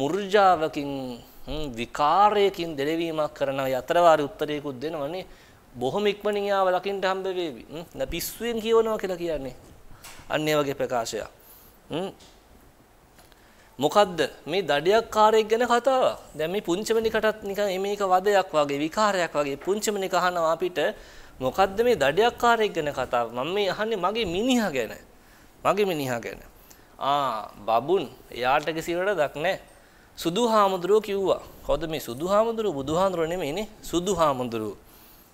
මුර්ජාවකින් විකාරයකින් දෙලවීමක් කරන යතරවාරි උත්තරයකුත් දෙනවනේ බොහොම ඉක්මනින් යාව ලකින්ට හම්බ වේවි. පිස්සුවෙන් කියවනවා කියලා කියන්නේ. අන්න ඒ වගේ ප්‍රකාශයක්. මොකද්ද මේ දඩයක්කාරයෙක් ගැන කතාවක්. දැන් මේ පුංචමනිකටත් නිකන් මේක වදයක් වගේ විකාරයක් වගේ පුංචමනික අහනවා අපිට මොකද්ද මේ දඩයක්කාරයෙක් ගැන කතාව? මම මේ අහන්නේ මගේ මිනිහා ගැන. මගේ මිනිහා ගැන. ආ බබුන් එයාට කිසිවටදක් නැහැ. සුදු හාමුදුරුව කිව්වා. කවුද මේ සුදු හාමුදුරුව? බුදු හාමුදුරුව නෙමෙයිනේ. සුදු හාමුදුරුව.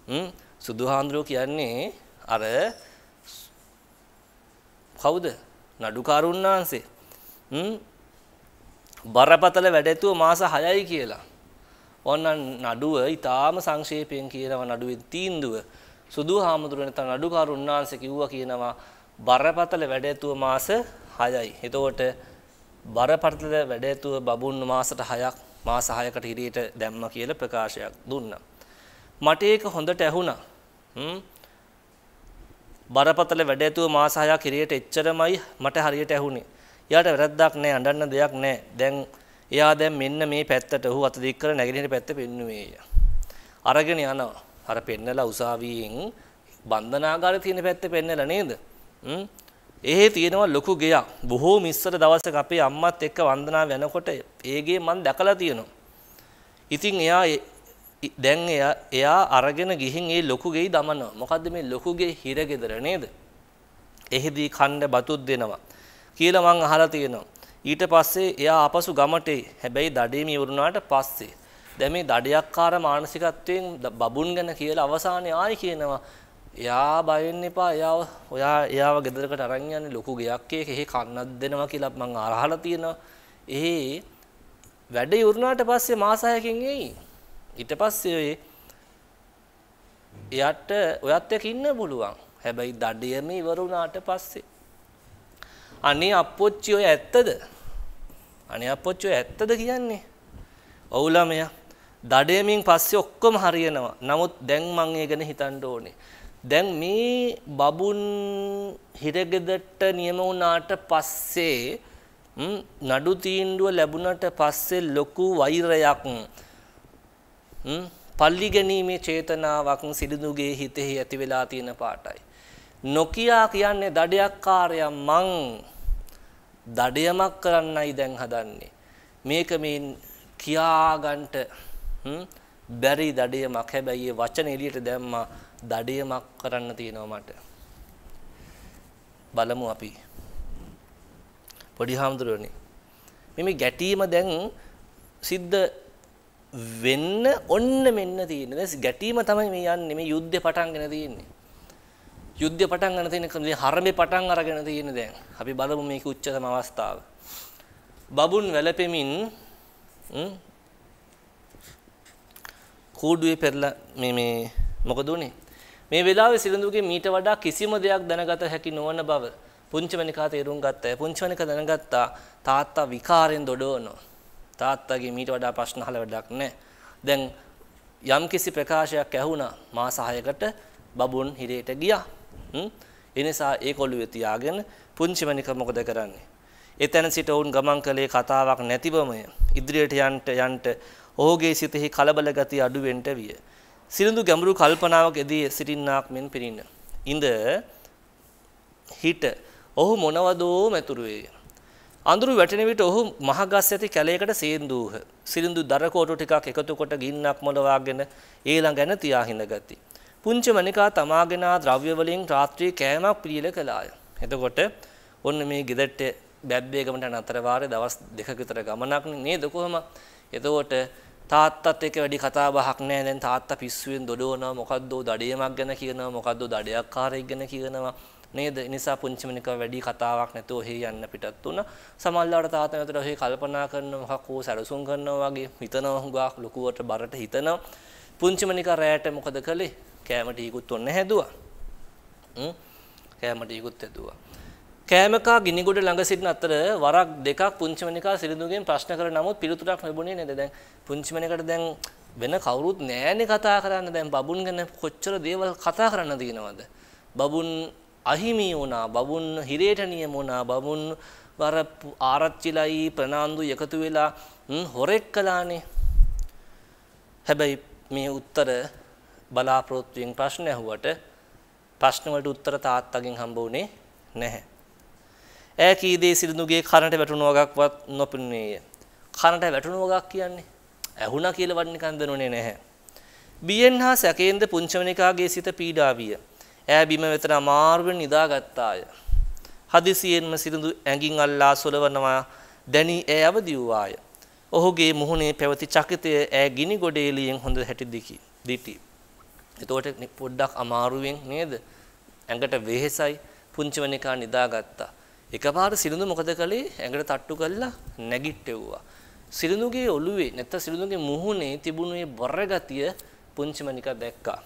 හ්ම් සුදු හාමුදුරුව කියන්නේ අර කවුද? නඩුකාරුන් වහන්සේ. හ්ම් බරපතල වැඩැතුව මාස 6යි කියලා. ඔන්න නඩුව ඊටාම සංක්ෂේපයෙන් කියනවා නඩුවේ තීන්දුව සුදු හාමුදුරනේ තන නඩුකාරු උන්නාන්සේ කිව්වා කියනවා බරපතල වැඩැතුව මාස 6යි. එතකොට බරපතල වැඩැතුව බබුන් මාසට 6ක් මාස 6කට ඉරියට දැම්ම කියලා ප්‍රකාශයක් දුන්නා. මට ඒක හොඳට ඇහුණා. බරපතල වැඩැතුව මාස 6ක් ඉරියට එච්චරමයි මට හරියට ඇහුනේ. එයාට වැරද්දක් නැහැ අඬන්න දෙයක් නැහැ. දැන් එයා දැන් මෙන්න මේ පැත්තට ඔහු අත දික් කරලා නැගිටින පැත්ත පෙන්නුවේ. අරගෙන යනවා. අර පෙන්නලා උසාවියෙන් බන්ධනාගාරේ තියෙන පැත්ත පෙන්නලා නේද? එහේ තියෙනවා ලොකු ගෙයක්. බොහෝ මිස්සර දවසක අපේ අම්මත් එක්ක වන්දනාව යනකොට ඒ ගේ මම දැකලා තියෙනවා. ඉතින් එයා දැන් එයා එයා අරගෙන ගිහින් ඒ ලොකු ගෙයි දමනවා. මොකද්ද මේ ලොකු ගේ හිරගෙදර නේද? එහිදී කන්න බතුත් දෙනවා. කියලා මං අහලා තියෙනවා. ඊට පස්සේ එයා ආපසු ගමට එයි. හැබැයි දඩේම ඉවරුනාට පස්සේ. දැන් මේ දඩයක්කාර මානසිකත්වයෙන් බබුන් ගැන කියලා අවසානයේ ආයි කියනවා. එයා බය වෙන්න එපා. එයාව ඔයා එයාව ගෙදරකට අරන් යන්නේ ලොකු ගයක් එකේ එහෙ කන්නක් දෙනවා කියලා මං අහලා තියෙනවා. එහෙ වැඩ ඉවරුනාට පස්සේ මාස 6කින් එයි. ඊට පස්සේ ඔය එයාට ඔයත් එක්ක ඉන්න පුළුවන්. හැබැයි දඩයම ඉවරුනාට පස්සේ අනේ අපොච්චි ඔය ඇත්තද? අනේ අපොච්චි ඔය ඇත්තද කියන්නේ? ඔව් ළමයා. දඩයමින් පස්සේ ඔක්කොම හරියනවා. නමුත් දැන් මං ඒ ගැන හිතන්න ඕනේ. දැන් මේ බබුන් හිරගෙදරට නියම වුණාට පස්සේ නඩු තීන්දුව ලැබුණට පස්සේ ලොකු වෛරයක් පල්ලි ගැනීමේ චේතනාවක් සිරිඳුගේ හිතෙහි ඇති වෙලා තියෙන පාටයි. නොකියා කියන්නේ දඩයක්කාරයා මං දඩයමක් කරන්නයි දැන් හදන්නේ. මේක මේ කියාගන්ට බැරි දඩයමක් හැබැයි වචන එළියට දැම්මා දඩයමක් කරන්න තියෙනවා මට. බලමු අපි. පොඩි හාමුදුරුවනේ. මේ ගැටීම දැන් සිද්ධ වෙන්න ඔන්න මෙන්න තියෙන. දැන් ගැටීම තමයි මේ යන්නේ මේ යුද්ධේ පටන්ගෙන තියෙන්නේ. යුද්ධය පටන් ගන්න තියෙන මේ හරමේ පටන් අරගෙන තියෙන දැන්. අපි බලමු මේක උච්චතම අවස්ථාව. බබුන් වැළපෙමින් කූඩුවේ පෙරලා මේ මේ මොකද උනේ? මේ වෙලාවේ සිලඳුගේ මීට වඩා කිසිම දෙයක් දැනගත හැකි නොවන බව පුංචවනිකා තේරුම් ගත්තා. පුංචවනික දැනගත්තා තාත්තා විකාරෙන් දොඩවනවා. තාත්තගේ මීට වඩා ප්‍රශ්න අහලා වැඩක් නැහැ. දැන් යම්කිසි ප්‍රකාශයක් ඇහුණා මාස 6කට බබුන් හිරේට ගියා. එනිසා ඒ කොළුවේ තියාගෙන පුංචිමණික මොකද කරන්නේ? එතන සිට ඔවුන් ගමන් කළේ කතාවක් නැතිවමය. ඉදිරියට යන්ට යන්ට ඔහුගේ සිතෙහි කලබල ගති අඩුවෙන්ට විය. සිරිඳු ගැඹුරු කල්පනාවක් එදී සිටින්නාක් මෙන් පිරින්න. ඉඳ හිට ඔහු මොනවදෝ මෙතුරු වේය. අඳුරු වැටෙන විට ඔහු මහගස් ඇති කැලයකට සේන්දූහ. සිරිඳු දර කෝටු ටිකක් එකතු කොට ගින්නක් මොලවාගෙන ඒ ළඟ යන තියා හිඳගති. පුංචමණිකා තමාගෙන ද්‍රව්‍ය වලින් රාත්‍රියේ කෑමක් පිළියෙල කළාය. එතකොට ඔන්න මේ ගෙදරට බැබ්බේගමට නතර වාරේ දවස් දෙකක විතර ගමනක් නේද කොහම? එතකොට තාත්තත් එක්ක වැඩි කතා බහක් නැහැ. දැන් තාත්තා පිස්සුවෙන් දොඩවනවා මොකද්ද දඩේමක් ගැන කියනවා මොකද්ද දඩයක්කාරයෙක් ගැන කියනවා. නේද? නිසා පුංචිමනික වැඩි කතාවක් නැතුව ඔහේ යන්න පිටත් වුණා. සමහරවිට තාත්තා නතර ඔහේ කල්පනා කරන මොකක් හෝ සැලසුම් කරනවා වගේ හිතනවා හුඟක් ලොකුවට බරට හිතනවා. පුංචිමනික රැයට මොකද කළේ? කෑම ටීකුත් ඔන්න හැදුවා. කෑම ටීකුත් හැදුවා. කෑමකා ගිනිගොඩ ළඟ සිටින අතර වරක් දෙකක් පුංචිමනිකා සිරිඳුගෙන් ප්‍රශ්න කර නමුත් පිළිතුරක් ලැබුණේ නේද දැන් පුංචිමනිකට දැන් වෙන කවුරුත් නෑනේ කතා කරන්න දැන් බබුන් ගැන කොච්චර දේවල් කතා කරන්න තියෙනවද බබුන් අහිමි වුණා බබුන් හිරේට නියම වුණා බබුන් වර ආරච්චිලයි ප්‍රනාන්දු එකතු වෙලා හොරෙක් කළානේ හැබැයි මේ උත්තර බලාපොරොත්තුෙන් ප්‍රශ්න ඇහුවට ප්‍රශ්න වලට උත්තර තාත්තගෙන් හම්බ වුණේ නැහැ. ඈ කී දේ සිරිඳුගේ කරට වැටුණු වගක්වත් නොපෙනුනේය. කරට වැටුණු වගක් කියන්නේ ඇහුණා කියලාවත් නිකන් දනුනේ නැහැ. බියෙන් හා සැකයෙන්ද පුංචවනිකාගේ සිත පීඩා විය. ඈ බිම වෙතන අමාරුවෙන් නිදාගත්තාය. හදිසියෙන්ම සිරිඳු ඇඟින් අල්ලා සොලවනවා දැනි ඈ අවදි වූවාය. ඔහුගේ මුහුණේ පැවති චකිතය ඈ ගිනි ගොඩේලියෙන් හොඳ හැටි දිටි. එතකොට පොඩ්ඩක් අමාරුවෙන් නේද? ඇඟට වෙහෙසයි පුංචිවනිකා නිදාගත්තා. එකපාර සිළුඳු මොකද කළේ? ඇඟට තට්ටු කළා නැගිට්ටෙව්වා. සිළුඳුගේ ඔළුවේ නැත්නම් සිළුඳුගේ මුහුණේ තිබුණු මේ බරගතිය පුංචිමනිකා දැක්කා.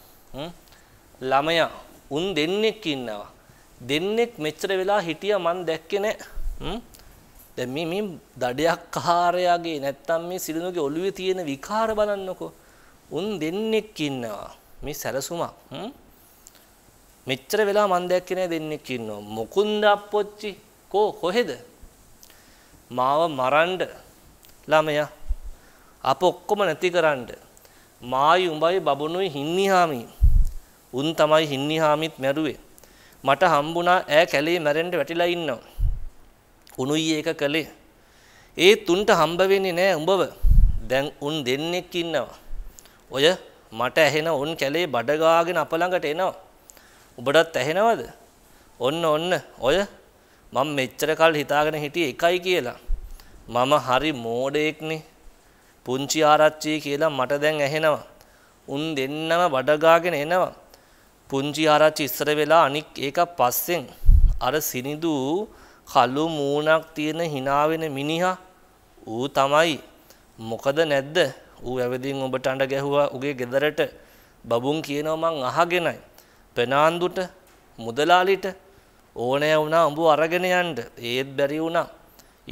ළමයා උන් දෙන්නෙක් ඉන්නවා. දෙන්නෙක් මෙච්චර වෙලා හිටියා මන් දැක්කේ නැහැ. දැන් මේ මේ දඩයක්කාරයාගේ නැත්තම් මේ සිළුනුගේ ඔළුවේ තියෙන විකාර බලන්නකෝ. උන් දෙන්නෙක් ඉන්නවා. මේ සැලසුමක් මෙච්චර වෙලා මන් දැක්කේ නෑ දෙන්නෙක් ඉන්නවා මුකුන්ද අප්පොච්චි කෝ කොහෙද මාව මරන්න ළමයා අප ඔක්කොම නැති කරන්න මායි උඹයි බබුණුයි හින්නිහාමි උන් තමයි හින්නිහාමිත් මැරුවේ මට හම්බුණා ඈ කැලේ මැරෙන්න වැටිලා ඉන්නවා උණුයි ඒක කළේ ඒ තුන්ට හම්බ වෙන්නේ නෑ උඹව දැන් උන් දෙන්නෙක් ඉන්නවා ඔය මට ඇහෙන ඔන් කැලේ බඩගාගෙන අප ළඟට එනවා. ඔබටත් ඇහෙනවද? ඔන්න ඔන්න ඔය මම මෙච්චර කල් හිතාගෙන හිටියේ එකයි කියලා. මම හරි මෝඩයෙක්නේ. පුංචි ආරච්චි කියලා මට දැන් ඇහෙනවා. උන් දෙන්නම බඩගාගෙන එනවා. පුංචි ආරච්චි ඉස්සර වෙලා අනික් ඒක පස්සෙන් අර සිනිඳු කළු මූණක් තියෙන hina මිනිහා ඌ තමයි මොකද නැද්ද ඌ ඇවිදින් ඔබට අඬ ගැහුවා උගේ ගෙදරට බබුන් කියනවා මං අහගෙනයි පෙනාන්දුට මුදලාලිට ඕනෑ වුණා උඹ අරගෙන යන්න ඒත් බැරි වුණා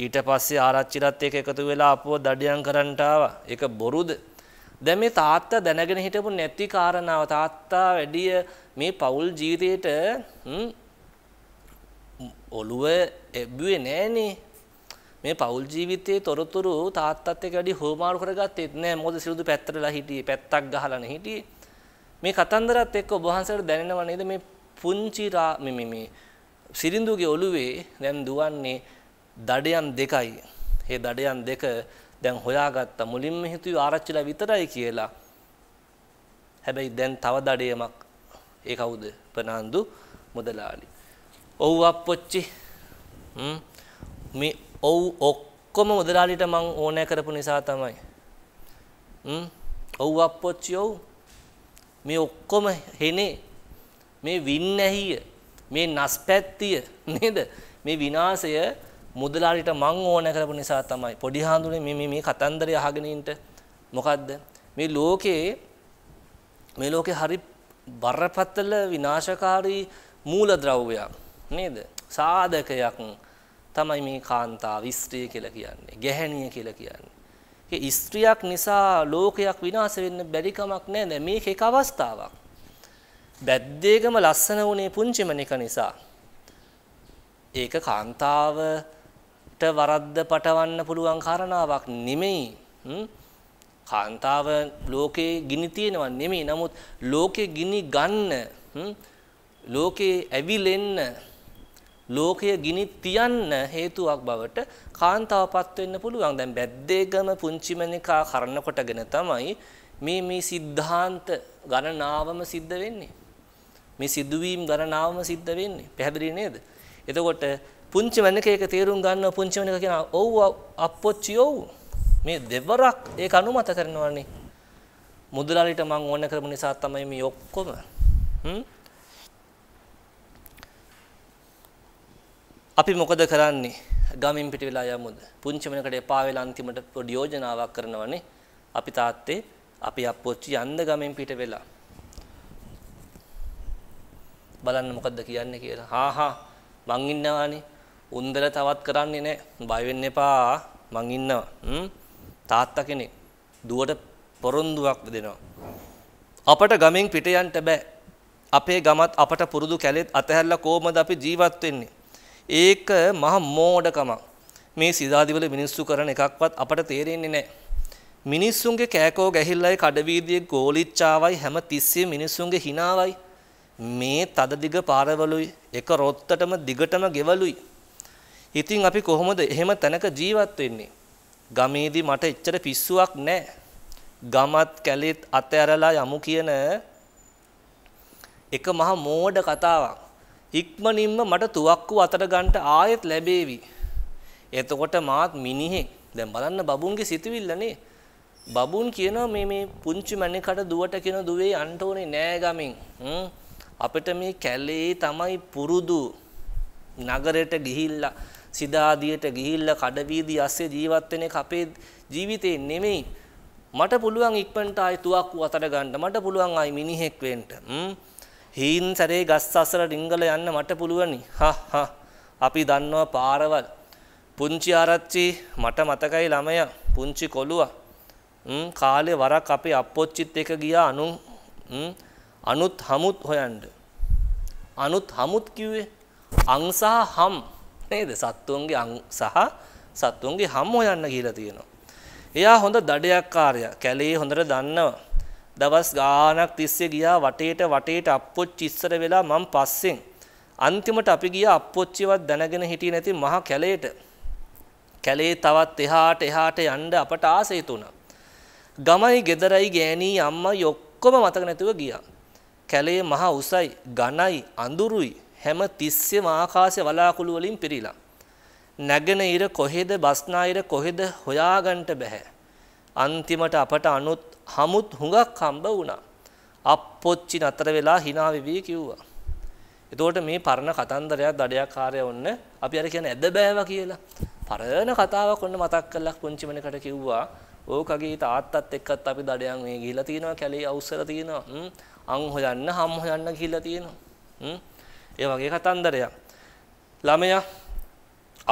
ඊට පස්සේ ආරච්චිලත් එක්ක එකතු වෙලා අපව දඩියම් කරන්නට ආවා ඒක බොරුද දැන් මේ තාත්තා දැනගෙන හිටපු නැති කාරණාව තාත්තා වැඩිය මේ පවුල් ජීවිතේට ඔළුව එබ්බුවේ නෑනේ මේ පෞල් ජීවිතයේ තොරතුරු තාත්තත් එක්ක වැඩි හොමාරු කරගත්තෙත් නෑ මොකද සිරුදු පැත්තටලා හිටියේ පැත්තක් ගහලානේ හිටියේ මේ කතන්දරත් එක්ක ඔබ වහන්සේට දැනෙනව නේද මේ පුංචි මේ මේ සිරිඳුගේ ඔළුවේ දැන් දුවන්නේ දඩයන් දෙකයි ඒ දඩයන් දෙක දැන් හොයාගත්ත මුලින්ම හිතුවේ ආරච්චිලා විතරයි කියලා හැබැයි දැන් තව දඩයමක් ඒ කවුද ප්‍රනාන්දු මුදලාලි ඔව් අප්පොච්චි මේ ඔව් ඔක්කොම මුදලාලිට මං ඕනෑ කරපු නිසා තමයි. හ්ම් ඔව් අප්පොච්චි ඔව් මේ ඔක්කොම හෙනේ මේ වින් ඇහිය මේ නස්පැත්තිය නේද මේ විනාශය මුදලාලිට මං ඕන කරපු නිසා තමයි පොඩි හාඳුනේ මේ මේ මේ කතන්දරය අහගෙන ඉන්න මොකද්ද මේ ලෝකේ මේ ලෝකේ හරි බරපතල විනාශකාරී මූලද්‍රව්‍යයක් නේද සාධකයක් තමයි මේ කාන්තාව ස්ත්‍රිය කියලා කියන්නේ. ගැහැණිය කියලා කියන්නේ. ඒ ස්ත්‍රියක් නිසා ලෝකයක් විනාශ වෙන්න බැරි කමක් නැහැ. මේක එක අවස්ථාවක්. බැද්දේගම ලස්සන වුණේ පුංචිම එක නිසා. ඒක කාන්තාවට වරද්ද පටවන්න පුළුවන් කාරණාවක් නෙමෙයි. කාන්තාව ලෝකේ ගිනි තියෙනවා නෙමෙයි. නමුත් ලෝකේ ගිනි ගන්න ලෝකේ ඇවිලෙන්න ලෝකය ගිනි තියන්න හේතුවක් බවට කාන්තාවපත් වෙන්න පුළුවන්. දැන් බැද්දේගම පුංචිමනිකා කරන කොටගෙන තමයි මේ මේ සිද්ධාන්ත ගණනාවම සිද්ධ වෙන්නේ. මේ සිදුවීම් ගණනාවම සිද්ධ වෙන්නේ. පැහැදිලි නේද? එතකොට පුංචිමනිකේක තේරුම් ගන්න පුංචිමනික කියන ඔව් අප්පොච්චි ඔව් මේ දෙවරක් ඒක අනුමත කරනවානේ. මුදලාලිට මං ඕන කරපු නිසා තමයි මේ ඔක්කොම හ්ම් අපි මොකද කරන්නේ? ගමින් පිට වෙලා යමුද? පුංචි වෙනකට එපා වෙලා අන්තිමට පොඩි යෝජනාවක් කරනවනේ. අපි තාත්තේ අපි අප්පොච්චි යන්න ගමින් පිට වෙලා. බලන්න මොකද්ද කියන්නේ කියලා. හා හා මං ඉන්නවානේ. උන්දල තවත් කරන්නේ නැහැ. බය වෙන්න එපා. මං ඉන්නවා. හ්ම්. තාත්තා කෙනෙක්. දුවට පොරොන්දුවක් දෙනවා. අපට ගමෙන් පිට යන්න බෑ. අපේ ගමත් අපට පුරුදු කැලෙත් අතහැරලා කොහොමද අපි ජීවත් වෙන්නේ? ඒක මහ මෝඩකමක්. මේ සිතාදිවල මිනිස්සු කරන එකක්වත් අපට තේරෙන්නේ නැහැ. මිනිස්සුන්ගේ කෑකෝ ගැහිල්ලයි කඩවීදියේ ගෝලිච්චාවයි හැම තිස්සේ මිනිස්සුන්ගේ හිනාවයි. මේ තද දිග පාරවලුයි එක රොත්තටම දිගටම ගෙවලුයි. ඉතින් අපි කොහොමද එහෙම තැනක ජීවත් වෙන්නේ? ගමේදී මට එච්චර පිස්සුවක් නැහැ. ගමත් කැලෙත් අතහැරලා යමු කියන එක මහා මෝඩ කතාවක්. ඉක්මනින්ම මට තුවක්කුව අතට ගන්න ආයෙත් ලැබේවි. එතකොට මාත් මිනිහෙක්. දැන් බලන්න බබුන්ගේ සිතවිල්ලනේ. බබුන් කියනවා මේ මේ පුංචි මැණිකට දුවට කියන දුවේ යන්න ඕනේ නෑ ගමෙන්. අපිට මේ කැලේ තමයි පුරුදු. නගරයට ගිහිල්ලා සිදාදියට ගිහිල්ලා කඩවීදි ඇස්සේ ජීවත් වෙන එක අපේ ජීවිතේ නෙමෙයි. මට පුළුවන් ඉක්මනට ආයි තුවක්කුව අතට ගන්න. මට පුළුවන් ආයි මිනිහෙක් වෙන්න. හීන් සැරේ ගස් අසලට ඉංගල යන්න මට පුළුවනි. හා අපි දන්නවා පාරවල්. පුංචි ආරච්චි මට මතකයි ළමයා පුංචි කොළුවා. කාලේ වරක් අපේ අප්පොච්චිත් එක ගියා අනුන් අනුත් හමුත් හොයන්න. අනුත් හමුත් කිව්වේ අං සහ හම් නේද? සත්තුන්ගේ අං සහ සත්තුන්ගේ හම් හොයන්න කියලා තියෙනවා. එයා හොඳ දඩයක්කාරයා. කැලේ හොඳට දන්නවා. දවස් ගාණක් තිස්සේ ගියා වටේට වටේට අප්පොච්චි ඉස්සර වෙලා මං පස්සෙන් අන්තිමට අපි ගියා අප්පොච්චිවත් දැනගෙන හිටියේ නැති මහා කැලේට කැලේ තවත් එහාට එහාට යන්න අපට ආසය තුණා ගමයි ගෙදරයි ගෑණී අම්මයි ඔක්කොම මතක නැතුව ගියා කැලේ මහා උසයි ඝනයි අඳුරුයි හැම තිස්සෙම ආකාශය වලාකුළු වලින් පිරීලා නැගෙන ඉර කොහෙද බස්නායිර කොහෙද හොයාගන්න බෑ අන්තිමට අපට අනුත් හමුත් හුඟක් හම්බ වුණා. අප්පොච්චි නතර වෙලා hina වෙවි කිව්වා. එතකොට මේ පරණ කතන්දරයක් දඩයක් කාර්ය වොන්න අපි අර කියන්නේ ඇද බෑවා කියලා. පරණ කතාවක් ඔන්න මතක් කළා පුංචි මනකට කිව්වා. ඕකගේ තාත්තත් එක්කත් අපි දඩයන් මේ ගිහිලා තියෙනවා කැලේ අවුස්සලා තියෙනවා. අං හොයන්න හම් හොයන්න ගිහිලා තියෙනවා. ඒ වගේ කතන්දරයක්. ළමයා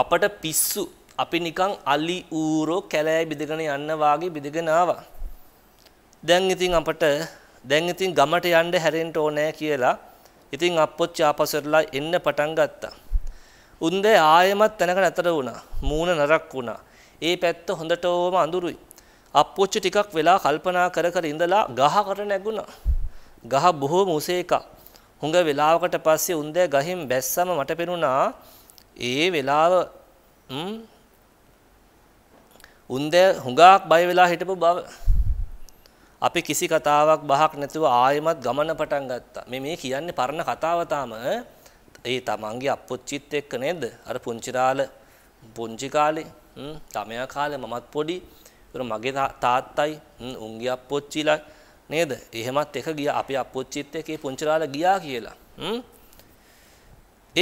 අපට පිස්සු අපි නිකන් අලි ඌරෝ කැලෑයි බෙදගෙන යන්න වාගේ බෙදගෙන ආවා. දැන් ඉතින් අපට දැන් ඉතින් ගමට යන්න හැරෙන්න ඕනේ කියලා ඉතින් අප්පොච්චි ආපසරලා එන්න පටන් ගත්තා. උන්දේ ආයෙමත් තැනකට ඇතර වුණා. මූණ නරක් වුණා. ඒ පැත්ත හොඳටම අඳුරුයි. අප්පොච්චි ටිකක් වෙලා කල්පනා කර කර ඉඳලා ගහකට නැගුණා. ගහ බොහෝම උසේ එකක්. හුඟ වෙලාවකට පස්සේ උන්දේ ගහින් බැස්සම මට පෙනුණා ඒ වෙලාව උන්දය හුඟාක් බය වෙලා හිටපු බව අපි කිසි කතාවක් බහක් නැතුව ආයෙමත් ගමන පටන් ගත්තා. මේ මේ කියන්නේ පරණ කතාව තාම ඒ තමන්ගේ අපොච්චිත් එක්ක නේද? අර පුංචිරාල පුංචි කාලේ තමයා කාලේ මමත් පොඩි මගේ තාත්තයි උන්ගේ අපොච්චිලා නේද? එහෙමත් එක ගියා අපි අපොච්චිත් එක්ක පුංචිරාල ගියා කියලා.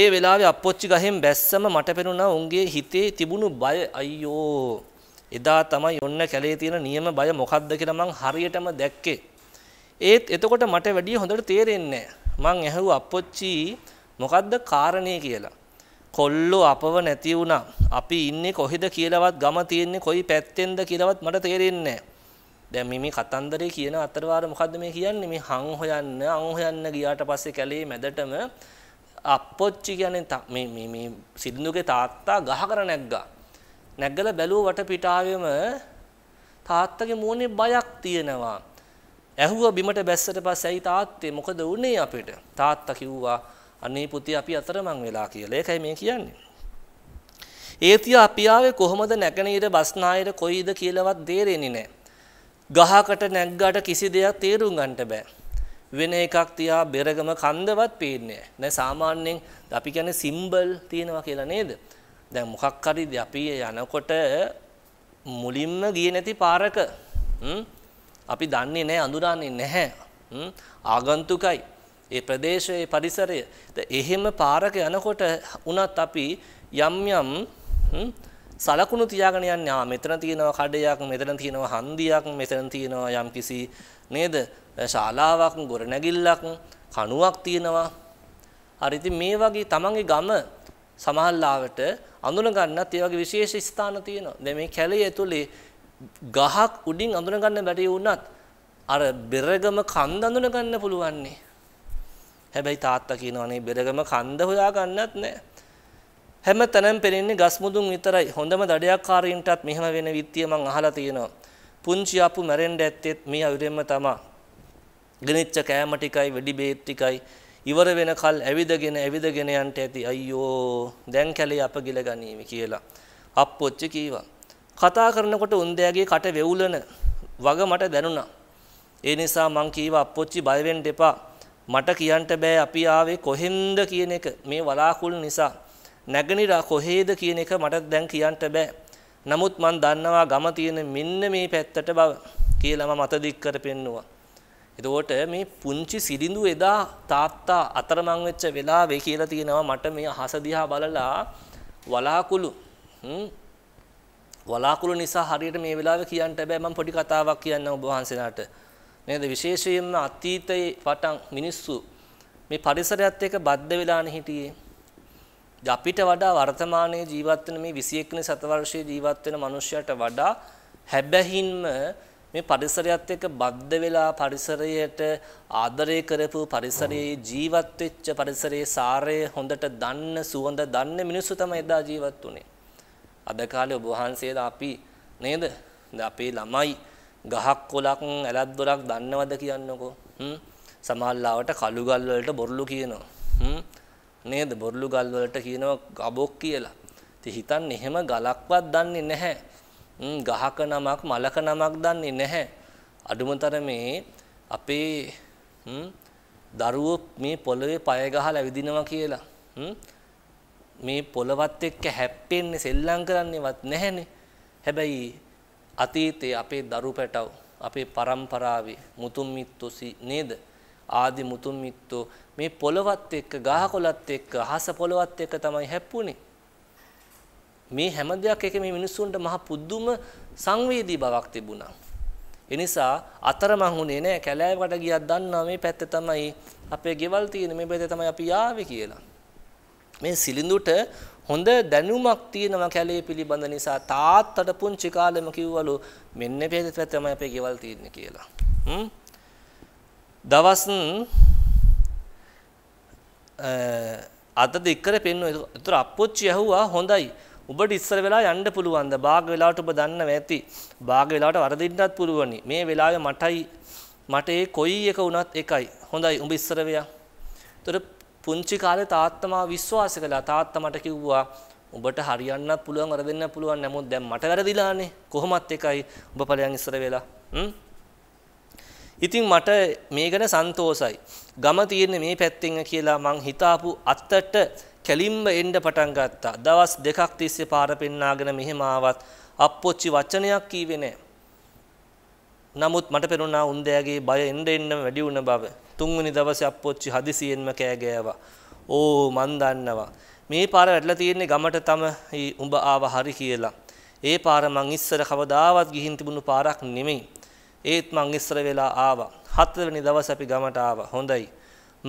ඒ වෙලාවේ අපොච්චි ගහෙන් බැස්සම මට පෙනුණා උන්ගේ හිතේ තිබුණු බය අයියෝ එදා තමයි ඔන්න කැලේ තියෙන නියම බය මොකක්ද කියලා මං හරියටම දැක්කේ. ඒත් එතකොට මට වැඩිය හොඳට තේරෙන්නේ නැහැ. මං ඇහුවා අපොච්චි මොකද්ද කාරණේ කියලා. කොල්ලෝ අපව නැති වුණා. අපි ඉන්නේ කොහෙද කියලාවත් ගම තියෙන්නේ කොයි පැත්තෙන්ද කියලාවත් මට තේරෙන්නේ දැන් මේ මේ කතන්දරේ කියන අතරවාර මොකද්ද මේ කියන්නේ මේ හං හොයන්න අං හොයන්න ගියාට පස්සේ කැලේ මැදටම අපොච්චි කියන්නේ මේ මේ මේ සිරිඳුගේ තාත්තා ගහ කර නැග්ගා නැග්ගලා බැලුව වටපිටාවෙම තාත්තගේ මූණේ බයක් තියෙනවා. ඇහුවා බිමට බැස්සට පස්සේ ඇයි තාත්තේ මොකද වුනේ අපිට? තාත්තා කිව්වා අනේ පුතේ අපි අතරමං වෙලා කියලා. ඒකයි මේ කියන්නේ. ඒතිය අපි ආවේ කොහොමද නැගණීර බස්නායර කොයිද කියලාවත් තේරෙන්නේ නැහැ. ගහකට නැග්ගාට කිසි දෙයක් තේරුම් ගන්නට බෑ. වෙන එකක් තියා බෙරගම කන්දවත් පේන්නේ නැහැ. සාමාන්‍යයෙන් අපි කියන්නේ සිම්බල් තියෙනවා කියලා නේද? දැන් මොකක් හරි අපි යනකොට මුලින්ම ගියේ නැති පාරක අපි දන්නේ නැහැ අඳුරන්නේ නැහැ ආගන්තුකයි ඒ ප්‍රදේශයේ පරිසරය එහෙම පාරක යනකොට වුණත් අපි යම් යම් සලකුණු තියාගෙන යන්නේ ආ මෙතන තියෙනවා කඩයක් මෙතන තියෙනවා හන්දියක් මෙතන තියෙනවා යම් කිසි නේද ශාලාවක් ගොඩනැගිල්ලක් කණුවක් තියෙනවා හරි ඉතින් මේ වගේ තමන්ගේ ගම සමහල්ලාවට අඳුනගන්නත් ඒ වගේ විශේෂ ස්ථාන තියෙනවා. දැන් මේ කැලේ ඇතුලේ ගහක් උඩින් අඳුනගන්න බැරි වුණත් අර බෙරගම කන්ද අඳුනගන්න පුළුවන්නේ. හැබැයි තාත්තා කියනවානේ බෙරගම කන්ද හොයාගන්නත් නැහැ. හැම තැනම පෙනෙන්නේ ගස් මුදුන් විතරයි. හොඳම දඩයක්කාරීන්ටත් මෙහෙම වෙන විත්තිය මං අහලා තියෙනවා. පුංචි අපු මැරෙන්න ඇත්තෙත් මේ අවිරෙම්ම තමයි. ගණිච්ච කෑම ටිකයි, වෙඩි බේත් ටිකයි, ඉවර වෙනකල් ඇවිදගෙන ඇවිදගෙන යන්ට ඇති අයියෝ දැන් කැලේ අපගිල ගනීවි කියලා. අප්පොච්චි කීවා. කතා කරනකොට උන්දෑගේ කට වෙවුලන වග මට දැනුණා. ඒ නිසා මං කීව අප්පොච්චි බය වෙන්න එපා. මට කියන්න බෑ අපි ආවේ කොහෙන්ද කියන එක මේ වලාකුළු නිසා. නැගනිර කොහේද කියන එක මට දැන් කියන්න බෑ. නමුත් මං දන්නවා ගම තියෙන මෙන්න මේ පැත්තට බව කියලා මම අත දික් කර පෙන්නවා. එතකොට මේ පුංචි සිරිඳු එදා තාත්තා අතරමං වෙච්ච වෙලාවේ කියලා තියෙනවා මට මේ අහස දිහා බලලා වලාකුළු වලාකුළු නිසා හරියට මේ වෙලාවේ කියන්න බෑ මම පොඩි කතාවක් කියන්නම් ඔබ වහන්සේලාට නේද විශේෂයෙන්ම අතීතයේ පටන් මිනිස්සු මේ පරිසරයත් එක්ක බද්ධ වෙලානේ හිටියේ අපිට වඩා වර්තමානයේ ජීවත් වෙන මේ 21 වෙනි සතවර්ෂයේ ජීවත් වෙන මිනිසයාට වඩා හැබැහින්ම මේ පරිසරයත් එක්ක බද්ධ වෙලා පරිසරයට ආදරය කරපු පරිසරයේ ජීවත් වෙච්ච පරිසරයේ සාරය හොඳට දන්න සුවඳ දන්න මිනිස්සු තමයි එදා ජීවත් වුනේ. අද කාලේ ඔබ වහන්සේද අපි නේද? අපේ ළමයි ගහක් කොලක් ඇලද්දොලක් දන්නවද කියන්නකෝ. හ්ම්. සමහරවිට කළු ගල් වලට බොරළු කියනවා. හ්ම්. නේද? බොරළු ගල් වලට කියනවා ගබොක් කියලා. ඉතින් හිතන්න එහෙම ගලක්වත් දන්නේ නැහැ. ගහක නමක් මලක නමක් දන්නේ නැහැ. අඩුම තරමේ අපේ දරුවෝ මේ පොළවේ පය ගහලා ඇවිදිනවා කියලා. මේ පොළවත් එක්ක හැප්පෙන්නේ සෙල්ලම් කරන්නේවත් නැහැනේ. හැබැයි අතීතයේ අපේ දරු පැටව අපේ પરම්පරාවේ මුතුන් මිත්තෝසි නේද? ආදි මුතුන් මිත්තෝ මේ පොළවත් එක්ක ගහකොළත් එක්ක අහස පොළවත් එක්ක තමයි හැප්පුණේ. මේ හැම දෙයක් එක මේ මිනිස්සුන්ට මහ පුදුම සංවේදී බවක් තිබුණා. ඒ නිසා අතරමං වුණේ නෑ කැලෑවකට ගියක් දන්නා මේ පැත්ත තමයි අපේ ගෙවල් තියෙන මේ පැත්තේ තමයි අපි ආවේ කියලා. මේ සිලිඳුට හොඳ දැනුමක් තියෙනවා කැලේ පිළිබඳ නිසා තාත්තට පුංචි කාලෙම කිව්වලු මෙන්න මේ පැත්තේ තමයි අපේ ගෙවල් තියෙන්නේ කියලා. හ්ම් දවස් අ අත දෙකර පෙන්වුවා. ඒතර අප්පොච්චි ඇහුවා හොඳයි. ඔබට ඉස්සර වෙලා යන්න පුළුවන්ද? භාග වෙලාවට ඔබ දන්නව ඇති. භාග වෙලාවට වරදින්නත් පුළුවනි. මේ වෙලාවේ මටයි මට ඒ කොයි එක වුණත් එකයි. හොඳයි උඹ ඉස්සර වෙයා. ඒතර පුංචි කාලේ තාත්තමා විශ්වාස කළා. තාත්තා මට කිව්වා උඹට හරියන්නත් පුළුවන් වරදින්නත් පුළුවන්. නමුත් දැන් මට වැරදිලානේ. කොහොමත් එකයි. උඹ ඵලයන් ඉස්සර වෙලා. හ්ම් ඉතින් මට මේ ගැන සන්තෝසයි. ගම තියෙන්නේ මේ පැත්තෙන් කියලා මං හිතාපු අතට කැලින්ම එන්න පටන් ගත්තා. දවස් දෙකක් තිස්සේ පාර පෙන්නාගෙන මෙහෙම ආවත් අප්පොච්චි වචනයක් කීවේ නෑ. නමුත් මට පෙනුණා උන්දෑගේ බය එන්න එන්න වැඩි වුණ බව. තුන්වෙනි දවසේ අප්පොච්චි හදිසියෙන්ම කෑ ගෑවා. ඕ මන් දන්නවා. මේ පාර වැටලා තියෙන්නේ ගමට තමයි උඹ ආව හරි කියලා. ඒ පාර මං ඉස්සර කවදාවත් ගිහින් තිබුණු පාරක් නෙමෙයි. ඒත් මං ඉස්සර වෙලා ආවා. හතරවෙනි දවස් අපි ගමට ආවා. හොඳයි.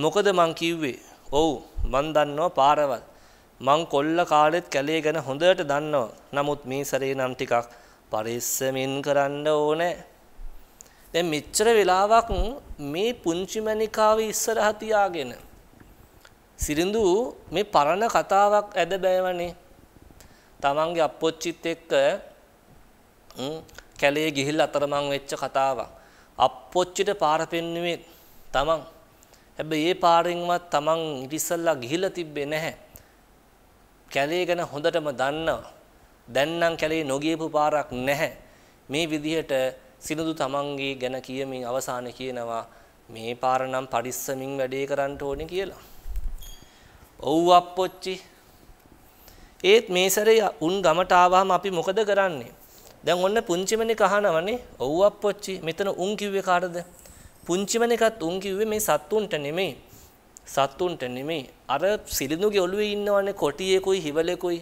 මොකද මං කිව්වේ ඔව් මන් දන්නවා පාරවල්. මං කොල්ල කාලෙත් කැලේ ගැන හොඳට දන්නවා. නමුත් මේ සැරේ නම් ටිකක් පරිස්සමින් කරන්න ඕනේ. දැන් මෙච්චර වෙලාවක් මේ පුංචි මණිකාව ඉස්සරහ තියාගෙන සිරිඳු මේ පරණ කතාවක් ඇද බෑවනේ. තමන්ගේ අපොච්චිත් එක්ක කැලේ ගිහිල්ලා අතරමං වෙච්ච කතාවක්. අපොච්චිට පාර පෙන්නුවේ තමන් හැබැයි ඒ පාරෙන්වත් Taman ඉතිසල්ලා ගිහිලා තිබ්බේ නැහැ. කැලේ ගැන හොඳටම දන්නවා. දැන් නම් කැලේ නොගියපු පාරක් නැහැ. මේ විදිහට සිනුදු Tamanගේ ගැන කියමින් අවසානයේ කියනවා මේ පාර නම් පරිස්සමින් වැඩේ කරන්න ඕනේ කියලා. ඔව් අප්පොච්චි. ඒත් මේ සැරේ උන් ගමට ආවම අපි මොකද කරන්නේ? දැන් ඔන්න පුංචිමනේ කහනවනේ. ඔව් අප්පොච්චි. මෙතන උන් කිව්වේ කාටද? පුංචිම එකත් උන් කිව්වේ මේ සත්තුන්ට නෙමෙයි. සත්තුන්ට නෙමෙයි. අර සිලිඳුගේ ඔළුවේ ඉන්නවනේ කොටියෙකුයි හිවලෙකුයි.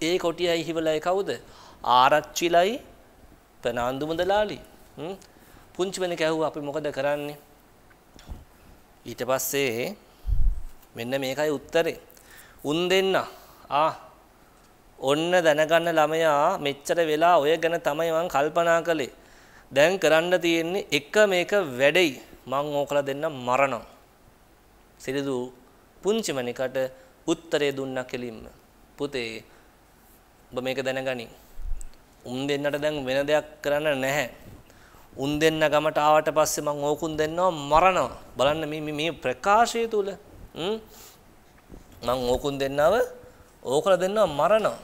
ඒ කොටියයි හිවලයි කවුද? ආරච්චිලයි ප්‍රනාන්දු මුදලාලි. පුංචි වෙන කැහුවා අපි මොකද කරන්නේ? ඊට පස්සේ මෙන්න මේකයි උත්තරේ. උන් දෙන්න ආ ඔන්න දැනගන්න ළමයා මෙච්චර වෙලා ඔය ගැන තමයි මං කල්පනා කළේ. දැන් කරන්න තියෙන්නේ එක මේක වැඩෙයි. මං ඕකලා දෙන්න මරණම්. සිරිදු පුංචිමණිකට උත්තරේ දුන්න කෙලින්ම. පුතේ ඔබ මේක දැනගනි. උන් දෙන්නට දැන් වෙන දෙයක් කරන්න නැහැ. උන් දෙන්න ගමට ආවට පස්සේ මං ඕකුන් දෙන්නව මරනවා. බලන්න මේ මේ ප්‍රකාශය තුල මං ඕකුන් දෙන්නව ඕකලා දෙන්නව මරනවා.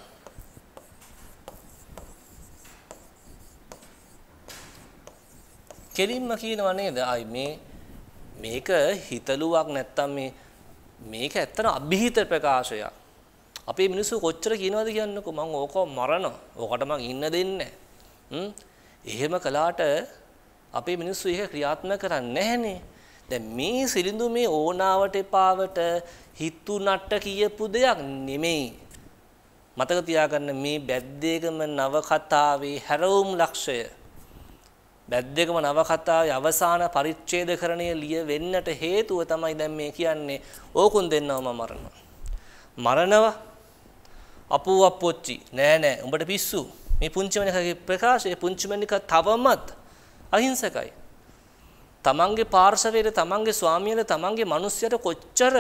කෙලින්ම කියනවා නේද? අයි මේ මේක හිතලුවක් නැත්තම් මේ මේක ඇත්තන અભිහිත ප්‍රකාශයක්. අපේ මිනිස්සු කොච්චර කියනවද කියන්නකෝ මං ඕක මරනවා. ඕකට මං ඉන්න දෙන්නේ එහෙම කළාට අපේ මිනිස්සු ඒක ක්‍රියාත්මක කරන්නේ නැහනේ. දැන් මේ සිලිඳු මේ ඕනාවට එපාවට හිතු නට්ට කියපු දෙයක් නෙමෙයි. මතක තියාගන්න මේ බැද්දේගම නව කතාවේ හැරවුම් ලක්ෂය බැද්දේකම නවකතාවේ අවසාන පරිච්ඡේදකරණය ලියවෙන්නට හේතුව තමයි දැන් මේ කියන්නේ ඕකුන් දෙන්නව මම මරනවා. මරණව අපෝ අපොච්චි නෑ නෑ උඹට පිස්සු. මේ පුංචිමණිකගේ ප්‍රකාශයේ පුංචිමණික තවමත් අහිංසකයි. තමන්ගේ පාර්ශවයට තමන්ගේ ස්වාමියාට තමන්ගේ මිනිස්සයට කොච්චර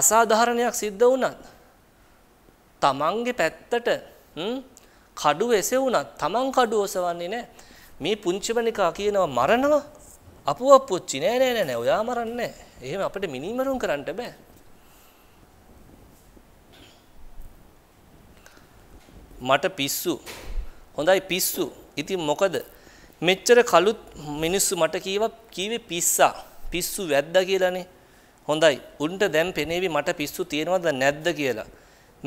අසාධාරණයක් සිද්ධ වුණත් තමන්ගේ පැත්තට කඩුව එසෙවුණත් තමන් කඩුව ඔසවන්නේ නැහැ. මේ පුංචිමනිකා කියනවා මරනවා අපුව පුච්චි නෑ නෑ නෑ ඔයා මරන්නේ එහෙම අපිට මිනිමරුම් කරන්න බෑ මට පිස්සු හොඳයි පිස්සු ඉතින් මොකද මෙච්චර කලුත් මිනිස්සු මට කීවා කීවේ පිස්සා පිස්සු වැද්දා කියලානේ හොඳයි උන්ට දැන් පෙනේවි මට පිස්සු තියෙනවද නැද්ද කියලා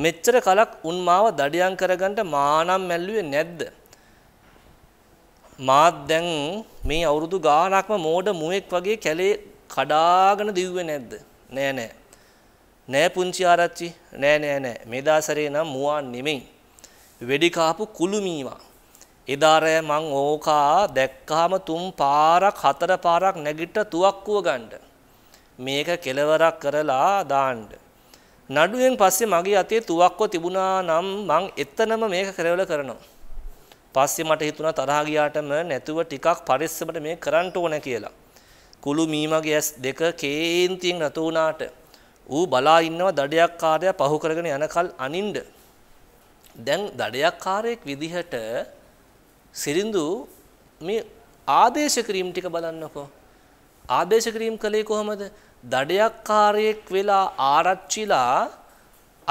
මෙච්චර කලක් උන් මාව දඩයන් කරගන්න මානම් මැල්ලුවේ නැද්ද මාත් දැන් මේ අවුරුදු ගානක්ම මෝඩ මුවෙක් වගේ කැලේ කඩාගෙන දිව්වේ නැද්ද? නෑ නෑ. නෑ පුංචි ආරච්චි. නෑ නෑ නෑ. මේ දාසරේ නම් මුවා නෙමෙයි. වෙඩි කාපු කුළු මීවා. එදාරය මං ඕකා දැක්කාම තුන් පාරක් හතර පාරක් නැගිට තුවක්කුව ගන්න. මේක කෙලවරක් කරලා දාන්න. නඩුවෙන් පස්සේ මගේ අතේ තුවක්කුව තිබුණා නම් මං එතනම මේක කෙලවර කරනවා. පස්සේ මට හිතුණා තරහා ගියාටම නැතුව ටිකක් පරිස්සමට මේ කරන්න ඕන කියලා. කුළු මීමගේ ඇස් දෙක කේන්තියෙන් රතු වුණාට ඌ බලා ඉන්නව දඩයක් කාර්යය පහු කරගෙන යනකල් අනින්ඩ. දැන් දඩයක් කාරයෙක් විදිහට සිරින්දු මේ ආදේශ ක්‍රීම් ටික බලන්නකෝ. ආදේශ ක්‍රීම් කළේ කොහොමද? දඩයක් කාරයෙක් වෙලා ආරච්චිලා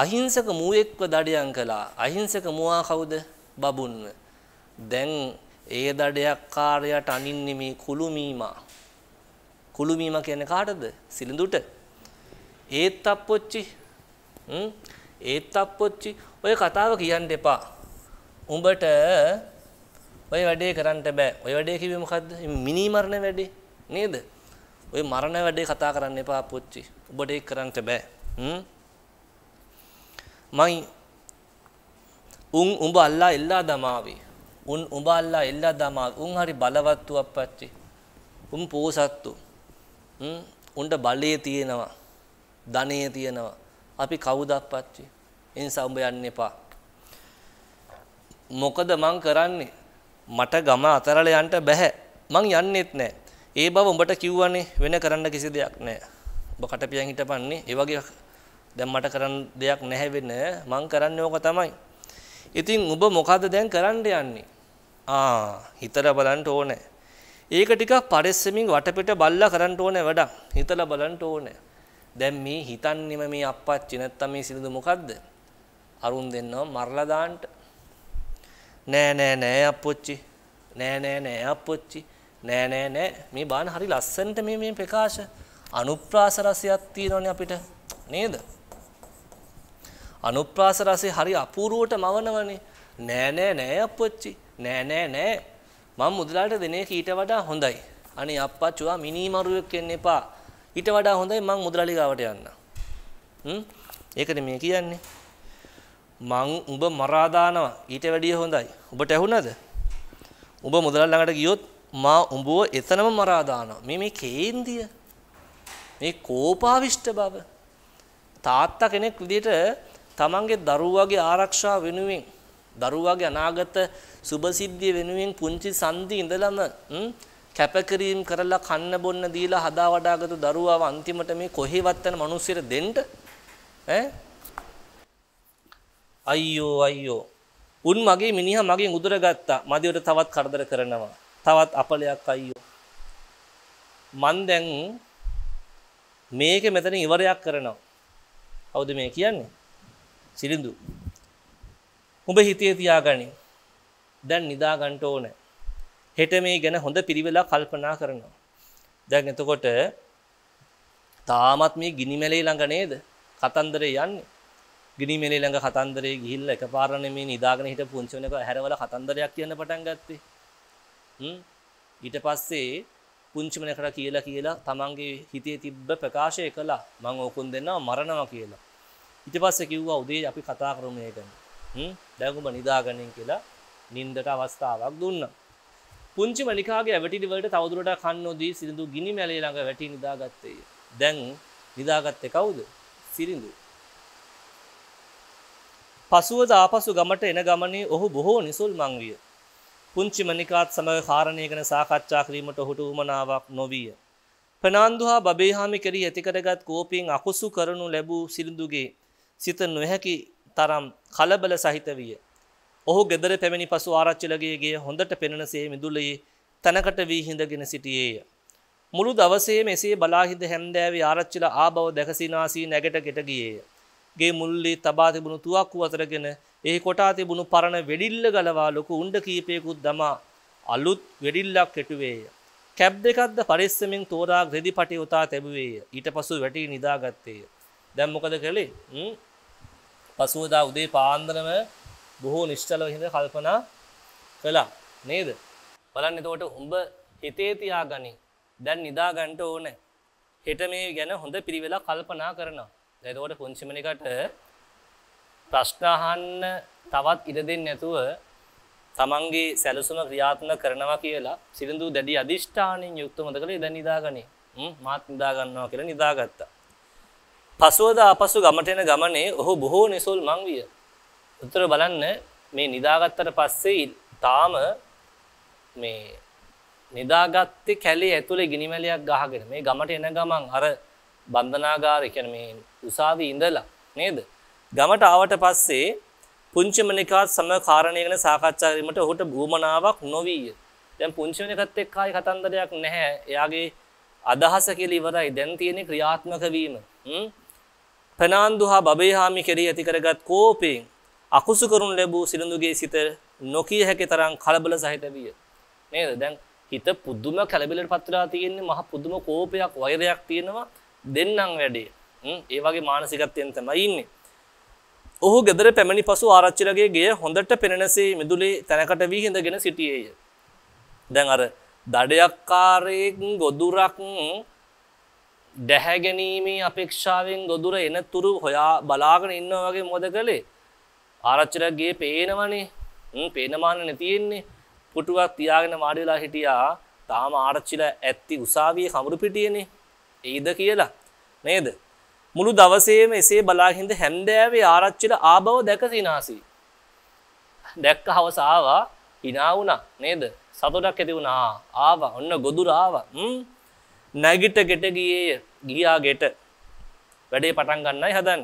අහිංසක මූයෙක්ව දඩයන් කළා. අහිංසක මුවා කවුද? බබුන්ව. දැන් ඒ දඩයක් කාර්යයට අනින්නේ මේ කුළුමීමා. කුළුමීමා කියන්නේ කාටද? සිලිඳුට. ඒත් තප්පොච්චි. හ්ම් ඒත් තප්පොච්චි. ඔය කතාව කියන්න එපා. උඹට ඔය වැඩේ කරන්න බෑ. ඔය වැඩේ කිව්වේ මොකද්ද? මිනි මරණ වැඩේ නේද? ඔය මරණ වැඩේ කතා කරන්න එපා පොච්චි. උඹට ඒක කරන්න බෑ. හ්ම් මයි උන් උඹ අල්ලා එල්ලා දමාවේ. උන් උඹ අල්ලා එල්ලා දමා උන් හරි බලවත්තු අපච්චි. උන් පෝසත්තු. හ්ම් උන්ට බලය තියෙනවා. ධනය තියෙනවා. අපි කවුද අපච්චි? එනිසා උඹ යන්න එපා. මොකද මං කරන්නේ? මට ගම අතරල යන්න බෑ. මං යන්නෙත් නෑ. ඒ බව උඹට කිව්වනේ වෙන කරන්න කිසි දෙයක් නෑ. ඔබ කටපියන් හිටපන්නේ ඒ වගේ දැන් මට කරන්න දෙයක් නැහැ වෙන මං කරන්නේ ඕක තමයි. ඉතින් ඔබ මොකද්ද දැන් කරන්න යන්නේ? ආ හිතලා බලන්න ඕනේ. ඒක ටිකක් පරිස්සමින් වටපිට බල්ලා කරන්න ඕනේ වැඩක්. හිතලා බලන්න ඕනේ. දැන් මේ හිතන්නේම මේ අප්පච්චි නැත්තම් මේ සිළුදු මොකද්ද? අරුන් දෙන්නව මරලා දාන්න. නෑ නෑ නෑ අප්පච්චි. නෑ නෑ නෑ අප්පච්චි. නෑ නෑ නෑ මේ බාන හරි ලස්සනට මේ මේ ප්‍රකාශ අනුප්‍රාස රසයක් තියෙනවනේ අපිට. නේද? අනුප්‍රාස රසය හරි අපූර්වට මවනවනේ. නෑ නෑ නෑ අප්පච්චි. නෑ නෑ නෑ මම මුදලාට දෙන එක ඊට වඩා හොඳයි. අනේ අප්පච්චුවා මිනිමරුවෙක් වෙන්න එපා. ඊට වඩා හොඳයි මං මුදලාලි ගාවට යන්න. හ්ම්? ඒකනේ මේ කියන්නේ. මං උඹ මරා දානවා ඊට වැඩිය හොඳයි. උඹට ඇහුණද? උඹ මුදලාලි ළඟට ගියොත් මා උඹව එතනම මරා දානවා. මේ මේ කේන්දිය. මේ කෝපාවිෂ්ඨ බව. තාත්තා කෙනෙක් විදිහට තමන්ගේ දරුවාගේ ආරක්ෂාව වෙනුවෙන් දරුවාගේ අනාගත සුභසිද්ධිය වෙනුවෙන් පුංචි සන්දි ඉඳලම කැපකිරීම කරලා කන්න බොන්න දීලා හදා වඩාගත්තු දරුවාව අන්තිමට මේ කොහෙවත් යන මිනිස්සුර දෙන්න ඈ අයියෝ අයියෝ උන් මගේ මිනිහා මගෙන් උදුරගත්තා මදිවට තවත් කරදර කරනවා තවත් අපලයක් අයියෝ මන් දැන් මේක මෙතන ඉවරයක් කරනවා හවුද මේ කියන්නේ සිරිඳු උඹ හිතේ තියාගනින් දැන් නිදාගන්ට ඕන හෙට මේ ගැන හොඳ පිරිවෙලා කල්පනා කරනවා දැන් එතකොට තාමත් මේ ගිනිමැලේ ළඟ නේද කතන්දරේ යන්නේ ගිනිමැලේ ළඟ කතන්දරේ ගිහිල්ලා එකපාරනේ මේ නිදාගෙන හිට පුංචිවෙනක හැරවල කතන්දරයක් කියන්න පටන් ගත්තේ හ්ම් ඊට පස්සේ පුංචිමනකට කියලා කියලා තමන්ගේ හිතේ තිබ්බ ප්‍රකාශය කළා මම ඕකුන් දෙන්නවා මරනවා කියලා ඊට පස්සේ කිව්වා උදේ අපි කතා කරමු මේකනේ දැකුඹ නිදාගනින් කියලා නින්දට අවස්ථාවක් දුන්න. පුංචි මනිකාගේ වැටිඩිවලට තවදුරට කන්නෝදී සිරිඳු ගිනි මැලේ ළඟ වැටි නිදාගත්තේ. දැන් නිදාගත්තේ කවුද? සිරිඳු. පසුවද ආපසු ගමට එන ගමනේ ඔහු බොහෝ නිසල්මන් විය. පුංචි මනිකාත් සමග කාරණය ගැන සාකච්ඡා කිරීමට ඔහුට උවමනාවක් නොවිය. ප්‍රනාන්දු හා බබේහාමි කෙරී ඇතිකරගත් කෝපයෙන් අකුසු කරනු ලැබූ සිරිඳුගේ සිත නොහැකි තරම් කලබල සහිත විය. ඔහු ගෙදර පැමිණි පසු ආරච්චිලගේගේ හොඳට පෙනෙනසේ මිදුලයේ තැනකට වී හිඳගෙන සිටියේය. මුළු දවසේ මෙසේ බලාහිද හැන්දෑවේ ආරච්චිල ආබව දැකසිනාසී නැගට ගෙට ගියේය. ගේ මුල්ලේ තබා තිබුණු තුවක්කු අතරගෙන ඒ කොටා තිබුණු පරණ වෙඩිල්ල ගලවා ලොකු උණ්ඩ කීපයකුත් දමා අලුත් වෙඩිල්ලක් කෙටුවේය. කැබ් දෙකක්ද පරිස්සමින් තෝරා ග්‍රෙදි පටි උතා තැබුවේය. ඊට පසු වැටි නිදාගත්තේය. දැන් මොකද කළේ? පසුවදා උදේ පාන්දරම බොහෝ නිශ්චලව හිඳ කල්පනා කළා නේද බලන්න එතකොට උඹ හිතේ තියා ගනි දැන් නිදා ගන්නට ඕන හෙට මේ ගැන හොඳ පිළිවෙලා කල්පනා කරනවා එතකොට පුංචිමනිකට ප්‍රශ්න අහන්න තවත් ඉඩ දෙන්නේ නැතුව තමන්ගේ සැලසුම ක්‍රියාත්මක කරනවා කියලා සිරිඳු දැඩි අදිෂ්ඨානෙන් යුක්ත මොදකලේ දැන් නිදාගනි මාත් නිදා ගන්නවා කියලා නිදාගත්තා පසුවදා අපසු ගමට එන ගමනේ ඔහු බොහෝ නිසල් මං විය. උතර බලන්න මේ නිදාගත්තට පස්සේ තාම මේ නිදාගත්තේ කැලේ ඇතුලේ ගිනිමැලයක් ගහගෙන මේ ගමට එන ගමන් අර බන්ධනාගාරය කියන්නේ මේ උසාවි ඉඳලා නේද? ගමට ආවට පස්සේ පුංචිමනිකාත් සමග කාරණේ ගැන සාකච්ඡා කිරීමට ඔහුට භූමනාවක් නොවිය. දැන් පුංචිමනිකත් එක්ක ආයි කතන්දරයක් නැහැ. එයාගේ අදහස කියලා ඉවරයි. දැන් තියෙන්නේ ක්‍රියාත්මක වීම. හ්ම් ප්‍රනාන්දු හා බබේහාමි කෙරී ඇතිකරගත් කෝපයෙන් අකුසු කරුන් ලැබූ සිරුඳුගේ සිත නොකිය හැකි තරම් කලබල සහිත විය. නේද? දැන් හිත පුදුම කලබලට පත්වලා තියෙන්නේ මහ පුදුම කෝපයක් වෛරයක් තියෙනවා දෙන්නම් වැඩේ. ඒ වගේ මානසිකත්වයෙන් තමයි ඉන්නේ. ඔහු ගෙදර පැමිණි පසු ආරච්චිලගේ ගෙය හොඳට පෙනෙනසේ මිදුලේ තැනකට විහිඳගෙන සිටියේය. දැන් අර දඩයක්කාරයෙක් ගොදුරක් දැහැගැනීමේ අපේක්ෂාවෙන් ගොදුර එන තුරු හොයා බලාගෙන ඉන්නවා වගේ මොද කළේ ආරච්චරගේ පේනවනේ පේනමාන නැතියෙන්නේ පුටුවක් තියාගෙන මාඩිලා හිටියා තාම ආරච්චිලා ඇත්ති උසාවියේ කමුරු පිටියනේ එයිද කියලා නේද මුළු දවසේම එසේ බලාහින්ද හැන්දෑවේ ආරච්චිලා ආබව දැක සිනාසී දැක්ක හවස ආවා hina වුණා නේද සතුටක් ඇති වුණා ආවා ඔන්න ගොදුර ආවා නැගිට ගෙට ගියේය ගියා ගෙට වැඩේ පටන් ගන්නයි හදන්.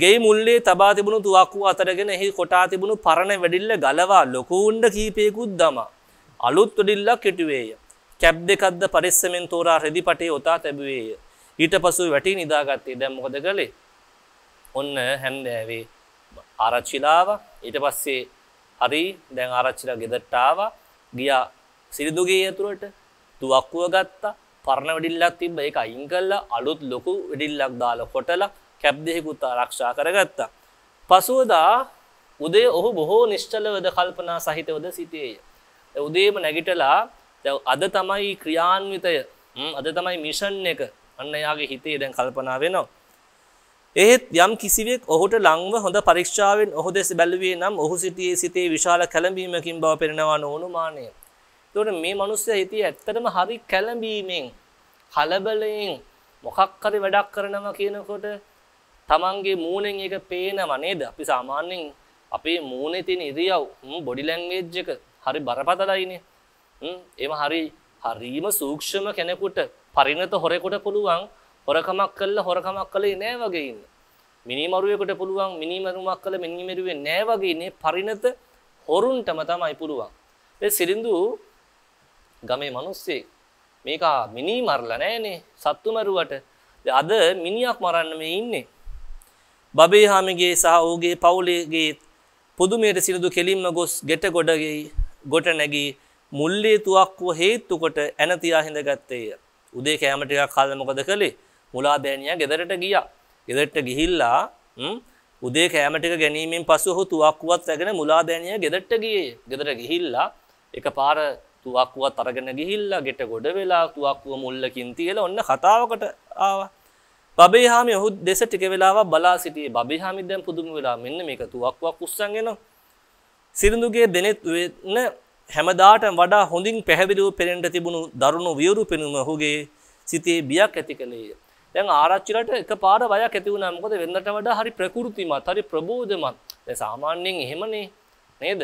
ගේ මුල්ලේ තබා තිබුණු තුවක්කු අතරගෙන එහි කොටා තිබුණු පරණ වැඩිල්ල ගලවා ලොකුඋන්ඩ කීපයකුත් දම. අලුත් ොඩිල්ලක් කෙටුවේය. කැබ් දෙකක්ද පරිස්සමෙන් තෝරා රෙදි පටේ ඔතා තැබවේය. ඊට පසු වැටි නිදාගත්තේ දැම්මොද කළේ. ඔන්න හැන්දෑවේ ආරච්චිලාව ඊට පස්සේ හරි දැන් ආරච්චිලා ගෙදට්ටාව ගියා සිරිදුගේ ඇතුළට තුවක්කුව ගත්තා පරණ වැඩිල්ලක් තිබ එක අයින් කල්ලා අලුත් ලොකු වැඩිල්ලක් දාල කොටලා කැබ්දෙකුත් ආරක්ෂා කරගත්තා. පසුවදා උදේ ඔහු බොහෝ නිශ්චලවද කල්පනා සහිතවද සිටියේය. උදේම නැගිටලා අද තමයි ක්‍රියාන්විතය අද තමයි මිෂන් එක අන්න යාගේ හිතේ දැන් කල්පනා වෙනවා. එහෙත් යම් කිසිවෙක් ඔහුට ලංව හොඳ පරීක්ෂාවෙන් ඔහු දෙස බැලුවේ නම් ඔහු සිටියේ සිතේ විශාල කැළඹීමකින් බව පෙනෙනවා නොවුණු මානය. එතකොට මේ මනුස්සයා හිතේ ඇත්තටම හරි කැළඹීමෙන් කලබලයෙන් මොකක් හරි වැඩක් කරනවා කියනකොට තමන්ගේ මූණෙන් ඒක පේනවා නේද? අපි සාමාන්‍යයෙන් අපේ මූණේ තියෙන ඉරියව් බොඩි ලැන්ග්වේජ් එක හරි බරපතලයිනේ. හ්ම් ඒව හරි හරීම සූක්ෂම කෙනෙකුට පරිණත හොරෙකුට පුළුවන් හොරකමක් කළා හොරකමක් කළේ නෑ වගේ ඉන්න. මිනිමරුවෙකුට පුළුවන් මිනිමරුමක් කළා මිනිමරුවේ නෑ වගේ ඉන්නේ පරිණත හොරුන්ටම තමයි පුළුවන්. ඒ සිරින්දු ගමේ මිනිස්සෙක්. මේක මිනි මරලා නැහනේ සත්තු මරුවට. අද මිනිහක් මරන්න මේ ඉන්නේ. බබේහාමිගේ සහ ඔහුගේ පවුලේගේ පුදුමයට සිනදු කෙලින්ම ගොස් ගෙට ගොඩගේ ගොට නැගී මුල්ලේ තුවක්කුව හේතු කොට ඇනතියා හිඳගත්තේය. උදේ කෑම ටිකක් කල්ලා මොකද කළේ? මුලා බෑනියා ගෙදරට ගියා. ගෙදරට ගිහිල්ලා උදේ කෑම ටික ගැනීමෙන් පසු ඔහු තුවක්කුවත් ඇගෙන මුලා බෑනියා ගෙදරට ගියේ. ගෙදර ගිහිල්ලා එකපාර තුවක්කුවත් අරගෙන ගිහිල්ලා ගෙට ගොඩ වෙලා තුවක්කුව මුල්ලකින් තියලා ඔන්න කතාවකට ආවා. බබේහාමි ඔහු දෙස ටික වෙලාවක් බලා සිටියේ. බබේහාමි දැන් පුදුම වෙලා මෙන්න මේක තුවක්කුවක් උස්සන් එනවා. සිරිඳුගේ දෙනෙත් වෙන හැමදාටම වඩා හොඳින් පැහැදිලිව පෙනෙන්න තිබුණු දරුණු වියරු පෙනුම ඔහුගේ සිතේ බියක් ඇති කළේය. දැන් ආරච්චිලට එක පාර බයක් ඇති වුණා මොකද වෙන්නට වඩා හරි ප්‍රකෘතිමත් හරි ප්‍රබෝධමත්. දැන් සාමාන්‍යයෙන් එහෙමනේ නේද?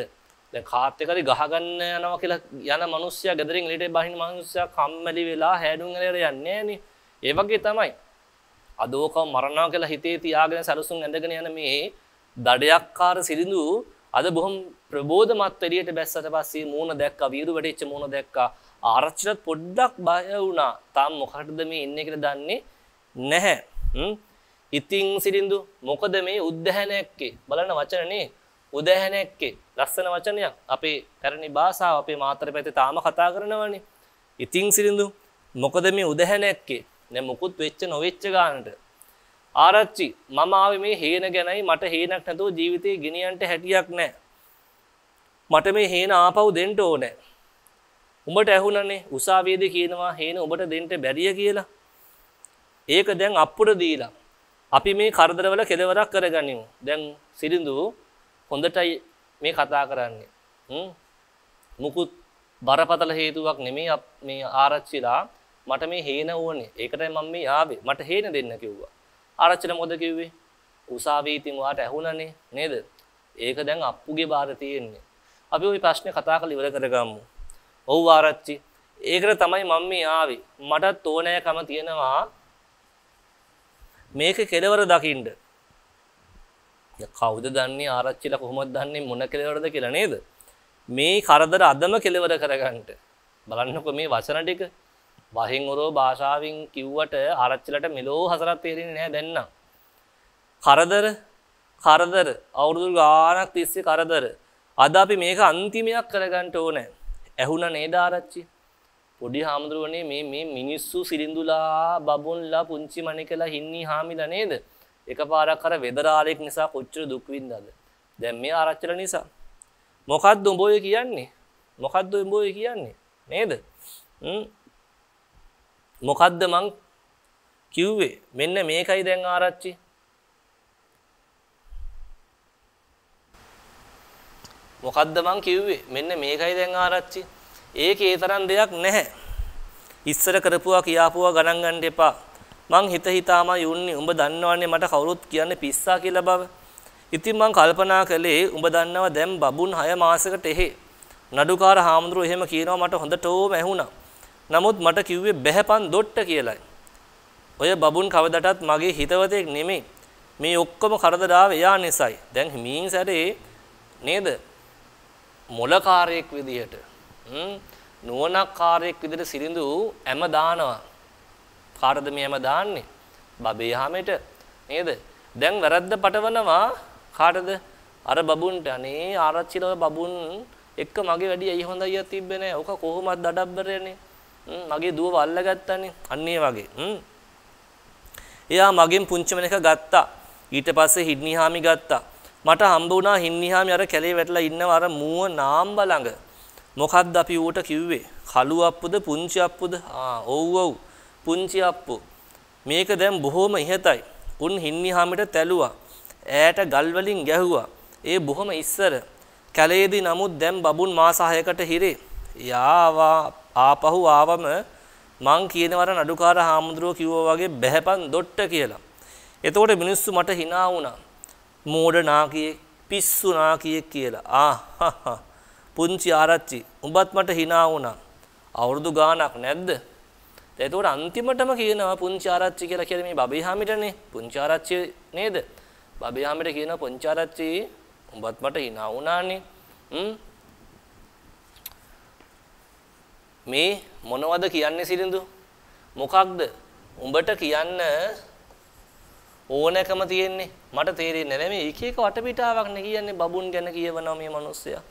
කාත් එකද ගහගන්න යනව කියලා යන මනුස්්‍ය ගෙදරින් ලිට බහින් මනුස්්‍ය කම්මලි වෙලා හැඩුන්ලට යන්නේ න ඒවගේ තමයි අදෝක මරණා කියලා හිතේ තියාගෙන සැලසුම් ඇඳගෙන යන මේ දඩයක්කාර සිරිඳු අද බොහොම ප්‍රබෝධ මත්තරියට බැස්සට පස්සේ මූුණ දැක්ක වීරු වැඩච්ච මූුණ දැක්ක ආරච්චිලත් පොඩ්ඩක් බය වුණා තාම් මොකටද මේ ඉන්න එකට දන්නේ නැහැ ඉතිං සිරිඳු මොකද මේ උද්ධහැනැක්කේ බලන්න වචනනේ උදැහැනෙක්කේ ලස්සන වචනයක් අපේ පැරණි භාෂාව අපේ මාතර පැති තාම කතා කරනවනේ. ඉතිං සිරිඳු මොකද මේ උදැහැනැක්කේ නැ මොකුත් වෙච්ච නොවෙච්ච ගානට. ආරච්චි මම ආව මේ හේන ගැනයි මට හේනක් නැතුව ජීවිතය ගෙනියන්ට හැටියක් නෑ. මට මේ හේන ආපව් දෙන්ට ඕනෑ. උඹට ඇහුනනේ උසාවේද කියනවා හේන ඔබට දෙන්ට බැරිය කියලා. ඒක දැන් අපපුට දීලා. අපි මේ කරදරවල කෙදවරක් කරගනිමු. දැන් සිරිඳූ හොඳටයි මේ කතා කරන්නේ මුකුත් බරපතල හේතුවක් නෙමේ මේ ආරච්චිලා මට මේ හේන ඕනේ ඒකට මම මේ ආවේ මට හේන දෙන්න කිව්වා ආරච්චිලා මොකද කිව්වේ උසාවියේ ඉතින් ඔයාට ඇහුණනේ නේද ඒක දැන් අප්පුගේ බාර තියෙන්නේ අපි ওই ප්‍රශ්නේ කතා කරලා ඉවර කරගමු ඔව් ආරච්චි ඒකට තමයි මම මේ ආවේ මටත් ඕනෑකම තියෙනවා මේක කෙලවර දකින්න කවුද දන්නේ ආරච්චිලා කොහොමද දන්නේ මොන කෙලවරද කියලා නේද? මේ කරදර අදම කෙලවර කරගන්නට. බලන්නකො මේ වචන ටික වහින් ඔරෝ භාෂාවෙන් කිව්වට ආරච්චිලට මෙලෝ හසරක් තේරෙන්නේ නැහැ දැන් නම්. කරදර කරදර අවුරුදු ගාණක් තිස්සේ කරදර. අද අපි මේක අන්තිමයක් කරගන්න ඕනේ. ඇහුණ නේද ආරච්චි? පොඩි හාමුදුරුවනේ මේ මේ මිනිස්සු සිරිඳුලා බබුන්ලා පුංචි මණිකලා හින්නි හාමිලා නේද? එකපාරක් අර වෙදරාලයක් නිසා කොච්චර දුක් විඳනද? දැන් මේ ආරච්චිලා නිසා. මොකද්ද උඹ ඔය කියන්නේ? මොකද්ද උඹ ඔය කියන්නේ? නේද? හ්ම්. මොකද්ද මං කිව්වේ? මෙන්න මේකයි දැන් ආරච්චි. මොකද්ද මං කිව්වේ? මෙන්න මේකයි දැන් ආරච්චි. ඒකේ තරම් දෙයක් නැහැ. ඉස්සර කරපුවා කියාපුවා ගණන් ගන්න එපා. මං හිත හිතාමයි උන්නේ උඹ දන්නවන්නේ මට කවුරුත් කියන්නේ පිස්සා කියලා බව. ඉතින් මං කල්පනා කළේ උඹ දන්නව දැන් බබුන් 6 මාසකට එහෙ නඩුකාර හාමුදුරුවෝ එහෙම කියනවා මට හොඳටම ඇහුණා. නමුත් මට කිව්වේ බැහැපන් දොට්ට කියලායි. ඔය බබුන් කවදටත් මගේ හිතවතෙක් නෙමෙයි. මේ ඔක්කොම කරදරාව එයා නිසායි. දැන් හිමින් සැරේ නේද? මොලකාරයෙක් විදියට. නුවණක්කාරයෙක් විදියට සිරිඳු හැම දානවා. කාටද මෙහෙම දාන්නේ? බබේ හැමෙට නේද? දැන් වැරද්ද පටවනවා කාටද? අර බබුන්ට අනේ ආරච්චිල බබුන් එක්ක මගේ වැඩි ඇයි හොඳ අයියා තිබ්බේ නැහැ. ඔක කොහොමද දඩබ්බරයනේ. මගේ දුව වල්ලගත්තානේ. අන්න ඒ වගේ. එයා මගෙන් පුංචිම එක ගත්තා. ඊට පස්සේ හින්නිහාමි ගත්තා. මට හම්බ වුණා හින්නිහාමි අර කැලේ වැටලා ඉන්නව අර මුව නාම්බ ළඟ. මොකද්ද අපි ඌට කිව්වේ? කළු අප්පුද පුංචි අප්පුද? ආ ඔව් ඔව්. පුංචි අප්පු මේක දැන් බොහොම ඉහතයි. උන් හින්නිහාමිට තැලුවා. ඈට ගල් වලින් ගැහුවා. ඒ බොහොම ඉස්සර. කැලේදී නමුත් දැන් බබුන් මා සහයකට හිරේ. යාවා ආපහු ආවම මං කියනවර නඩුකාර හාමුදුරුවෝ කිව්වා වගේ බැහැපන් දොට්ට කියලා. එතකොට මිනිස්සු මට hina වුණා. මෝඩ නාකියෙක්, පිස්සු නාකියෙක් කියලා. ආ පුංචි ආරච්චි උඹත් මට hina වුණා. අවුරුදු ගාණක් නැද්ද? එතකොට අන්තිමටම කියනවා පුංචාරච්චි කියලා කියන්නේ මේ බබේහාමිටනේ. පුංචාරච්චි නේද? බබේහාමිට කියනවා පුංචාරච්චි උඹත් මට hina වුණානේ. මේ මොනවද කියන්නේ සිරිඳු? මොකක්ද? උඹට කියන්න ඕනෑකම තියෙන්නේ. මට තේරෙන්නේ නැහැ මේ එක එක වටපිටාවක් නේ කියන්නේ බබුන් ගැන කියවනවා මේ මිනිස්සයා.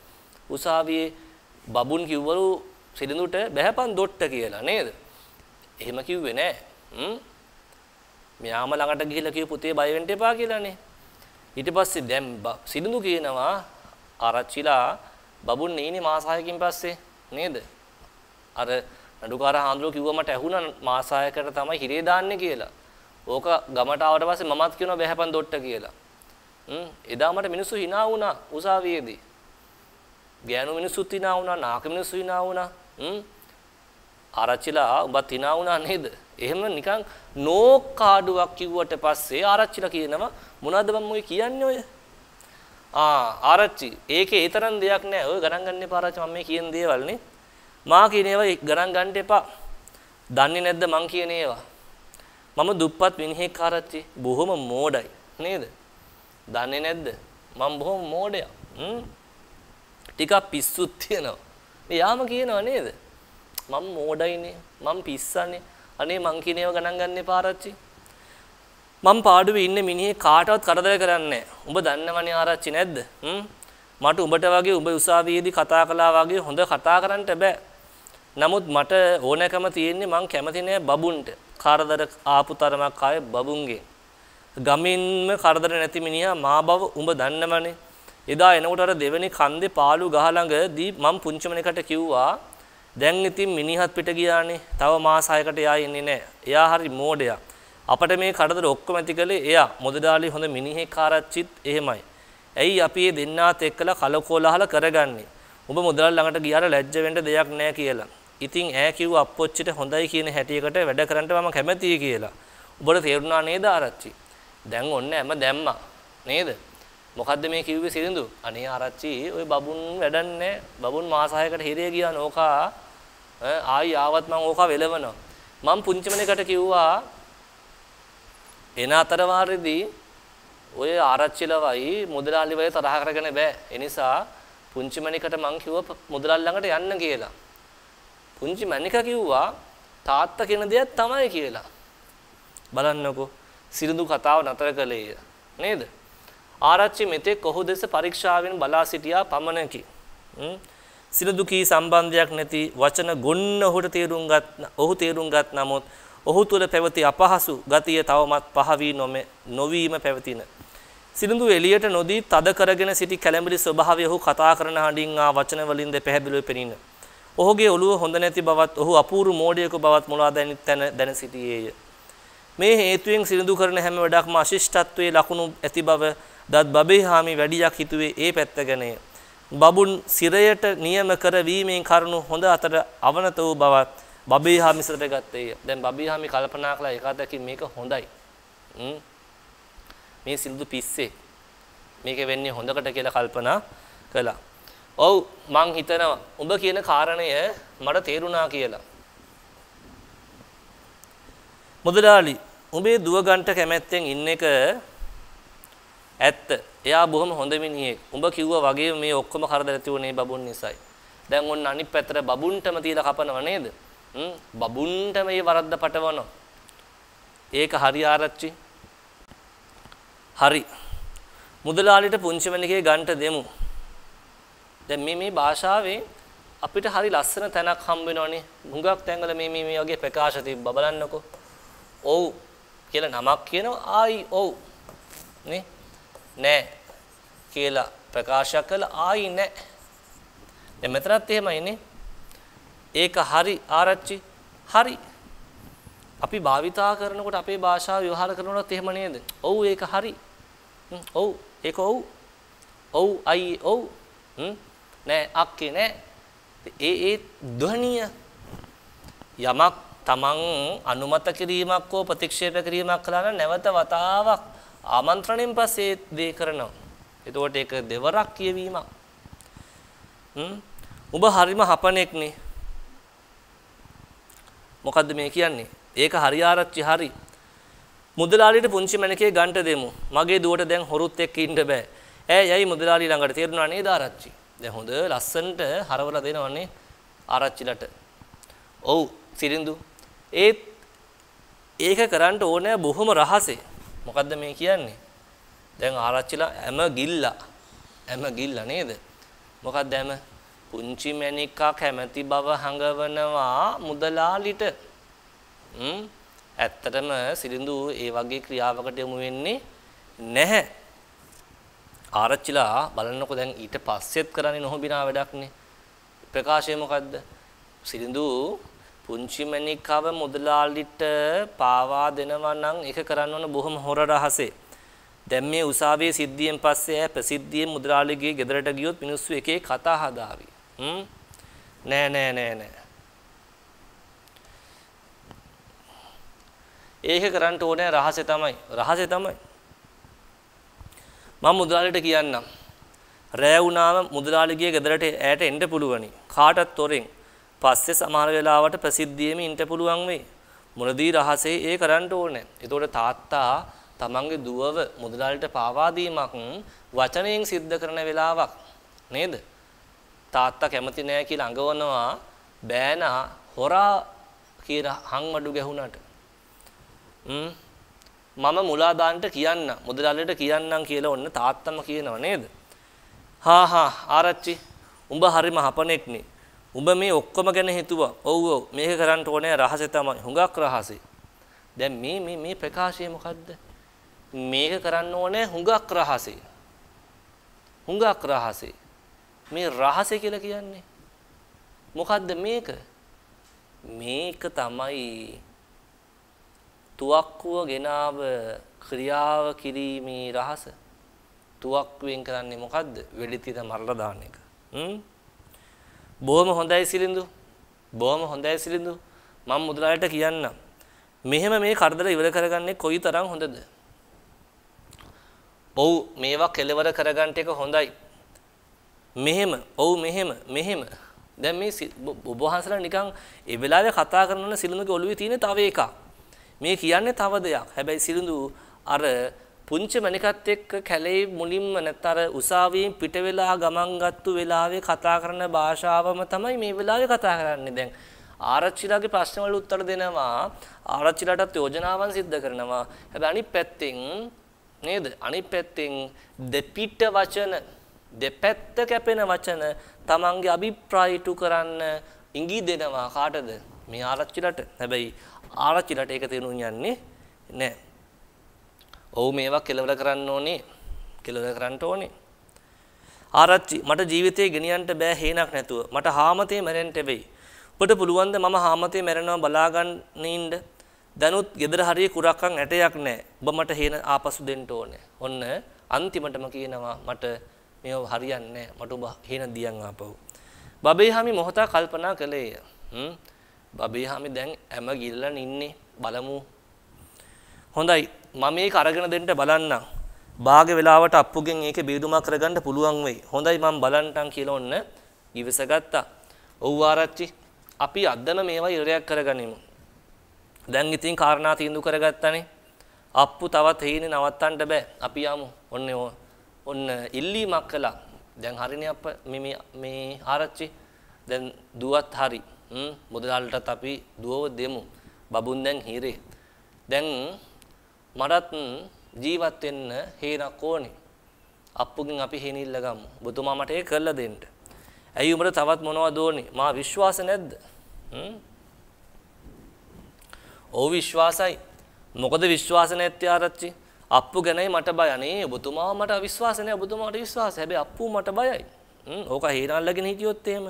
උසාවියේ බබුන් කිව්වලු සිරිඳුට බහැපන් දොට්ට කියලා නේද? එහෙම කිව්වේ නෑ. හ්ම්. මෙයාම ළඟට ගිහිල්ලා කිව්ව පුතේ බය වෙන්න එපා කියලානේ. ඊට පස්සේ දැන් සිඳුදු කියනවා අරචිලා බබුන් නීනේ මාසායකින් පස්සේ නේද? අර නඩුකාර හාමුදුරුවෝ කිව්වා මට ඇහුණා මාසායකට තමයි හිරේ දාන්නේ කියලා. ඕක ගමට ආවට පස්සේ මමත් කියනවා බැහැපන් දොට්ට කියලා. හ්ම් එදා මට මිනිස්සු hina වුණා උසාවියේදී. ගෑනු මිනිස්සුත් hina වුණා, නාක මිනිස්සු hina වුණා. හ්ම් ආරච්චිලා උඹත් hina වුණා නේද? එහෙම නිකන් නෝකාඩුවක් කිව්වට පස්සේ ආරච්චිලා කියනවා මොනවද මම ඔය කියන්නේ ඔය? ආ ආරච්චි ඒකේ ඒ තරම් දෙයක් නෑ. ඔය ගණන් ගන්න එපා ආරච්චි මම මේ කියන දේවල් නේ. මා කියන ඒවා ගණන් ගන්න එපා. දන්නේ නැද්ද මං කියන ඒවා? මම දුප්පත් මිනිහෙක් ආරච්චි බොහොම මෝඩයි නේද? දන්නේ නැද්ද? මම බොහොම මෝඩයා. හ්ම්. ටිකක් පිස්සුත් තියනවා. එයාම කියනවා නේද? මම මෝඩයිනේ, මම පිස්සන්නේ. අනේ මං කියන ඒවා ගණන් ගන්න එපා ආරච්චි. මං පාඩුවේ ඉන්න මිනිහේ කාටවත් කරදර කරන්නේ උඹ දන්නවනේ ආරච්චි නැද්ද? මට උඹට වගේ උඹ උසාවියේදී කතා කළා වගේ හොඳ කතා කරන්න බෑ. නමුත් මට ඕනෑකම තියෙන්නේ මං කැමති නෑ බබුන්ට. කරදර ආපු තරමක් ආයේ බබුන්ගෙන්. ගමින්ම කරදර නැති මිනිහා මා බව උඹ දන්නවනේ. එදා එනකොට අර දෙවෙනි කන්දේ පාළු ගහ ළඟදී මං පුංචි මිනිහකට කිව්වා දැන් ඉතින් මිනිහත් පිට ගියානේ. තව මාස 6කට එයා ඉන්නේ නැහැ. එයා හරි මෝඩයා. අපිට මේ කඩතර ඔක්කොම ඇති කළේ එයා. මොදඩාලි හොඳ මිනිහෙක් ආරච්චිත් එහෙමයි. ඇයි අපි මේ දෙන්නාත් එක්කලා කලකෝලහල කරගන්නේ? ඔබ මොදඩාලි ළඟට ගියාට ලැජ්ජ වෙන්න දෙයක් නැහැ කියලා. ඉතින් ඈ කිව්ව අප්පොච්චිට හොඳයි කියන හැටියකට වැඩ කරන්න මම කැමතියි කියලා. ඔබට තේරුණා නේද ආරච්චි? දැන් ඔන්න හැම දැම්මා. නේද? මොකද්ද මේ කිව්වේ සිරිඳු? අනේ ආරච්චි ඔය බබුන් වැඩන්නේ බබුන් මාස 6කට හිරේ ගියා නෝකා ආයි ආවත් මම ඕකා වෙලවනවා. මම පුංචිමනේකට කිව්වා එන අතර වාරෙදී ඔය ආරච්චිලවයි මුදලාලිවයි තරහ කරගෙන බෑ. ඒ නිසා පුංචිමණිකට මං කිව්වා මුදලාලි ළඟට යන්න කියලා. පුංචිමණික කිව්වා තාත්තා කියන දෙයක් තමයි කියලා. බලන්නකෝ සිරිඳු කතාව නතර කළේ නේද? ආරච්චි මෙතෙක් ඔහු දෙස පරීක්ෂාවෙන් බලා සිටියා පමණකි. සිරදුකී සම්බන්ධයක් නැති වචන ගොන්න ඔහුට තේරුම් ගත් ඔහු තේරුම් ගත් නමුත් ඔහු තුළ පැවති අපහසු ගතිය තවමත් පහවී නොමේ නොවීම පැවතින. සිරිඳු එළියට නොදී තද කරගෙන සිටි කැළඹිලි ස්වභාවය ඔහු කතා කරන හඬින් ආ වචන වලින් දෙපැහැදිලිව පෙනින. ඔහුගේ ඔළුව හොඳ නැති බවත් ඔහු අපූර්ව මෝඩයෙකු බවත් මුලා දැනිත් තැන දැන සිටියේය. මේ හේතුවෙන් සිරිඳු කරන හැම වැඩක්ම අශිෂ්ටත්වයේ ලකුණු ඇති බව දත් බබේ හාමි වැඩියක් හිතුවේ ඒ පැත්ත ගැනය. බබුන් සිරයට නියම කර වීමෙන් කරුණු හොඳ අතර අවනත වූ බවත් බබේ හාමි සිතට ගත්තේය. දැන් බබේ හාමි කල්පනා කළා ඒකටකින් මේක හොඳයි. මේ සිල්දු පිස්සේ මේක වෙන්නේ හොඳකට කියලා කල්පනා කළා. ඔව් මං හිතනවා ඔබ කියන කාරණය මට තේරුණා කියලා. මුදලාලි ඔබේ දුවගන්ට කැමැත්තෙන් ඉන්න එක ඇත්ත. එයා බොහොම හොඳ මිනිහෙක්. උඹ කිව්වා වගේ මේ ඔක්කොම කරදර තිබුණේ බබුන් නිසායි. දැන් ඔන්න අනිත් පැත්තට බබුන්ටම තියලා කපනව නේද? හ්ම් බබුන්ට මේ වරද්ද පටවනවා. ඒක හරි ආරච්චි. හරි. මුදලාලිට පුංචි මණිකේ ගන්ට දෙමු. දැන් මේ මේ භාෂාවේ අපිට හරි ලස්සන තැනක් හම්බ වෙනවනේ. හුඟක් තැන්වල මේ මේ වගේ ප්‍රකාශ තිබ්බ බලන්නකෝ. ඔව් කියලා නමක් කියනවා. ආයි ඔව්. නේ? නෑ කියලා ප්‍රකාශ කළා ආයි නෑ. දැන් මෙතනත් එහෙමයිනේ. ඒක හරි ආරච්චි හරි. අපි භාවිතා කරනකොට අපේ භාෂාව ව්‍යවහාර කරනකොටත් එහෙම නේද? ඔව් ඒක හරි. ඔව් ඒක ඔව්. ඔව් අයි ඔව්. නෑ අක්කේ නෑ. ඒ ඒ ධ්වනිය යමක් තමන් අනුමත කිරීමක් හෝ ප්‍රතික්ෂේප කිරීමක් කළා නම් නැවත වතාවක් ආමන්ත්‍රණයෙන් පස්සේ දේ කරනවා. එතකොට ඒක දෙවරක් කියවීමක්. හ්ම්. ඔබ හරිම හපනෙක්නේ. මොකද්ද මේ කියන්නේ? ඒක හරියාරච්චි හරි. මුදලාලිට පුංචි මැනකේ ගන්ට දෙමු. මගේ දුවට දැන් හොරුත් එක්ක ඉන්න බෑ. ඈ යයි මුදලාලි ළඟට තේරුණා නේද ආරච්චි? දැන් හොඳ ලස්සනට හරවලා දෙනවනේ ආරච්චිලට. ඔව් සිරින්දු. ඒත් ඒක කරන්න ඕනේ බොහොම රහසේ. මොකද්ද මේ කියන්නේ? දැන් ආරච්චිලා හැම ගිල්ලා හැම ගිල්ලා නේද? මොකද්ද හැම? පුංචි මැණිකා කැමැති බව හඟවනවා මුදලාලිට. හ්ම් ඇත්තටම සිරිඳු ඒ වගේ ක්‍රියාවකට යොමු වෙන්නේ නැහැ. ආරච්චිලා බලන්නකො දැන් ඊට පස්සෙත් කරන්නේ නොහොබිනා වැඩක්නේ. ප්‍රකාශය මොකද්ද? සිරිඳු පුංචි මණිකව මුදලාලිට පාවා දෙනවා නම් ඒක කරන්න ඕන බොහොම හොර රහසේ. දැන් මේ උසාවියේ සිද්ධියෙන් පස්සේ ඈ ප්‍රසිද්ධියේ මුදලාලිගේ ගෙදරට ගියොත් මිනිස්සු එකේ කතා හදාවි. හ්ම් නෑ නෑ නෑ නෑ. ඒක කරන්න ඕනේ රහසේ තමයි. රහසේ තමයි. මම මුදලාලිට කියන්නම්. රෑ වුණාම මුදලාලිගේ ගෙදරට ඈට එන්න පුළුවනි. කාටත් තොරෙන් පස්සේ සමහර වෙලාවට ප්‍රසිද්ධියෙම ඉන්න පුළුවන් වෙයි. මුලදී රහසේ ඒ කරන්න ඕනේ. ඒතකොට තාත්තා තමන්ගේ දුවව මුදලාලට පාවා දීමක් වචනයෙන් සිද්ධ කරන වෙලාවක් නේද? තාත්තා කැමති නෑ කියලා අඟවනවා බෑනා හොරා කියන හංවඩු ගැහුණාට. මම මුලාදාන්ට කියන්න මුදලාලට කියන්නම් කියලා ඔන්න තාත්තම කියනවා නේද? හා හා ආරච්චි උඹ හරිම හපනෙක්නේ. උඹ මේ ඔක්කොම ගැන හිතුවා. ඔව් ඔව් මේක කරන්න ඕනේ රහසෙ තමයි. හුඟක් රහසෙ. දැන් මේ මේ මේ ප්‍රකාශය මොකද්ද? මේක කරන්න ඕනේ හුඟක් රහසෙ. හුඟක් රහසෙ. මේ රහසෙ කියලා කියන්නේ මොකද්ද මේක? මේක තමයි තුවක්කුව ගෙනාව ක්‍රියාව කිරීමේ රහස. තුවක්කුවෙන් කරන්නේ මොකද්ද? වෙඩිතිර මරලා දාන එක. හ්ම් බොහොම හොඳයි සිලින්දු. බොහොම හොඳයි සිලින්දු. මම මුදලාලට කියන්නම්. මෙහෙම මේ කරදර ඉවර කරගන්නේ කොයි තරම් හොඳද? ඔව් මේවා කෙලවර කරගන්න එක හොඳයි. මෙහෙම, ඔව් මෙහෙම, මෙහෙම. දැන් මේ ඔබ වහන්සලා නිකන් ඒ වෙලාවේ කතා කරන සිලින්දුගේ ඔළුවේ තියෙන තව එකක්. මේ කියන්නේ තව දෙයක්. හැබැයි සිලින්දු අර පුංචි මණිකත් එක්ක කැලේ මුලින්ම නැත්තර උසාවියෙන් පිට වෙලා ගමන් ගත්තු වෙලාවේ කතා කරන භාෂාවම තමයි මේ වෙලාවේ කතා කරන්නේ දැන් ආරච්චිලාගේ ප්‍රශ්නවල උත්තර දෙනවා ආරච්චිලාටත් යෝජනාවන් සිද්ධ කරනවා හැබැයි අනිත් පැත්තෙන් නේද අනිත් පැත්තෙන් දෙපිට වචන දෙපැත්ත කැපෙන වචන තමන්ගේ අභිප්‍රායටු කරන්න ඉඟි දෙනවා කාටද මේ ආරච්චිලට හැබැයි ආරච්චිලට ඒක තේරුම් යන්නේ නැහැ ඔව් මේවා කෙලවර කරන්න ඕනේ කෙලවර කරන්න ඕනේ ආරච්චි මට ජීවිතේ ගෙනියන්න බෑ හේනක් නැතුව මට හාමතේ මැරෙන්න වෙයි. ඔබට පුළුවන්ද මම හාමතේ මැරෙනවා බලාගන්න ඉන්න? දැනුත් gedara හරිය කුරක්කන් ඇටයක් නැහැ. ඔබ මට හේන ආපසු දෙන්න ඕනේ. ඔන්න අන්තිමටම කියනවා මට මේව හරියන්නේ නැහැ. මට ඔබ හේන දියන් ආපහු. බබේහාමි මොහොතක් කල්පනා කළේය. හ්ම් බබේහාමි දැන් ඇම ගිල්ලන් ඉන්නේ. බලමු හොඳයි මම මේක අරගෙන දෙන්න බලන්නම්. භාග වෙලාවට අප්පුගෙන් ඒකේ බේදුමක් කරගන්න පුළුවන් වෙයි. හොඳයි මම බලන්නම් කියලා ඔන්න ඉවසගත්තා. ඔව් ආරච්චි අපි අදන මේවා ඉරයක් කරගනිමු. දැන් ඉතින් කාරණා තීන්දුව කරගත්තානේ. අප්පු තවත් හේනේ නවත්තන්න බෑ. අපි යමු. ඔන්න ඔන්න ඉල්ලීමක් කළා. දැන් හරිනේ අප්ප මේ මේ ආරච්චි. දැන් දුවත් හරි. හ්ම් මුදලාලටත් අපි දුවව දෙමු. බබුන් දැන් හිරේ. දැන් මටත් ජීවත් වෙන්න හේනක් ඕනේ. අප්පුගෙන් අපි හේනිල්ල ගමු. ඔබතුමා මට ඒක කරලා දෙන්න. ඇයි උඹට තවත් මොනවද ඕනේ? මා විශ්වාස නැද්ද? හ්ම්. ඔව් විශ්වාසයි. මොකද විශ්වාස නැත්තේ ආරච්චි? අප්පු ගැනයි මට බය. අනේ ඔබතුමා මට අවිශ්වාස නැහැ. ඔබතුමාට විශ්වාස. හැබැයි අප්පු මට බයයි. හ්ම්. ඕක හේනල්ලගෙන හිටියොත් එහෙම.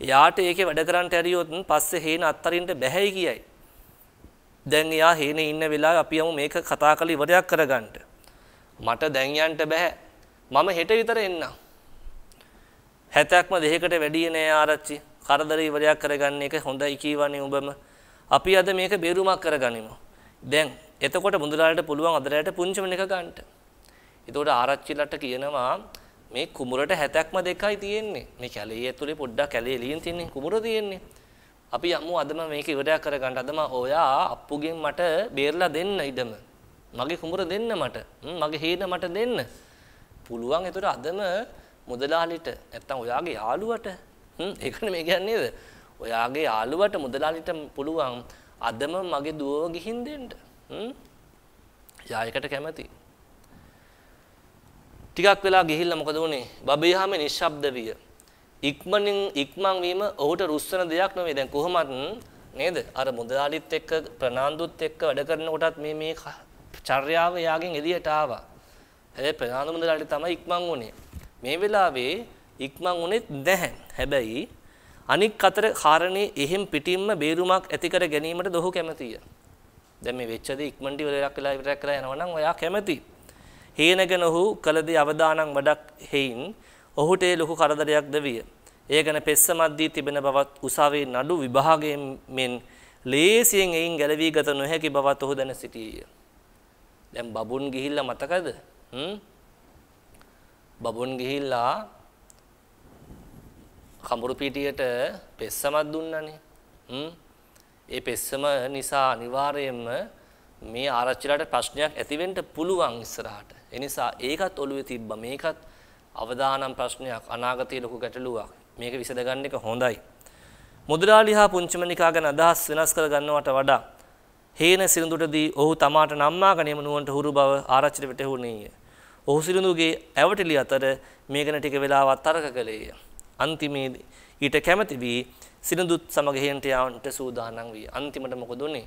එයාට ඒකේ වැඩ කරන්න ඇරියොත් පස්සේ හේන අත්තරින්ට බැහැයි කියයි. දැන් එයා හේනේ ඉන්න වෙලාවේ අපි යමු මේක කතා කරලා ඉවරයක් කරගන්න. මට දැන් යන්න බෑ. මම හෙට විතර එන්නම්. 70ක්ම දෙකකට වැඩි නෑ ආරච්චි. කරදර ඉවරයක් කරගන්න එක හොඳයි කියවනේ උඹම. අපි අද මේක බේරුමක් කරගනිමු. දැන් එතකොට මුදලාලට පුළුවන් අදලයට පුංචි මිනික ගන්නට. ඒතකොට ආරච්චිලට කියනවා මේ කුඹරට 70ක්ම දෙකයි තියෙන්නේ. මේ කැලේ ඇතුලේ පොඩ්ඩක් කැලේ එළියෙන් තියෙන කුඹර තියෙන්නේ. අපි යමු අදම මේක ඉවරයක් කරගන්න. අදම ඔයා අප්පුගෙන් මට බේරලා දෙන්න ඉදම. මගේ කුඹර දෙන්න මට. මගේ හේන මට දෙන්න. පුළුවන් ඒතර අදම මුදලාලිට නැත්තම් ඔයාගේ යාළුවට ඒකනේ මේ කියන්නේ නේද? ඔයාගේ යාළුවට මුදලාලිට පුළුවන් අදම මගේ දුව ගිහින් දෙන්න. යායකට කැමති. ටිකක් වෙලා ගිහිල්ලා මොකද වුනේ? බබේ හැම නිශ්ශබ්ද විය. ඉක්මනින් ඉක්මන් වීම ඔහුට රුස්සන දෙයක් නෙවෙයි. දැන් කොහොමත් නේද? අර මුදලාලිත් එක්ක ප්‍රනාන්දුත් එක්ක වැඩ කරනකොටත් මේ මේ චර්යාව යාගෙන් එළියට ආවා. හැබැයි ප්‍රනාන්දු මුදලාලි තමයි ඉක්මන් වුනේ. මේ වෙලාවේ ඉක්මන් වුනේ නැහැ. හැබැයි අනික් අතර කාරණේ එහෙම් පිටින්ම බේරුමක් ඇති කර ගැනීමට දොහු කැමතියි. දැන් මේ වෙච්ච දේ ඉක්මනට ඉවරයක් වෙලා ඉවරයක් කරලා යනවා නම් ඔයා කැමති. හේනගෙන ඔහු කළ දේ අවදානම් වඩක් හේයින් ඔහුට ඒ ලොකු කරදරයක්ද විය. ඒ ගැන පෙස්සමද්දී තිබෙන බවත් උසාවේ නඩු විභාගයෙන් මෙන් ලේසියෙන් එයින් ගැලවී ගත නොහැකි බවත් ඔහු දැන සිටියේය. දැන් බබුන් ගිහිල්ලා මතකද? හ්ම්? බබුන් ගිහිල්ලා කඹුරු පිටියට පෙස්සමක් දුන්නනේ. හ්ම්? ඒ පෙස්සම නිසා අනිවාර්යයෙන්ම මේ ආරච්චිලාට ප්‍රශ්නයක් ඇතිවෙන්න පුළුවන් ඉස්සරහට. එනිසා ඒකත් ඔළුවේ තිබ්බා මේකත් අවදානම් ප්‍රශ්නයක් අනාගතයේ ලොකු ගැටලුවක්. මේක විසඳගන්න එක හොඳයි. මුදලාලි හා පුංචිමනිකා ගැන අදහස් වෙනස් කර ගන්නවට වඩා හේන සිරුඳුටදී ඔහු තමාට නම්මා ගැනීම නුවන්ට හුරු බව ආරච්චිට වැටහුණේය. ඔහු සිරුඳුගේ ඇවටිලි අතර මේ ගැන ටික වෙලාවක් තර්ක කළේය. අන්තිමේදී ඊට කැමැති වී සිරුඳුත් සමග හේන්ට යාවන්ට සූදානම් විය. අන්තිමට මොකද උනේ?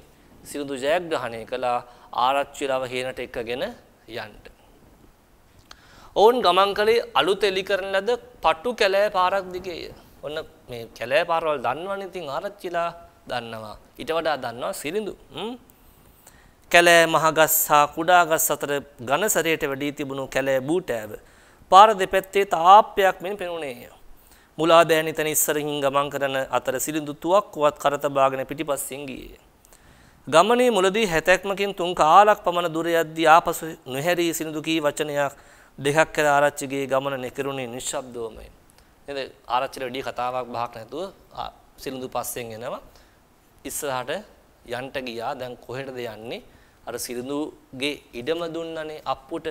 සිරුඳු ජයග්‍රහණය කළා ආරච්චිලව හේනට එක්කගෙන යන්න. ඔවුන් ගමන් කළේ අලුත එලි කරන ලද පටු කැලෑ පාරක් දිගේය. ඔන්න මේ කැලෑ පාරවල් දන්නවනේ ඉතින් ආරච්චිලා දන්නවා. ඊට වඩා දන්නවා සිරිඳු. කැලෑ මහගස් හා කුඩා ගස් අතර ඝනසරයට වැඩි තිබුණු කැලෑ බූටෑව පාර දෙපැත්තේ තාප්පයක් මෙන් පෙනුනේය. මුලා බෑනි තන ඉස්සරහින් ගමන් කරන අතර සිරිඳු තුවක්කුවත් කරතබාගෙන පිටිපස්සෙන් ගියේය. ගමනේ මුලදී හැතැක්මකින් තුන් කාලක් පමණ දුර යද්දී ආපසු නොහැරී සිනිඳු කී වචනයක් දෙකක් කර ආරච්චිගේ ගමන නිකරුණේ නිශ්ශබ්දවමයි. නේද? ආරච්චිට වැඩි කතාවක් බහක් නැතුව සිලිඳු පස්සෙන් එනවා. ඉස්සරහට යන්ට ගියා. දැන් කොහෙටද යන්නේ? අර සිලිඳුගේ ඉඩම දුන්නනේ අප්පුට.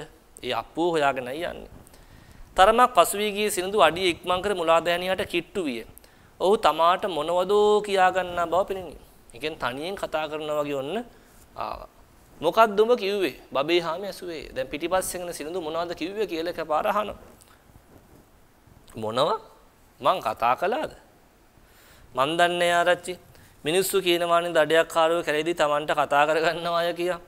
ඒ අප්පුව හොයාගෙනයි යන්නේ. තරමක් පසුවී ගිය සිලිඳු අඩිය ඉක්මන් කර මුලාදෑනියට කිට්ටු විය. ඔහු තමාට මොනවදෝ කියා ගන්නා බව පෙනුනි. ඒකෙන් තනියෙන් කතා කරනවා වගේ ඔන්න ආවා. මොකක්ද උඹ කිව්වේ? බබේ හාමි ඇසුවේ. දැන් පිටිපස්සෙන් සිනඳු මොනවද කිව්වේ කියලා එකපාර අහනවා. මොනවා? මං කතා කළාද? මන් දන්නේ ආරච්චි. මිනිස්සු කියනවානේ දඩයක්කාරයෝ කැලේදී Tamanට කතා කරගන්නවා අය කියලා.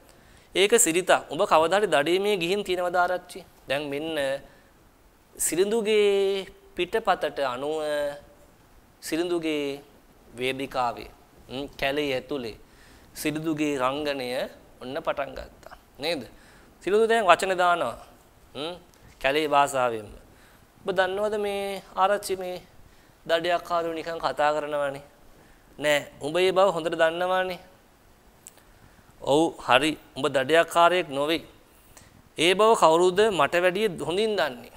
ඒක සිරිතා. උඹ කවදා හරි දඩේමේ ගිහින් තියනවද ආරච්චි? දැන් මෙන්න සිරිඳුගේ පිටපතට අනුව සිරිඳුගේ වේදිකාවේ කැලේ ඇතුලේ සිරිඳුගේ රංගනය ඔන්න පටන් ගත්තා. නේද? සිළුදු දැන් වචන දානවා. හ්ම් කැලේ භාෂාවෙන්ම. ඔබ දන්නවද මේ ආරච්චි මේ දඩයක් කාරු නිකන් කතා කරනවානේ. නෑ උඹ ඒ බව හොඳට දන්නවානේ. ඔව් හරි උඹ දඩයක් කාරයෙක් නොවේ. ඒ බව කවුරුද මට වැඩිය හොඳින් දන්නේ.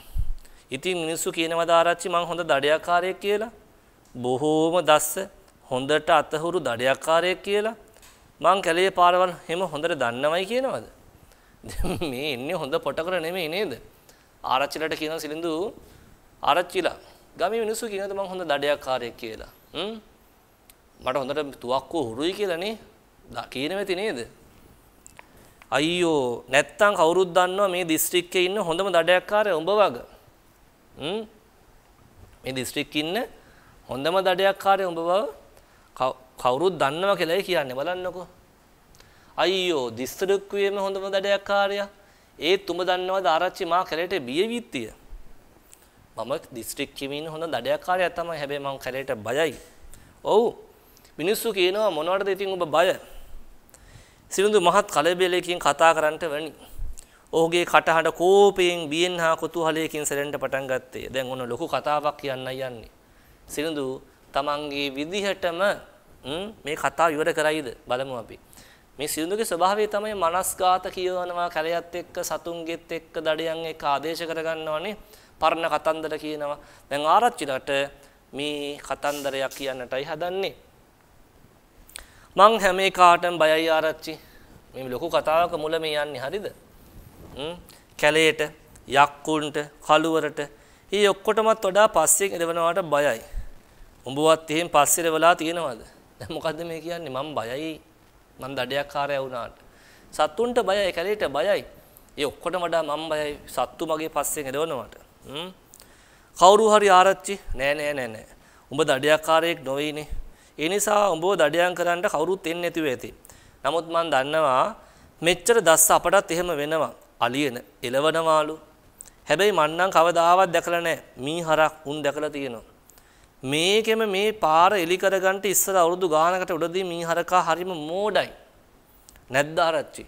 ඉතින් මිනිස්සු කියනවද ආරච්චි මං හොඳ දඩයක් කාරයෙක් කියලා? බොහෝම දස්ස හොඳට අතහුරු දඩයක් කාරයෙක් කියලා මං කැලේ පාරවල් හැම හොඳට දන්නවයි කියනවද? මේ ඉන්නේ හොඳ පොටකර නෙමෙයි නේද? ආරච්චිලට කියන සිලින්දු ආරච්චිලා ගමේ මිනිස්සු කියනද මං හොඳ දඩයක් කාර්යයක් කියලා. හ්ම් මට හොඳට තුවක්කුව හුරුයි කියලා නේ කියනවති නේද? අයියෝ නැත්තම් කවුරුත් දන්නවා මේ දිස්ත්‍රික්කේ ඉන්න හොඳම දඩයක්කාරය උඹ වගේ. හ්ම් මේ දිස්ත්‍රික්කේ ඉන්න හොඳම දඩයක්කාරය උඹ බව කවුරුත් දන්නවා කියලායි කියන්නේ බලන්නකෝ. අයියෝ දිස්ත්‍රික්කුවේම හොඳම දඩයක්කාරයා. ඒ තුම දන්නවද ආරච්චි මා කැලේට බියවිත්තිය. මම දිස්ත්‍රික්කෙමින් හොඳ දඩයක්කාරයා තමයි හැබැයි මං කැලේට බයයි. ඔව්. මිනිස්සු කියනවා මොනවටද ඉතින් ඔබ බය? සිරුඳු මහත් කලබලයකින් කතා කරන්නට වැනි. ඔහුගේ කටහඬ කෝපයෙන් බියෙන් හා කුතුහලයකින් සැලෙන්න පටන් ගත්තේ. දැන් ඔන්න ලොකු කතාවක් කියන්න යන්නේ. සිරුඳු තමන්ගේ විදිහටම මේ කතාව ඉවර කරයිද බලමු අපි. මේ සිරුඳුගේ ස්වභාවය තමයි මනස්ගත කියනවා කැලයත් එක්ක සතුන්ගෙත් එක්ක දඩයන් එක්ක ආදේශ කරගන්නවනේ පරණ කතන්දර කියනවා. දැන් ආරච්චිලට මේ කතන්දරයක් කියන්නටයි හදන්නේ. මං හැම කාටම බයයි ආරච්චි. මේ ලොකු කතාවක මුල මේ යන්නේ හරිද? කැලේට යක්කුන්ට කළුවරට ඊ ඔක්කොටමත් වඩා පස්සේ ඉරවනවාට බයයි. උඹවත් එහෙන් පස්සේ ඉරවලා තියෙනවද? දැන් මොකද්ද මේ කියන්නේ? මම බයයි. මම දඩයක්කාරය වුණාට. සත්තුන්ට බයයි, කැලේට බයයි. ඒ ඔක්කොටම වඩා මම බයයි සත්තු මගේ පස්සෙන් එළවනවට. හ්ම්. කවුරු හරි ආරච්චි නෑ නෑ නෑ නෑ. උඹ දඩයක්කාරයෙක් නොවේනේ. ඒ නිසා උඹව දඩයන් කරන්න කවුරුත් එන්නේ නැතිව ඇති. නමුත් මම දන්නවා මෙච්චර දස්ස අපටත් එහෙම වෙනවා. අලියන එළවනවාලු. හැබැයි මන්නම් කවදාවත් දැකලා නැහැ. මීහරක් උන් දැකලා තියෙනවා. මේකෙම මේ පාර එලි කරගන්න ඉස්සර අවුරුදු ගානකට උඩදී මීහරකා හරිම මෝඩයි. නැද්ද ආරච්චි?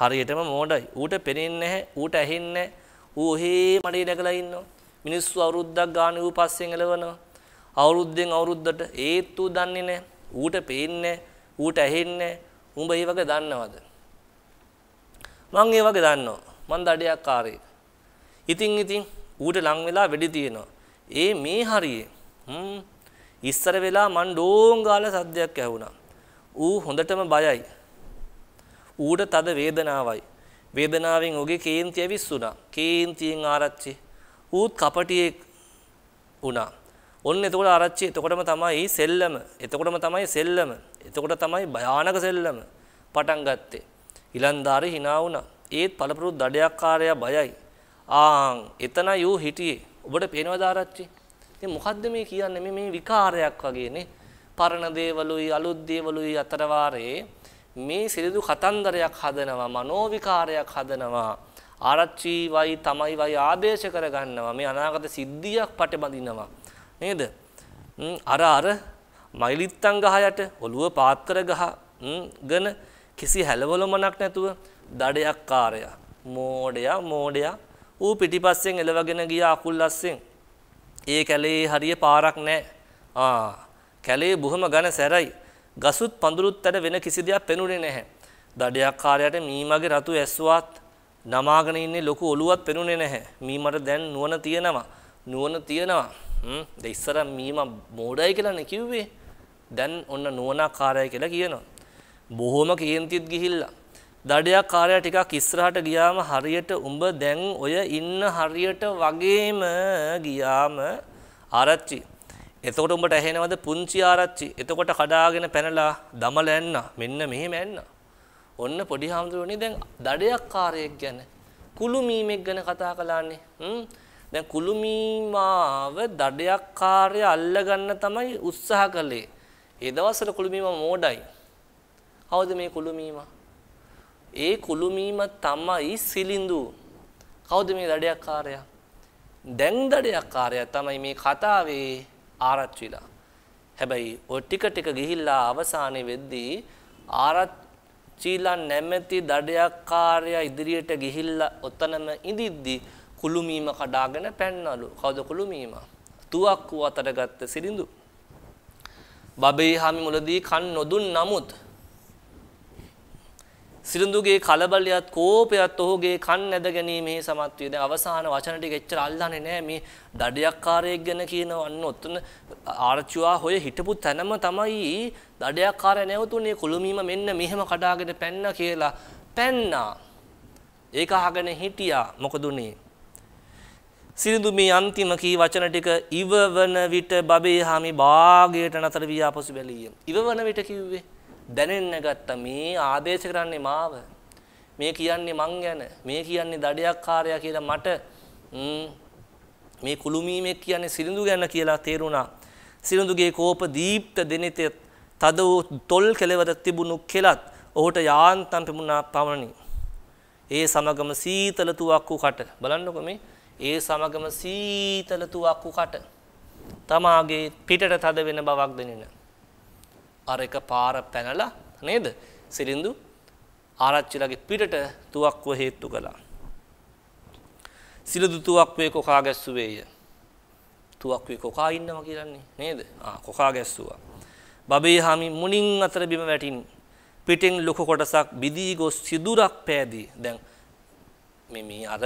හරියටම මෝඩයි. ඌට පෙනෙන්නේ නැහැ, ඌට ඇහෙන්නේ ඌ ඔහේ මඩේ නැගලා ඉන්නවා. මිනිස්සු අවුරුද්දක් ගාන ඌ පස්සෙන් එලවනවා. අවුරුද්දෙන් අවුරුද්දට ඒත් ඌ දන්නේ නැහැ. ඌට පේන්නේ ඌට ඇහෙන්නේ උඹ ඒ වගේ දන්නවද? මං ඒ වගේ දන්නවා. මං දඩයක් කාරේ. ඉතින් ඉතින් ඌට ලං වෙලා වෙඩි තියෙනවා. ඒ මේ හරියේ හ්ම් ඉස්සර වෙලා මන් ඩෝංගාල සද්දයක් ඇහුණා. ඌ හොඳටම බයයි. ඌට තද වේදනාවයි. වේදනාවෙන් ඌගේ කේන්තිය විස්සුණා. කේන්තියෙන් ආරච්චි. ඌත් කපටියෙක් වුණා. ඔන්න එතකොට ආරච්චි එතකොටම තමයි සෙල්ලම. එතකොටම තමයි සෙල්ලම. එතකොට තමයි භයානක සෙල්ලම පටන් ගත්තේ. ඉලන්දාරේ hina වුණා. ඒත් පළපුරුදු දඩයක්කාරයා බයයි. ආන් එතන යූ හිටියේ. ඔබට පේනවද ආරච්චි? ඉතින් මොකද්ද මේ කියන්නේ මේ මේ විකාරයක් වගේනේ පරණ දේවලුයි අලුත් දේවලුයි අතරවාරේ මේ සිරිදු කතන්දරයක් හදනවා මනෝවිකාරයක් හදනවා ආරච්චි වයි තමයි වයි ආදේශ කරගන්නවා මේ අනාගත සිද්ධියක් පටබඳිනවා නේද අර අර මයිලිත්තන් ගහයට ඔළුව පාත් කර ගහගෙන කිසි හැලවලමක් නැතුව දඩයක්කාරයා මෝඩයා මෝඩයා ඌ පිටිපස්සෙන් එලවගෙන ගිය අකුල් අස්සෙන් ඒ කැලේ හරිය පාරක් නැහැ. ආ කැලේ බොහොම ඝන සැරයි. ගසුත් පඳුරුත් ඇර වෙන කිසි දෙයක් පෙනුනේ නැහැ. දඩයක් කාර්යයට මීමගේ රතු ඇස්සුවත් නමාගෙන ඉන්නේ ලොකු ඔලුවක් පෙනුනේ නැහැ. මීමට දැන් නුවණ තියෙනවා. නුවණ තියෙනවා. හ්ම්. දැන් ඉස්සර මීම මෝඩයි කියලානේ කිව්වේ. දැන් ඔන්න නුවණකාරය කියලා කියනවා. බොහොම කේන්තිත් ගිහිල්ලා දඩයක් කාර්යය ටිකක් ඉස්සරහට ගියාම හරියට උඹ දැන් ඔය ඉන්න හරියට වගේම ගියාම ආරච්චි. එතකොට උඹට ඇහෙනවද පුංචි ආරච්චි. එතකොට කඩාගෙන පැනලා දමල ඇන්න. මෙන්න මෙහෙම ඇන්න. ඔන්න පොඩි හාමුදුරනේ දැන් දඩයක් කාර්යයක් ගැන කුළුමීමෙක් ගැන කතා කළානේ. හ්ම්. දැන් කුළුමීමාව දඩයක් කාර්යය අල්ලගන්න තමයි උත්සාහ කළේ. ඒ දවස්වල කුළුමීමා මෝඩයි. කවුද මේ කුළුමීමා? ඒ කුළුමීම තමයි සිලිඳු. කවුද මේ දඩයක්කාරයා? දැන් දඩයක්කාරයා තමයි මේ කතාවේ ආරච්චිලා. හැබැයි ඔය ටික ටික ගිහිල්ලා අවසානයේ වෙද්දී ආරච්චිලා නැමැති දඩයක්කාරයා ඉදිරියට ගිහිල්ලා ඔතනම ඉඳිද්දී කුළුමීම කඩාගෙන පැන්නලු. කවුද කුළුමීම? තුවක්කුව අතට ගත්ත සිලිඳු. බබේ හාමි මුලදී කන් නොදුන් නමුත් සිරිඳුගේ කලබලියත් කෝපයත් ඔහුගේ කන් ඇද ගැනීමේ සමත් වේ. දැන් අවසාන වචන ටික එච්චර අල්ලන්නේ නෑ මේ දඩයක්කාරයෙක් ගැන කියනවා. අන්න ඔතන ආර්චුවා හොය හිටපු තැනම තමයි දඩයක්කාරය නැවතුනේ කුළුමීම මෙන්න මෙහෙම කඩාගෙන පැන්න කියලා. පැන්නා. ඒක අහගෙන හිටියා. මොකද උනේ? සිරිඳු මේ අන්තිම කී වචන ටික ඉවවන විට බබේ හාමි භාගයට නතර වී ආපසු බැලීය. ඉවවන විට කිව්වේ දැනෙන්න ගත්ත මේ ආදේශ කරන්නේ මාව. මේ කියන්නේ මං ගැන. මේ කියන්නේ දඩයක්කාරයා කියලා මට මේ කුළුමීමේ කියන්නේ සිරිඳු ගැන කියලා තේරුණා. සිරිඳුගේ කෝප දීප්ත දෙනිතෙත් තද වූ තොල් කෙලවර තිබුණු කෙලත් ඔහුට යාන්තම් පෙමුණා පමණි. ඒ සමගම සීතල තුවක් වූ කට බලන්නකො මේ ඒ සමගම සීතල තුවක් වූ කට තමාගේ පිටට තද වෙන බවක් දැනෙන. අර එක පාර පැනලා නේද? සිරින්දු ආරච්චිලගේ පිටට තුවක්කුව හේතු කළා. සිලදු තුවක්කුවේ කොකා ගැස්සුවේය. තුවක්කුවේ කොකා ඉන්නවා කියලානේ නේද? ආ කොකා ගැස්සුවා. බබේ හාමි මුණින් අතර බිම වැටින් පිටින් ලොකු කොටසක් බිදී ගොස් සිදුරක් පෑදී. දැන් මේ මේ අර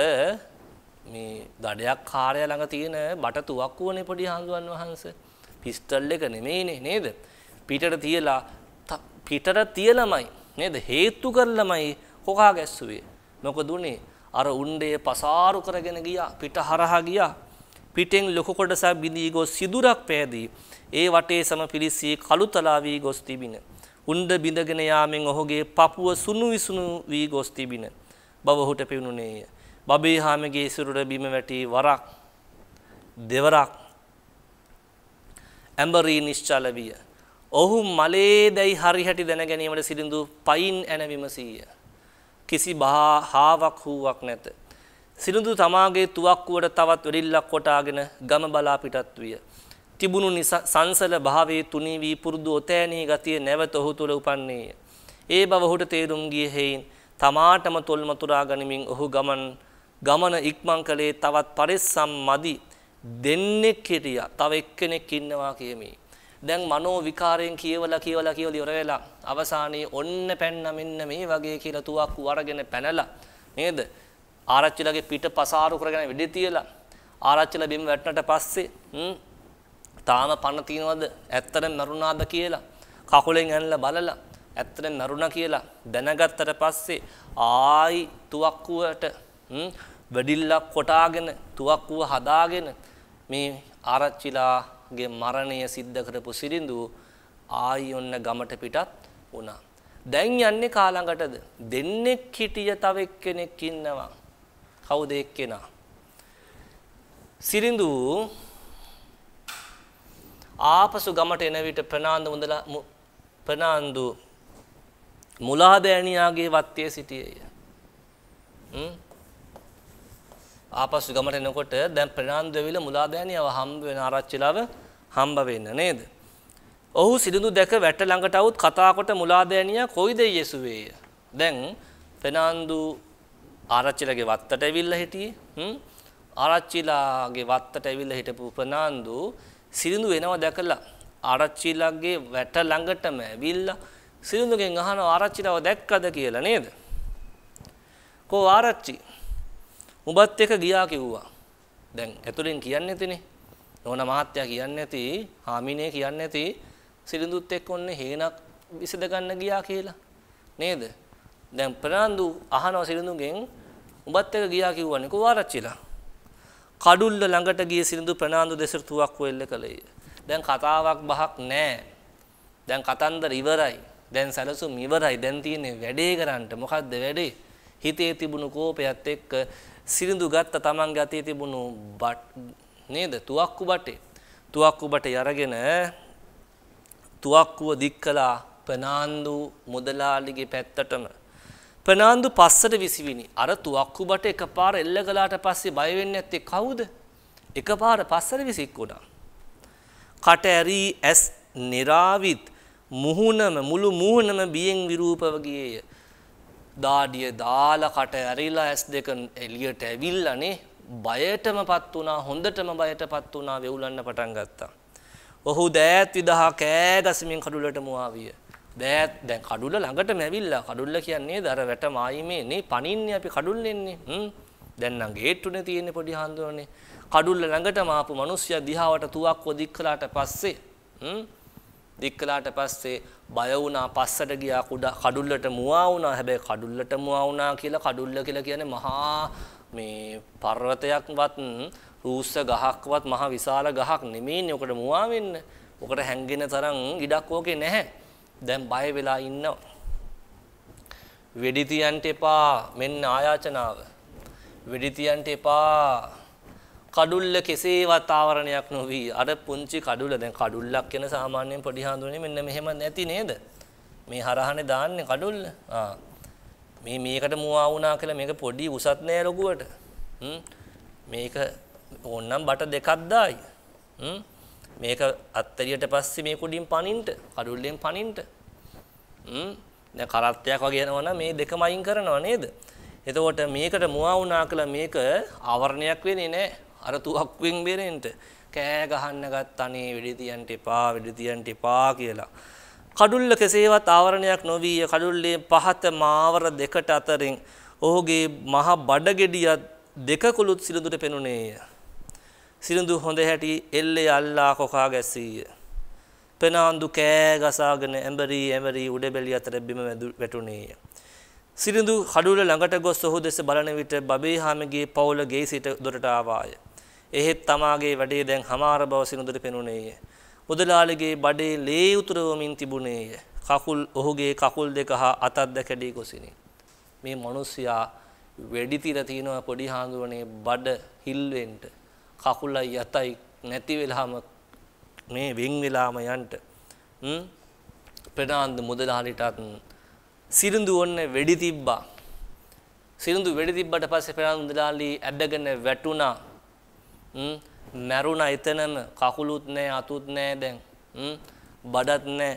මේ දඩයක් කාර්යය ළඟ තියෙන බට තුවක්කුවනේ පොඩි හාමුදුරන් වහන්සේ. පිස්තල් එක නෙමෙයිනේ නේද? පිටට තියලා පිටට තියලමයි නේද හේතු කරලමයි හොකා ගැස්සුවේ. මොකද උනේ අර උණ්ඩේ පසාරු කරගෙන ගියා පිට හරහා ගියා. පිටෙන් ලොකු කොටසක් බිඳී ගොස් සිදුරක් පෑදී ඒ වටේ සම පිලිස්සී කළුතලා වී ගොස් තිබින. උණ්ඩ බිඳගෙන යාමෙන් ඔහුගේ පපුව සුණු විසුණු වී ගොස් තිබින. බව ඔහුට පෙනුනේය. බබේහාමගේ සිරුර බිම වැටි වරක් දෙවරක් ඇඹරී නිශ්චල විය. ඔහු මලේ දැයි හරි හැටි දැන ගැනීමට සිරිඳු පයින් ඇන විමසීය. කිසි හාවක් වූවක් නැත. සිරිඳු තමාගේ තුවක්කුවට තවත් වෙඩිල්ලක් කොටාගෙන ගම බලා පිටත් විය. තිබුණු සංසල භාවයේ තුනී වී පුරුදු ඔතෑනී ගතිය නැවත ඔහු තුළ උපන්නේය. ඒ බව ඔහුට තේරුම් ගිය හේයින් තමාටම තොල් මතුරා ගනිමින් ඔහු ගමන් ගමන ඉක්මන් කළේ තවත් පරිස්සම් මදි දෙන්නෙක් හිටියා. තව එක්කෙනෙක් ඉන්නවා කියමි. දැන් මනෝ විකාරයෙන් කියවලා කියවලා කියවලා ඉවර වෙලා අවසානයේ ඔන්න පැන්න මෙන්න මේ වගේ කියලා තුවක්කු අරගෙන පැනලා නේද ආරච්චිලගේ පිට පසාරු කරගෙන වෙඩි තියලා ආරච්චිල බිම් වැටුණට පස්සේ හ්ම් තාම පණ තියනවද ඇත්තටම මරුණාද කියලා කකුලෙන් ඇනලා බලලා ඇත්තටම මරුණා කියලා දැනගත්තට පස්සේ ආයි තුවක්කුවට හ්ම් වෙඩිල්ලක් කොටාගෙන තුවක්කුව හදාගෙන මේ ආරච්චිලා ගේ මරණය සිද්ධ කරපු සිරිඳු ආයි ඔන්න ගමට පිටත් වුණා. දැන් යන්නේ කාළඟටද දෙන්නෙක් හිටිය තව එක්කෙනෙක් ඉන්නවා. කවුද එක්කෙනා? සිරිඳු ආපසු ගමට එන විට ප්‍රනාන්දු මුදලා ප්‍රනාන්දු මුලාදෑනියාගේ වත්තේ සිටියේය. ආපසු ගමට එනකොට දැන් ප්‍රනාන්දු වෙවිල මුලාදෑනියව හම්බ වෙන ආරච්චිලාව හම්බ වෙන්න නේද? ඔහු සිදුඳු දැක වැට ළඟට આવුත් කතාකොට මුලාදෑනියා කොයිද යේසුවේය? දැන් ප්‍රනාන්දු ආරච්චිලාගේ වත්තට ඇවිල්ලා හිටියේ. හ්ම් ආරච්චිලාගේ වත්තට ඇවිල්ලා හිටපු ප්‍රනාන්දු සිදුඳු වෙනව දැකලා ආරච්චිලාගේ වැට ළඟටම ඇවිල්ලා සිදුඳුගෙන් අහනවා ආරච්චිලාව දැක්කද කියලා නේද? කෝ ආරච්චි උඹත් එක ගියා කිව්වා. දැන් ඇතුලෙන් කියන්නේ නැතිනේ. නෝන මහත්තයා කියන්නේ නැති, හාමිනේ කියන්නේ නැති සිරිඳුත් එක්ක ඔන්නේ හේනක් විසඳ ගන්න ගියා කියලා. නේද? දැන් ප්‍රනාන්දු අහනවා සිරිඳුගෙන් උඹත් එක ගියා කිව්වනේ කොහොම ආරච්චිලා. කඩුල්ල ළඟට ගිය සිරිඳු ප්‍රනාන්දු දෙසට තුවක් වෙල්ල කළේය. දැන් කතාවක් බහක් නැහැ. දැන් කතන්දර ඉවරයි. දැන් සැලසුම් ඉවරයි. දැන් තියෙන්නේ වැඩේ කරන්න. මොකද්ද වැඩේ? හිතේ තිබුණු කෝපයත් එක්ක සිරිඳු ගත්ත තමන්ගේ අතේ තිබුණු නේද තුවක්කු බටේ තුවක්කු බටේ අරගෙන තුවක්කුව දික් කළා ප්‍රනාන්දු මුදලාලිගේ පැත්තටම ප්‍රනාන්දු පස්සට විසිවිනි අර තුවක්කු බට එකපාර එල්ල කළාට පස්සේ බය වෙන්නේ නැත්තේ කවුද එකපාර පස්සට විසික් උනා කට ඇරී ඇස් නිරාවිත් මුහුණම මුළු මුහුණම බියෙන් විරූපව ගියේය දාඩිය දාලා කට ඇරිලා ඇස් දෙක එළියට ඇවිල්ලානේ බයටමපත් වුණා හොඳටම බයටපත් වුණා වෙවුලන්න පටන් ගත්තා. ඔහු දෑත් විදහා කෑ ගසමින් කඩුලට මුවාවිය. දෑත් දැන් කඩුල ළඟටම ඇවිල්ලා කඩුල්ල කියන්නේ දර වැට මායිමේ නේ පනින්නේ අපි කඩුල්ලෙන්නේ. හ්ම්. දැන් නම් ගේට්ටුනේ තියෙන්නේ පොඩි හාන්දුරනේ. කඩුල්ල ළඟටම ආපු මිනිස්සයා දිහාවට තුවක් ඔදික් කළාට පස්සේ හ්ම් දික් කළාට පස්සේ බය වුණා පස්සට ගියා කුඩා කඩුල්ලට මුවා වුණා හැබැයි කඩුල්ලට මුවා වුණා කියලා කඩුල්ල කියලා කියන්නේ මහා මේ පර්වතයක්වත් රූස්ස ගහක්වත් මහා විශාල ගහක් නෙමෙයිනේ ඔකට මුවා වෙන්න. ඔකට හැංගෙන තරම් ඉඩක් ඕකේ නැහැ. දැන් බය වෙලා ඉන්නවා. වෙඩි තියන්ට එපා මෙන්න ආයාචනාව. වෙඩි තියන්ට එපා කඩුල්ල කෙසේවත් ආවරණයක් නොවී අර පුංචි කඩුල්ල දැන් කඩුල්ලක් කියන සාමාන්‍යයෙන් පොඩි හාඳුනේ මෙන්න මෙහෙම නැති නේද මේ හරහනේ දාන්නේ කඩුල්ල ආ මේ මේකට මුවා වුණා කියලා මේක පොඩි උසත් නෑ ලොකුවට මේක ඕන්නම් බට දෙකක් දායි මේක අත්තරියට පස්සේ මේ කුඩින් පනින්ට කඩුල්ලෙන් පනින්ට දැන් කරත්තයක් වගේ යනවනම් මේ දෙකම අයින් කරනවා නේද එතකොට මේකට මුවා වුණා කියලා මේක ආවරණයක් වෙන්නේ නැහැ අර තුවක්කුවෙන් බෙරෙන්න කෑ ගහන්න ගත් අනේ වෙඩි තියන්න එපා වෙඩි තියන්න එපා කියලා. කඩුල්ල කෙසේවත් ආවරණයක් නොවිය කඩුල්ලේ පහත මාවර දෙකට අතරින් ඔහුගේ මහා බඩගෙඩිය දෙක කුළුත් සිරුදුට පෙනුනේය. සිරුදු හොඳ හැටි එල්ලේ අල්ලා කොකා ගැසීය. පෙනාන්දු කෑ ගසාගෙන ඇඹරී ඇඹරී උඩබෙලි අතර බිම වැටුණේය. සිරිඳු කඩුල ළඟට ගොස් ඔහු දෙස බලන විට බබේ හාමිගේ පවුල ගේ සිට දොරට ආවාය. එහෙත් තමාගේ වැඩේ දැන් හමාර බව සිනුදට පෙනුනේය. මුදලාලිගේ බඩේ ලේ උතුරවමින් තිබුණේය. කකුල් ඔහුගේ කකුල් දෙක හා අතත් දැකඩී ගොසිනි. මේ මිනිසයා වෙඩි තිර තිනවා පොඩි හාඳුවනේ බඩ හිල්වෙන්ට කකුලයි යතයි නැති වෙලාම මේ වෙන් වෙලාම යන්ට ප්‍රනාන්ද මුදලාලිටත් සිරිඳු ඔන්න වෙඩි තිබ්බා. සිරිඳු වෙඩි තිබ්බට පස්සේ ප්‍රනාන්ද මුදලාලි ඇඩගෙන වැටුණා මැරුණ එතනම කකුලුත් නෑ අතුත් නෑ දැන් බඩත් නෑ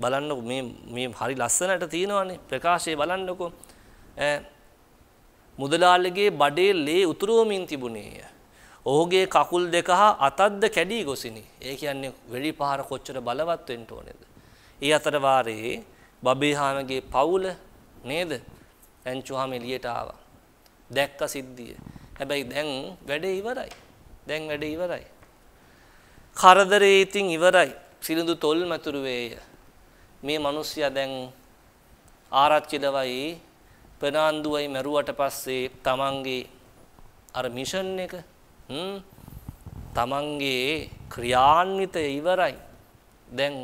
බලන්නකො මේ මේ හරි ලස්සනට තියෙනවනේ ප්‍රකාශය බලන්නකො මුදලාලගේ බඩේ ලේ උතුරුවමින් තිබුණේය. ඔහුගේ කකුල් දෙක හා අතද්ද කැඩී ගොසිනි. ඒ කියන්නේ වෙඩි පහර කොච්චර බලවත් වෙන්න ඕනේද? ඒ අතර වාරේ බබේහාමගේ පවුල නේද? ඇන්චුහාම එළියට ආවා. දැක්ක සිද්ධිය. හැබැයි දැන් වැඩේ ඉවරයි. දැන් වැඩ ඉවරයි. කරදරේ ඉතින් ඉවරයි. සිරිඳු තොල් මතුරු වේය. මේ මිනිස්සයා දැන් ආරච්චිලවයි ප්‍රනාන්දුවයි මරුවට පස්සේ තමන්ගේ අර මිෂන් එක හ්ම් තමන්ගේ ක්‍රියාන්විතය ඉවරයි. දැන්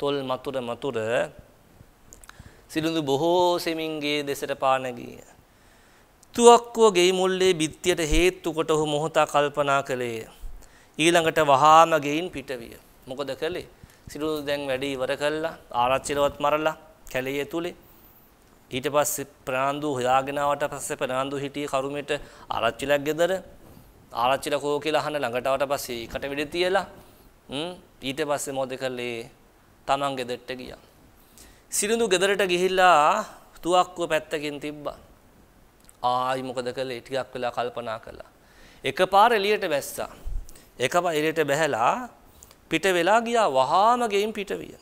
තොල් මතුර මතුර සිළුඳු බොහෝ සෙමින්ගේ දෙසට පානගිය. තුවක්කුව ගේ මුල්ලේ බිත්තියට හේත්තුකොට ඔහු මොහොතා කල්පනා කළේය. ඊළඟට වහාම ගෙයින් පිටවිය. මොකද කළේ? සිරුරු දැන් වැඩි ඉවර කළා, ආරච්චිලවත් මරලා කැලේ තුලේ. ඊට පස්සේ ප්‍රනාන්දු හොයාගෙන ආවට පස්සේ ප්‍රනාන්දු හිටියේ කරුමෙට ආරච්චිලක් ගෙදර. ආරච්චිල කෝ කියලා අහන ළඟට ආවට පස්සේ ඒකට වෙඩි තියලා හ්ම් ඊට පස්සේ මොකද කළේ? Taman ගෙදරට ගියා. සිරුඳු ගෙදරට ගිහිල්ලා තුවක්කුව පැත්තකින් තිබ්බා. ආයි මොකද කළේ ටිකක් වෙලා කල්පනා කළා. එකපාර එළියට වැස්සා. එකපාර එළියට බැහැලා පිට වෙලා ගියා වහාම ගෙයින් පිට විය.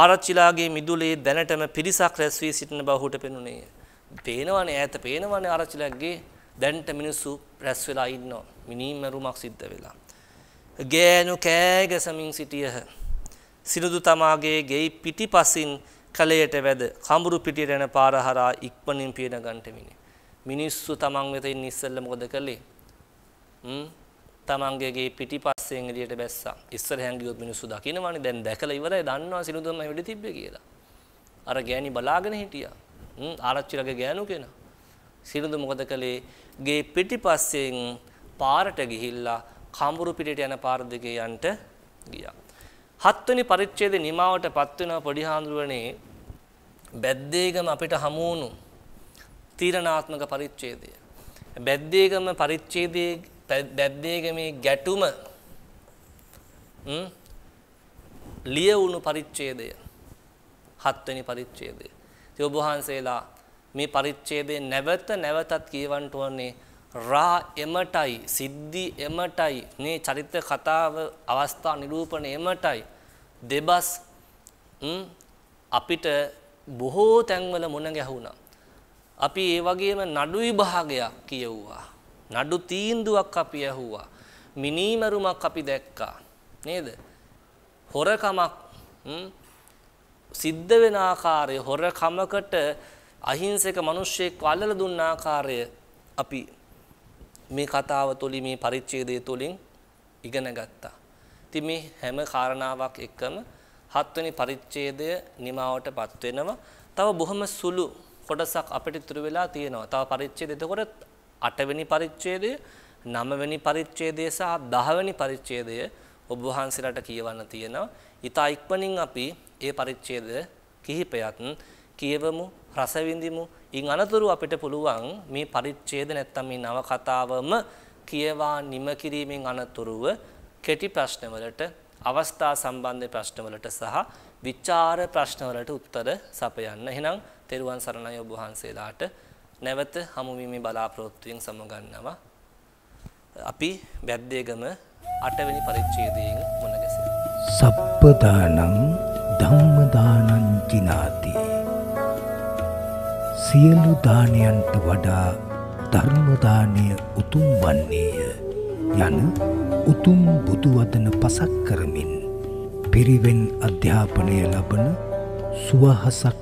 ආරච්චිලාගේ මිදුලේ දැනටම පිරිසක් රැස් වී සිටින බව හුට පෙනුනේය. පේනවනේ ඈත පේනවනේ ආරච්චිලාගේ දැන්ට මිනිස්සු රැස් වෙලා ඉන්නවා. මිනීමරුමක් සිද්ධ වෙලා. ගෑනු කෑ ගැසමින් සිටියහ. සිරුදු තමාගේ ගෙයි පිටිපසින් කලයට වැද කඹුරු පිටියට යන පාර හරහා ඉක්මනින් පියන ගන්ටමිනි. මිනිස්සු තමන් වෙත ඉන්න ඉස්සෙල්ල මොකද කළේ? හ්ම් තමන්ගේ ගේ පිටිපස්සෙන් එළියට බැස්සා. ඉස්සරහන් ගියොත් මිනිස්සු දකින්නවානේ දැන් දැකලා ඉවරයි දන්නවා සිනුදොම්ම වෙඩි තිබ්බේ කියලා. අර ගෑණි බලාගෙන හිටියා. හ්ම් ආරච්චිලගේ ගෑනු කෙනා. සිනුදු මොකද කළේ? ගේ පිටිපස්සෙන් පාරට ගිහිල්ලා කඹුරු පිටේට යන පාර දෙකේ යන්ට ගියා. හත්වෙනි පරිච්ඡේදේ නිමාවට පත් වෙන පොඩි හාමුදුරනේ බැද්දේගම අපිට හමු වුණු තීරණාත්මක පරිච්ඡේදය. බැද්දේගම පරිච්ඡේදයේ බැද්දේගමේ ගැටුම ලියවුණු පරිච්ඡේදය හත්වෙනි පරිච්ඡේදය. ඉතින් ඔබ වහන්සේලා මේ පරිච්ඡේදය නැවත නැවතත් කියවන්ට වන්නේ රා එමටයි සිද්ධි එමටයි මේ චරිත කතාව අවස්ථා නිරූපණ එමටයි දෙබස් අපිට බොහෝ තැන්වල මුණ ගැහුණා. අපි ඒ වගේම නඩු විභාගයක් කියවුවා. නඩු තීන්දුවක් අපි ඇහුවා. මිනීමරුමක් අපි දැක්කා. නේද? හොරකමක් සිද්ධ වෙන ආකාරය හොරකමකට අහිංසක මිනිස්සෙක් වල්ලලා දුන්න ආකාරය අපි මේ කතාව තුළින් මේ පරිච්ඡේදය තුළින් ඉගෙන ගත්තා. ඉතින් මේ හැම කාරණාවක් එක්කම හත්වෙනි පරිච්ඡේදය නිමාවටපත් වෙනවා. තව බොහොම සුළු කොටසක් අපිට ඉතුරු වෙලා තියෙනවා. තව පරිච්ඡේද එතකොට 8 වෙනි පරිච්ඡේදය, 9 වෙනි පරිච්ඡේදය සහ 10 වෙනි පරිච්ඡේදය ඔබ වහන්සේලාට කියවන්න තියෙනවා. ඊතා ඉක්මනින් අපි ඒ පරිච්ඡේද කිහිපයත් කියවමු, රස විඳිමු. ඉන් අනතුරු අපිට පුළුවන් මේ පරිච්ඡේද නැත්තම් මේ නව කතාවම කියවා නිම කිරීමෙන් අනතුරුව කෙටි ප්‍රශ්නවලට අවස්ථා සම්බන්ධ ප්‍රශ්නවලට සහ විචාර ප්‍රශ්නවලට උත්තර සපයන්න. එහෙනම් තෙරුවන් සරණයි ඔබ වහන්සේලාට නැවත හමුවීමේ බලාපොරොත්තුවෙන් සමුගන්නවා. අපි බැද්දේගම 8 වෙනි පරිච්ඡේදයෙන් මුණ ගැසෙමු. සප්පදානං ධම්මදානං ජිනාති. සියලු දානයන්ට වඩා ධර්ම දානය උතුම් වන්නේය යන උතුම් බුදු වදන පසක් කරමින් පිරිවෙන් අධ්‍යාපනය ලබන සුවහසක්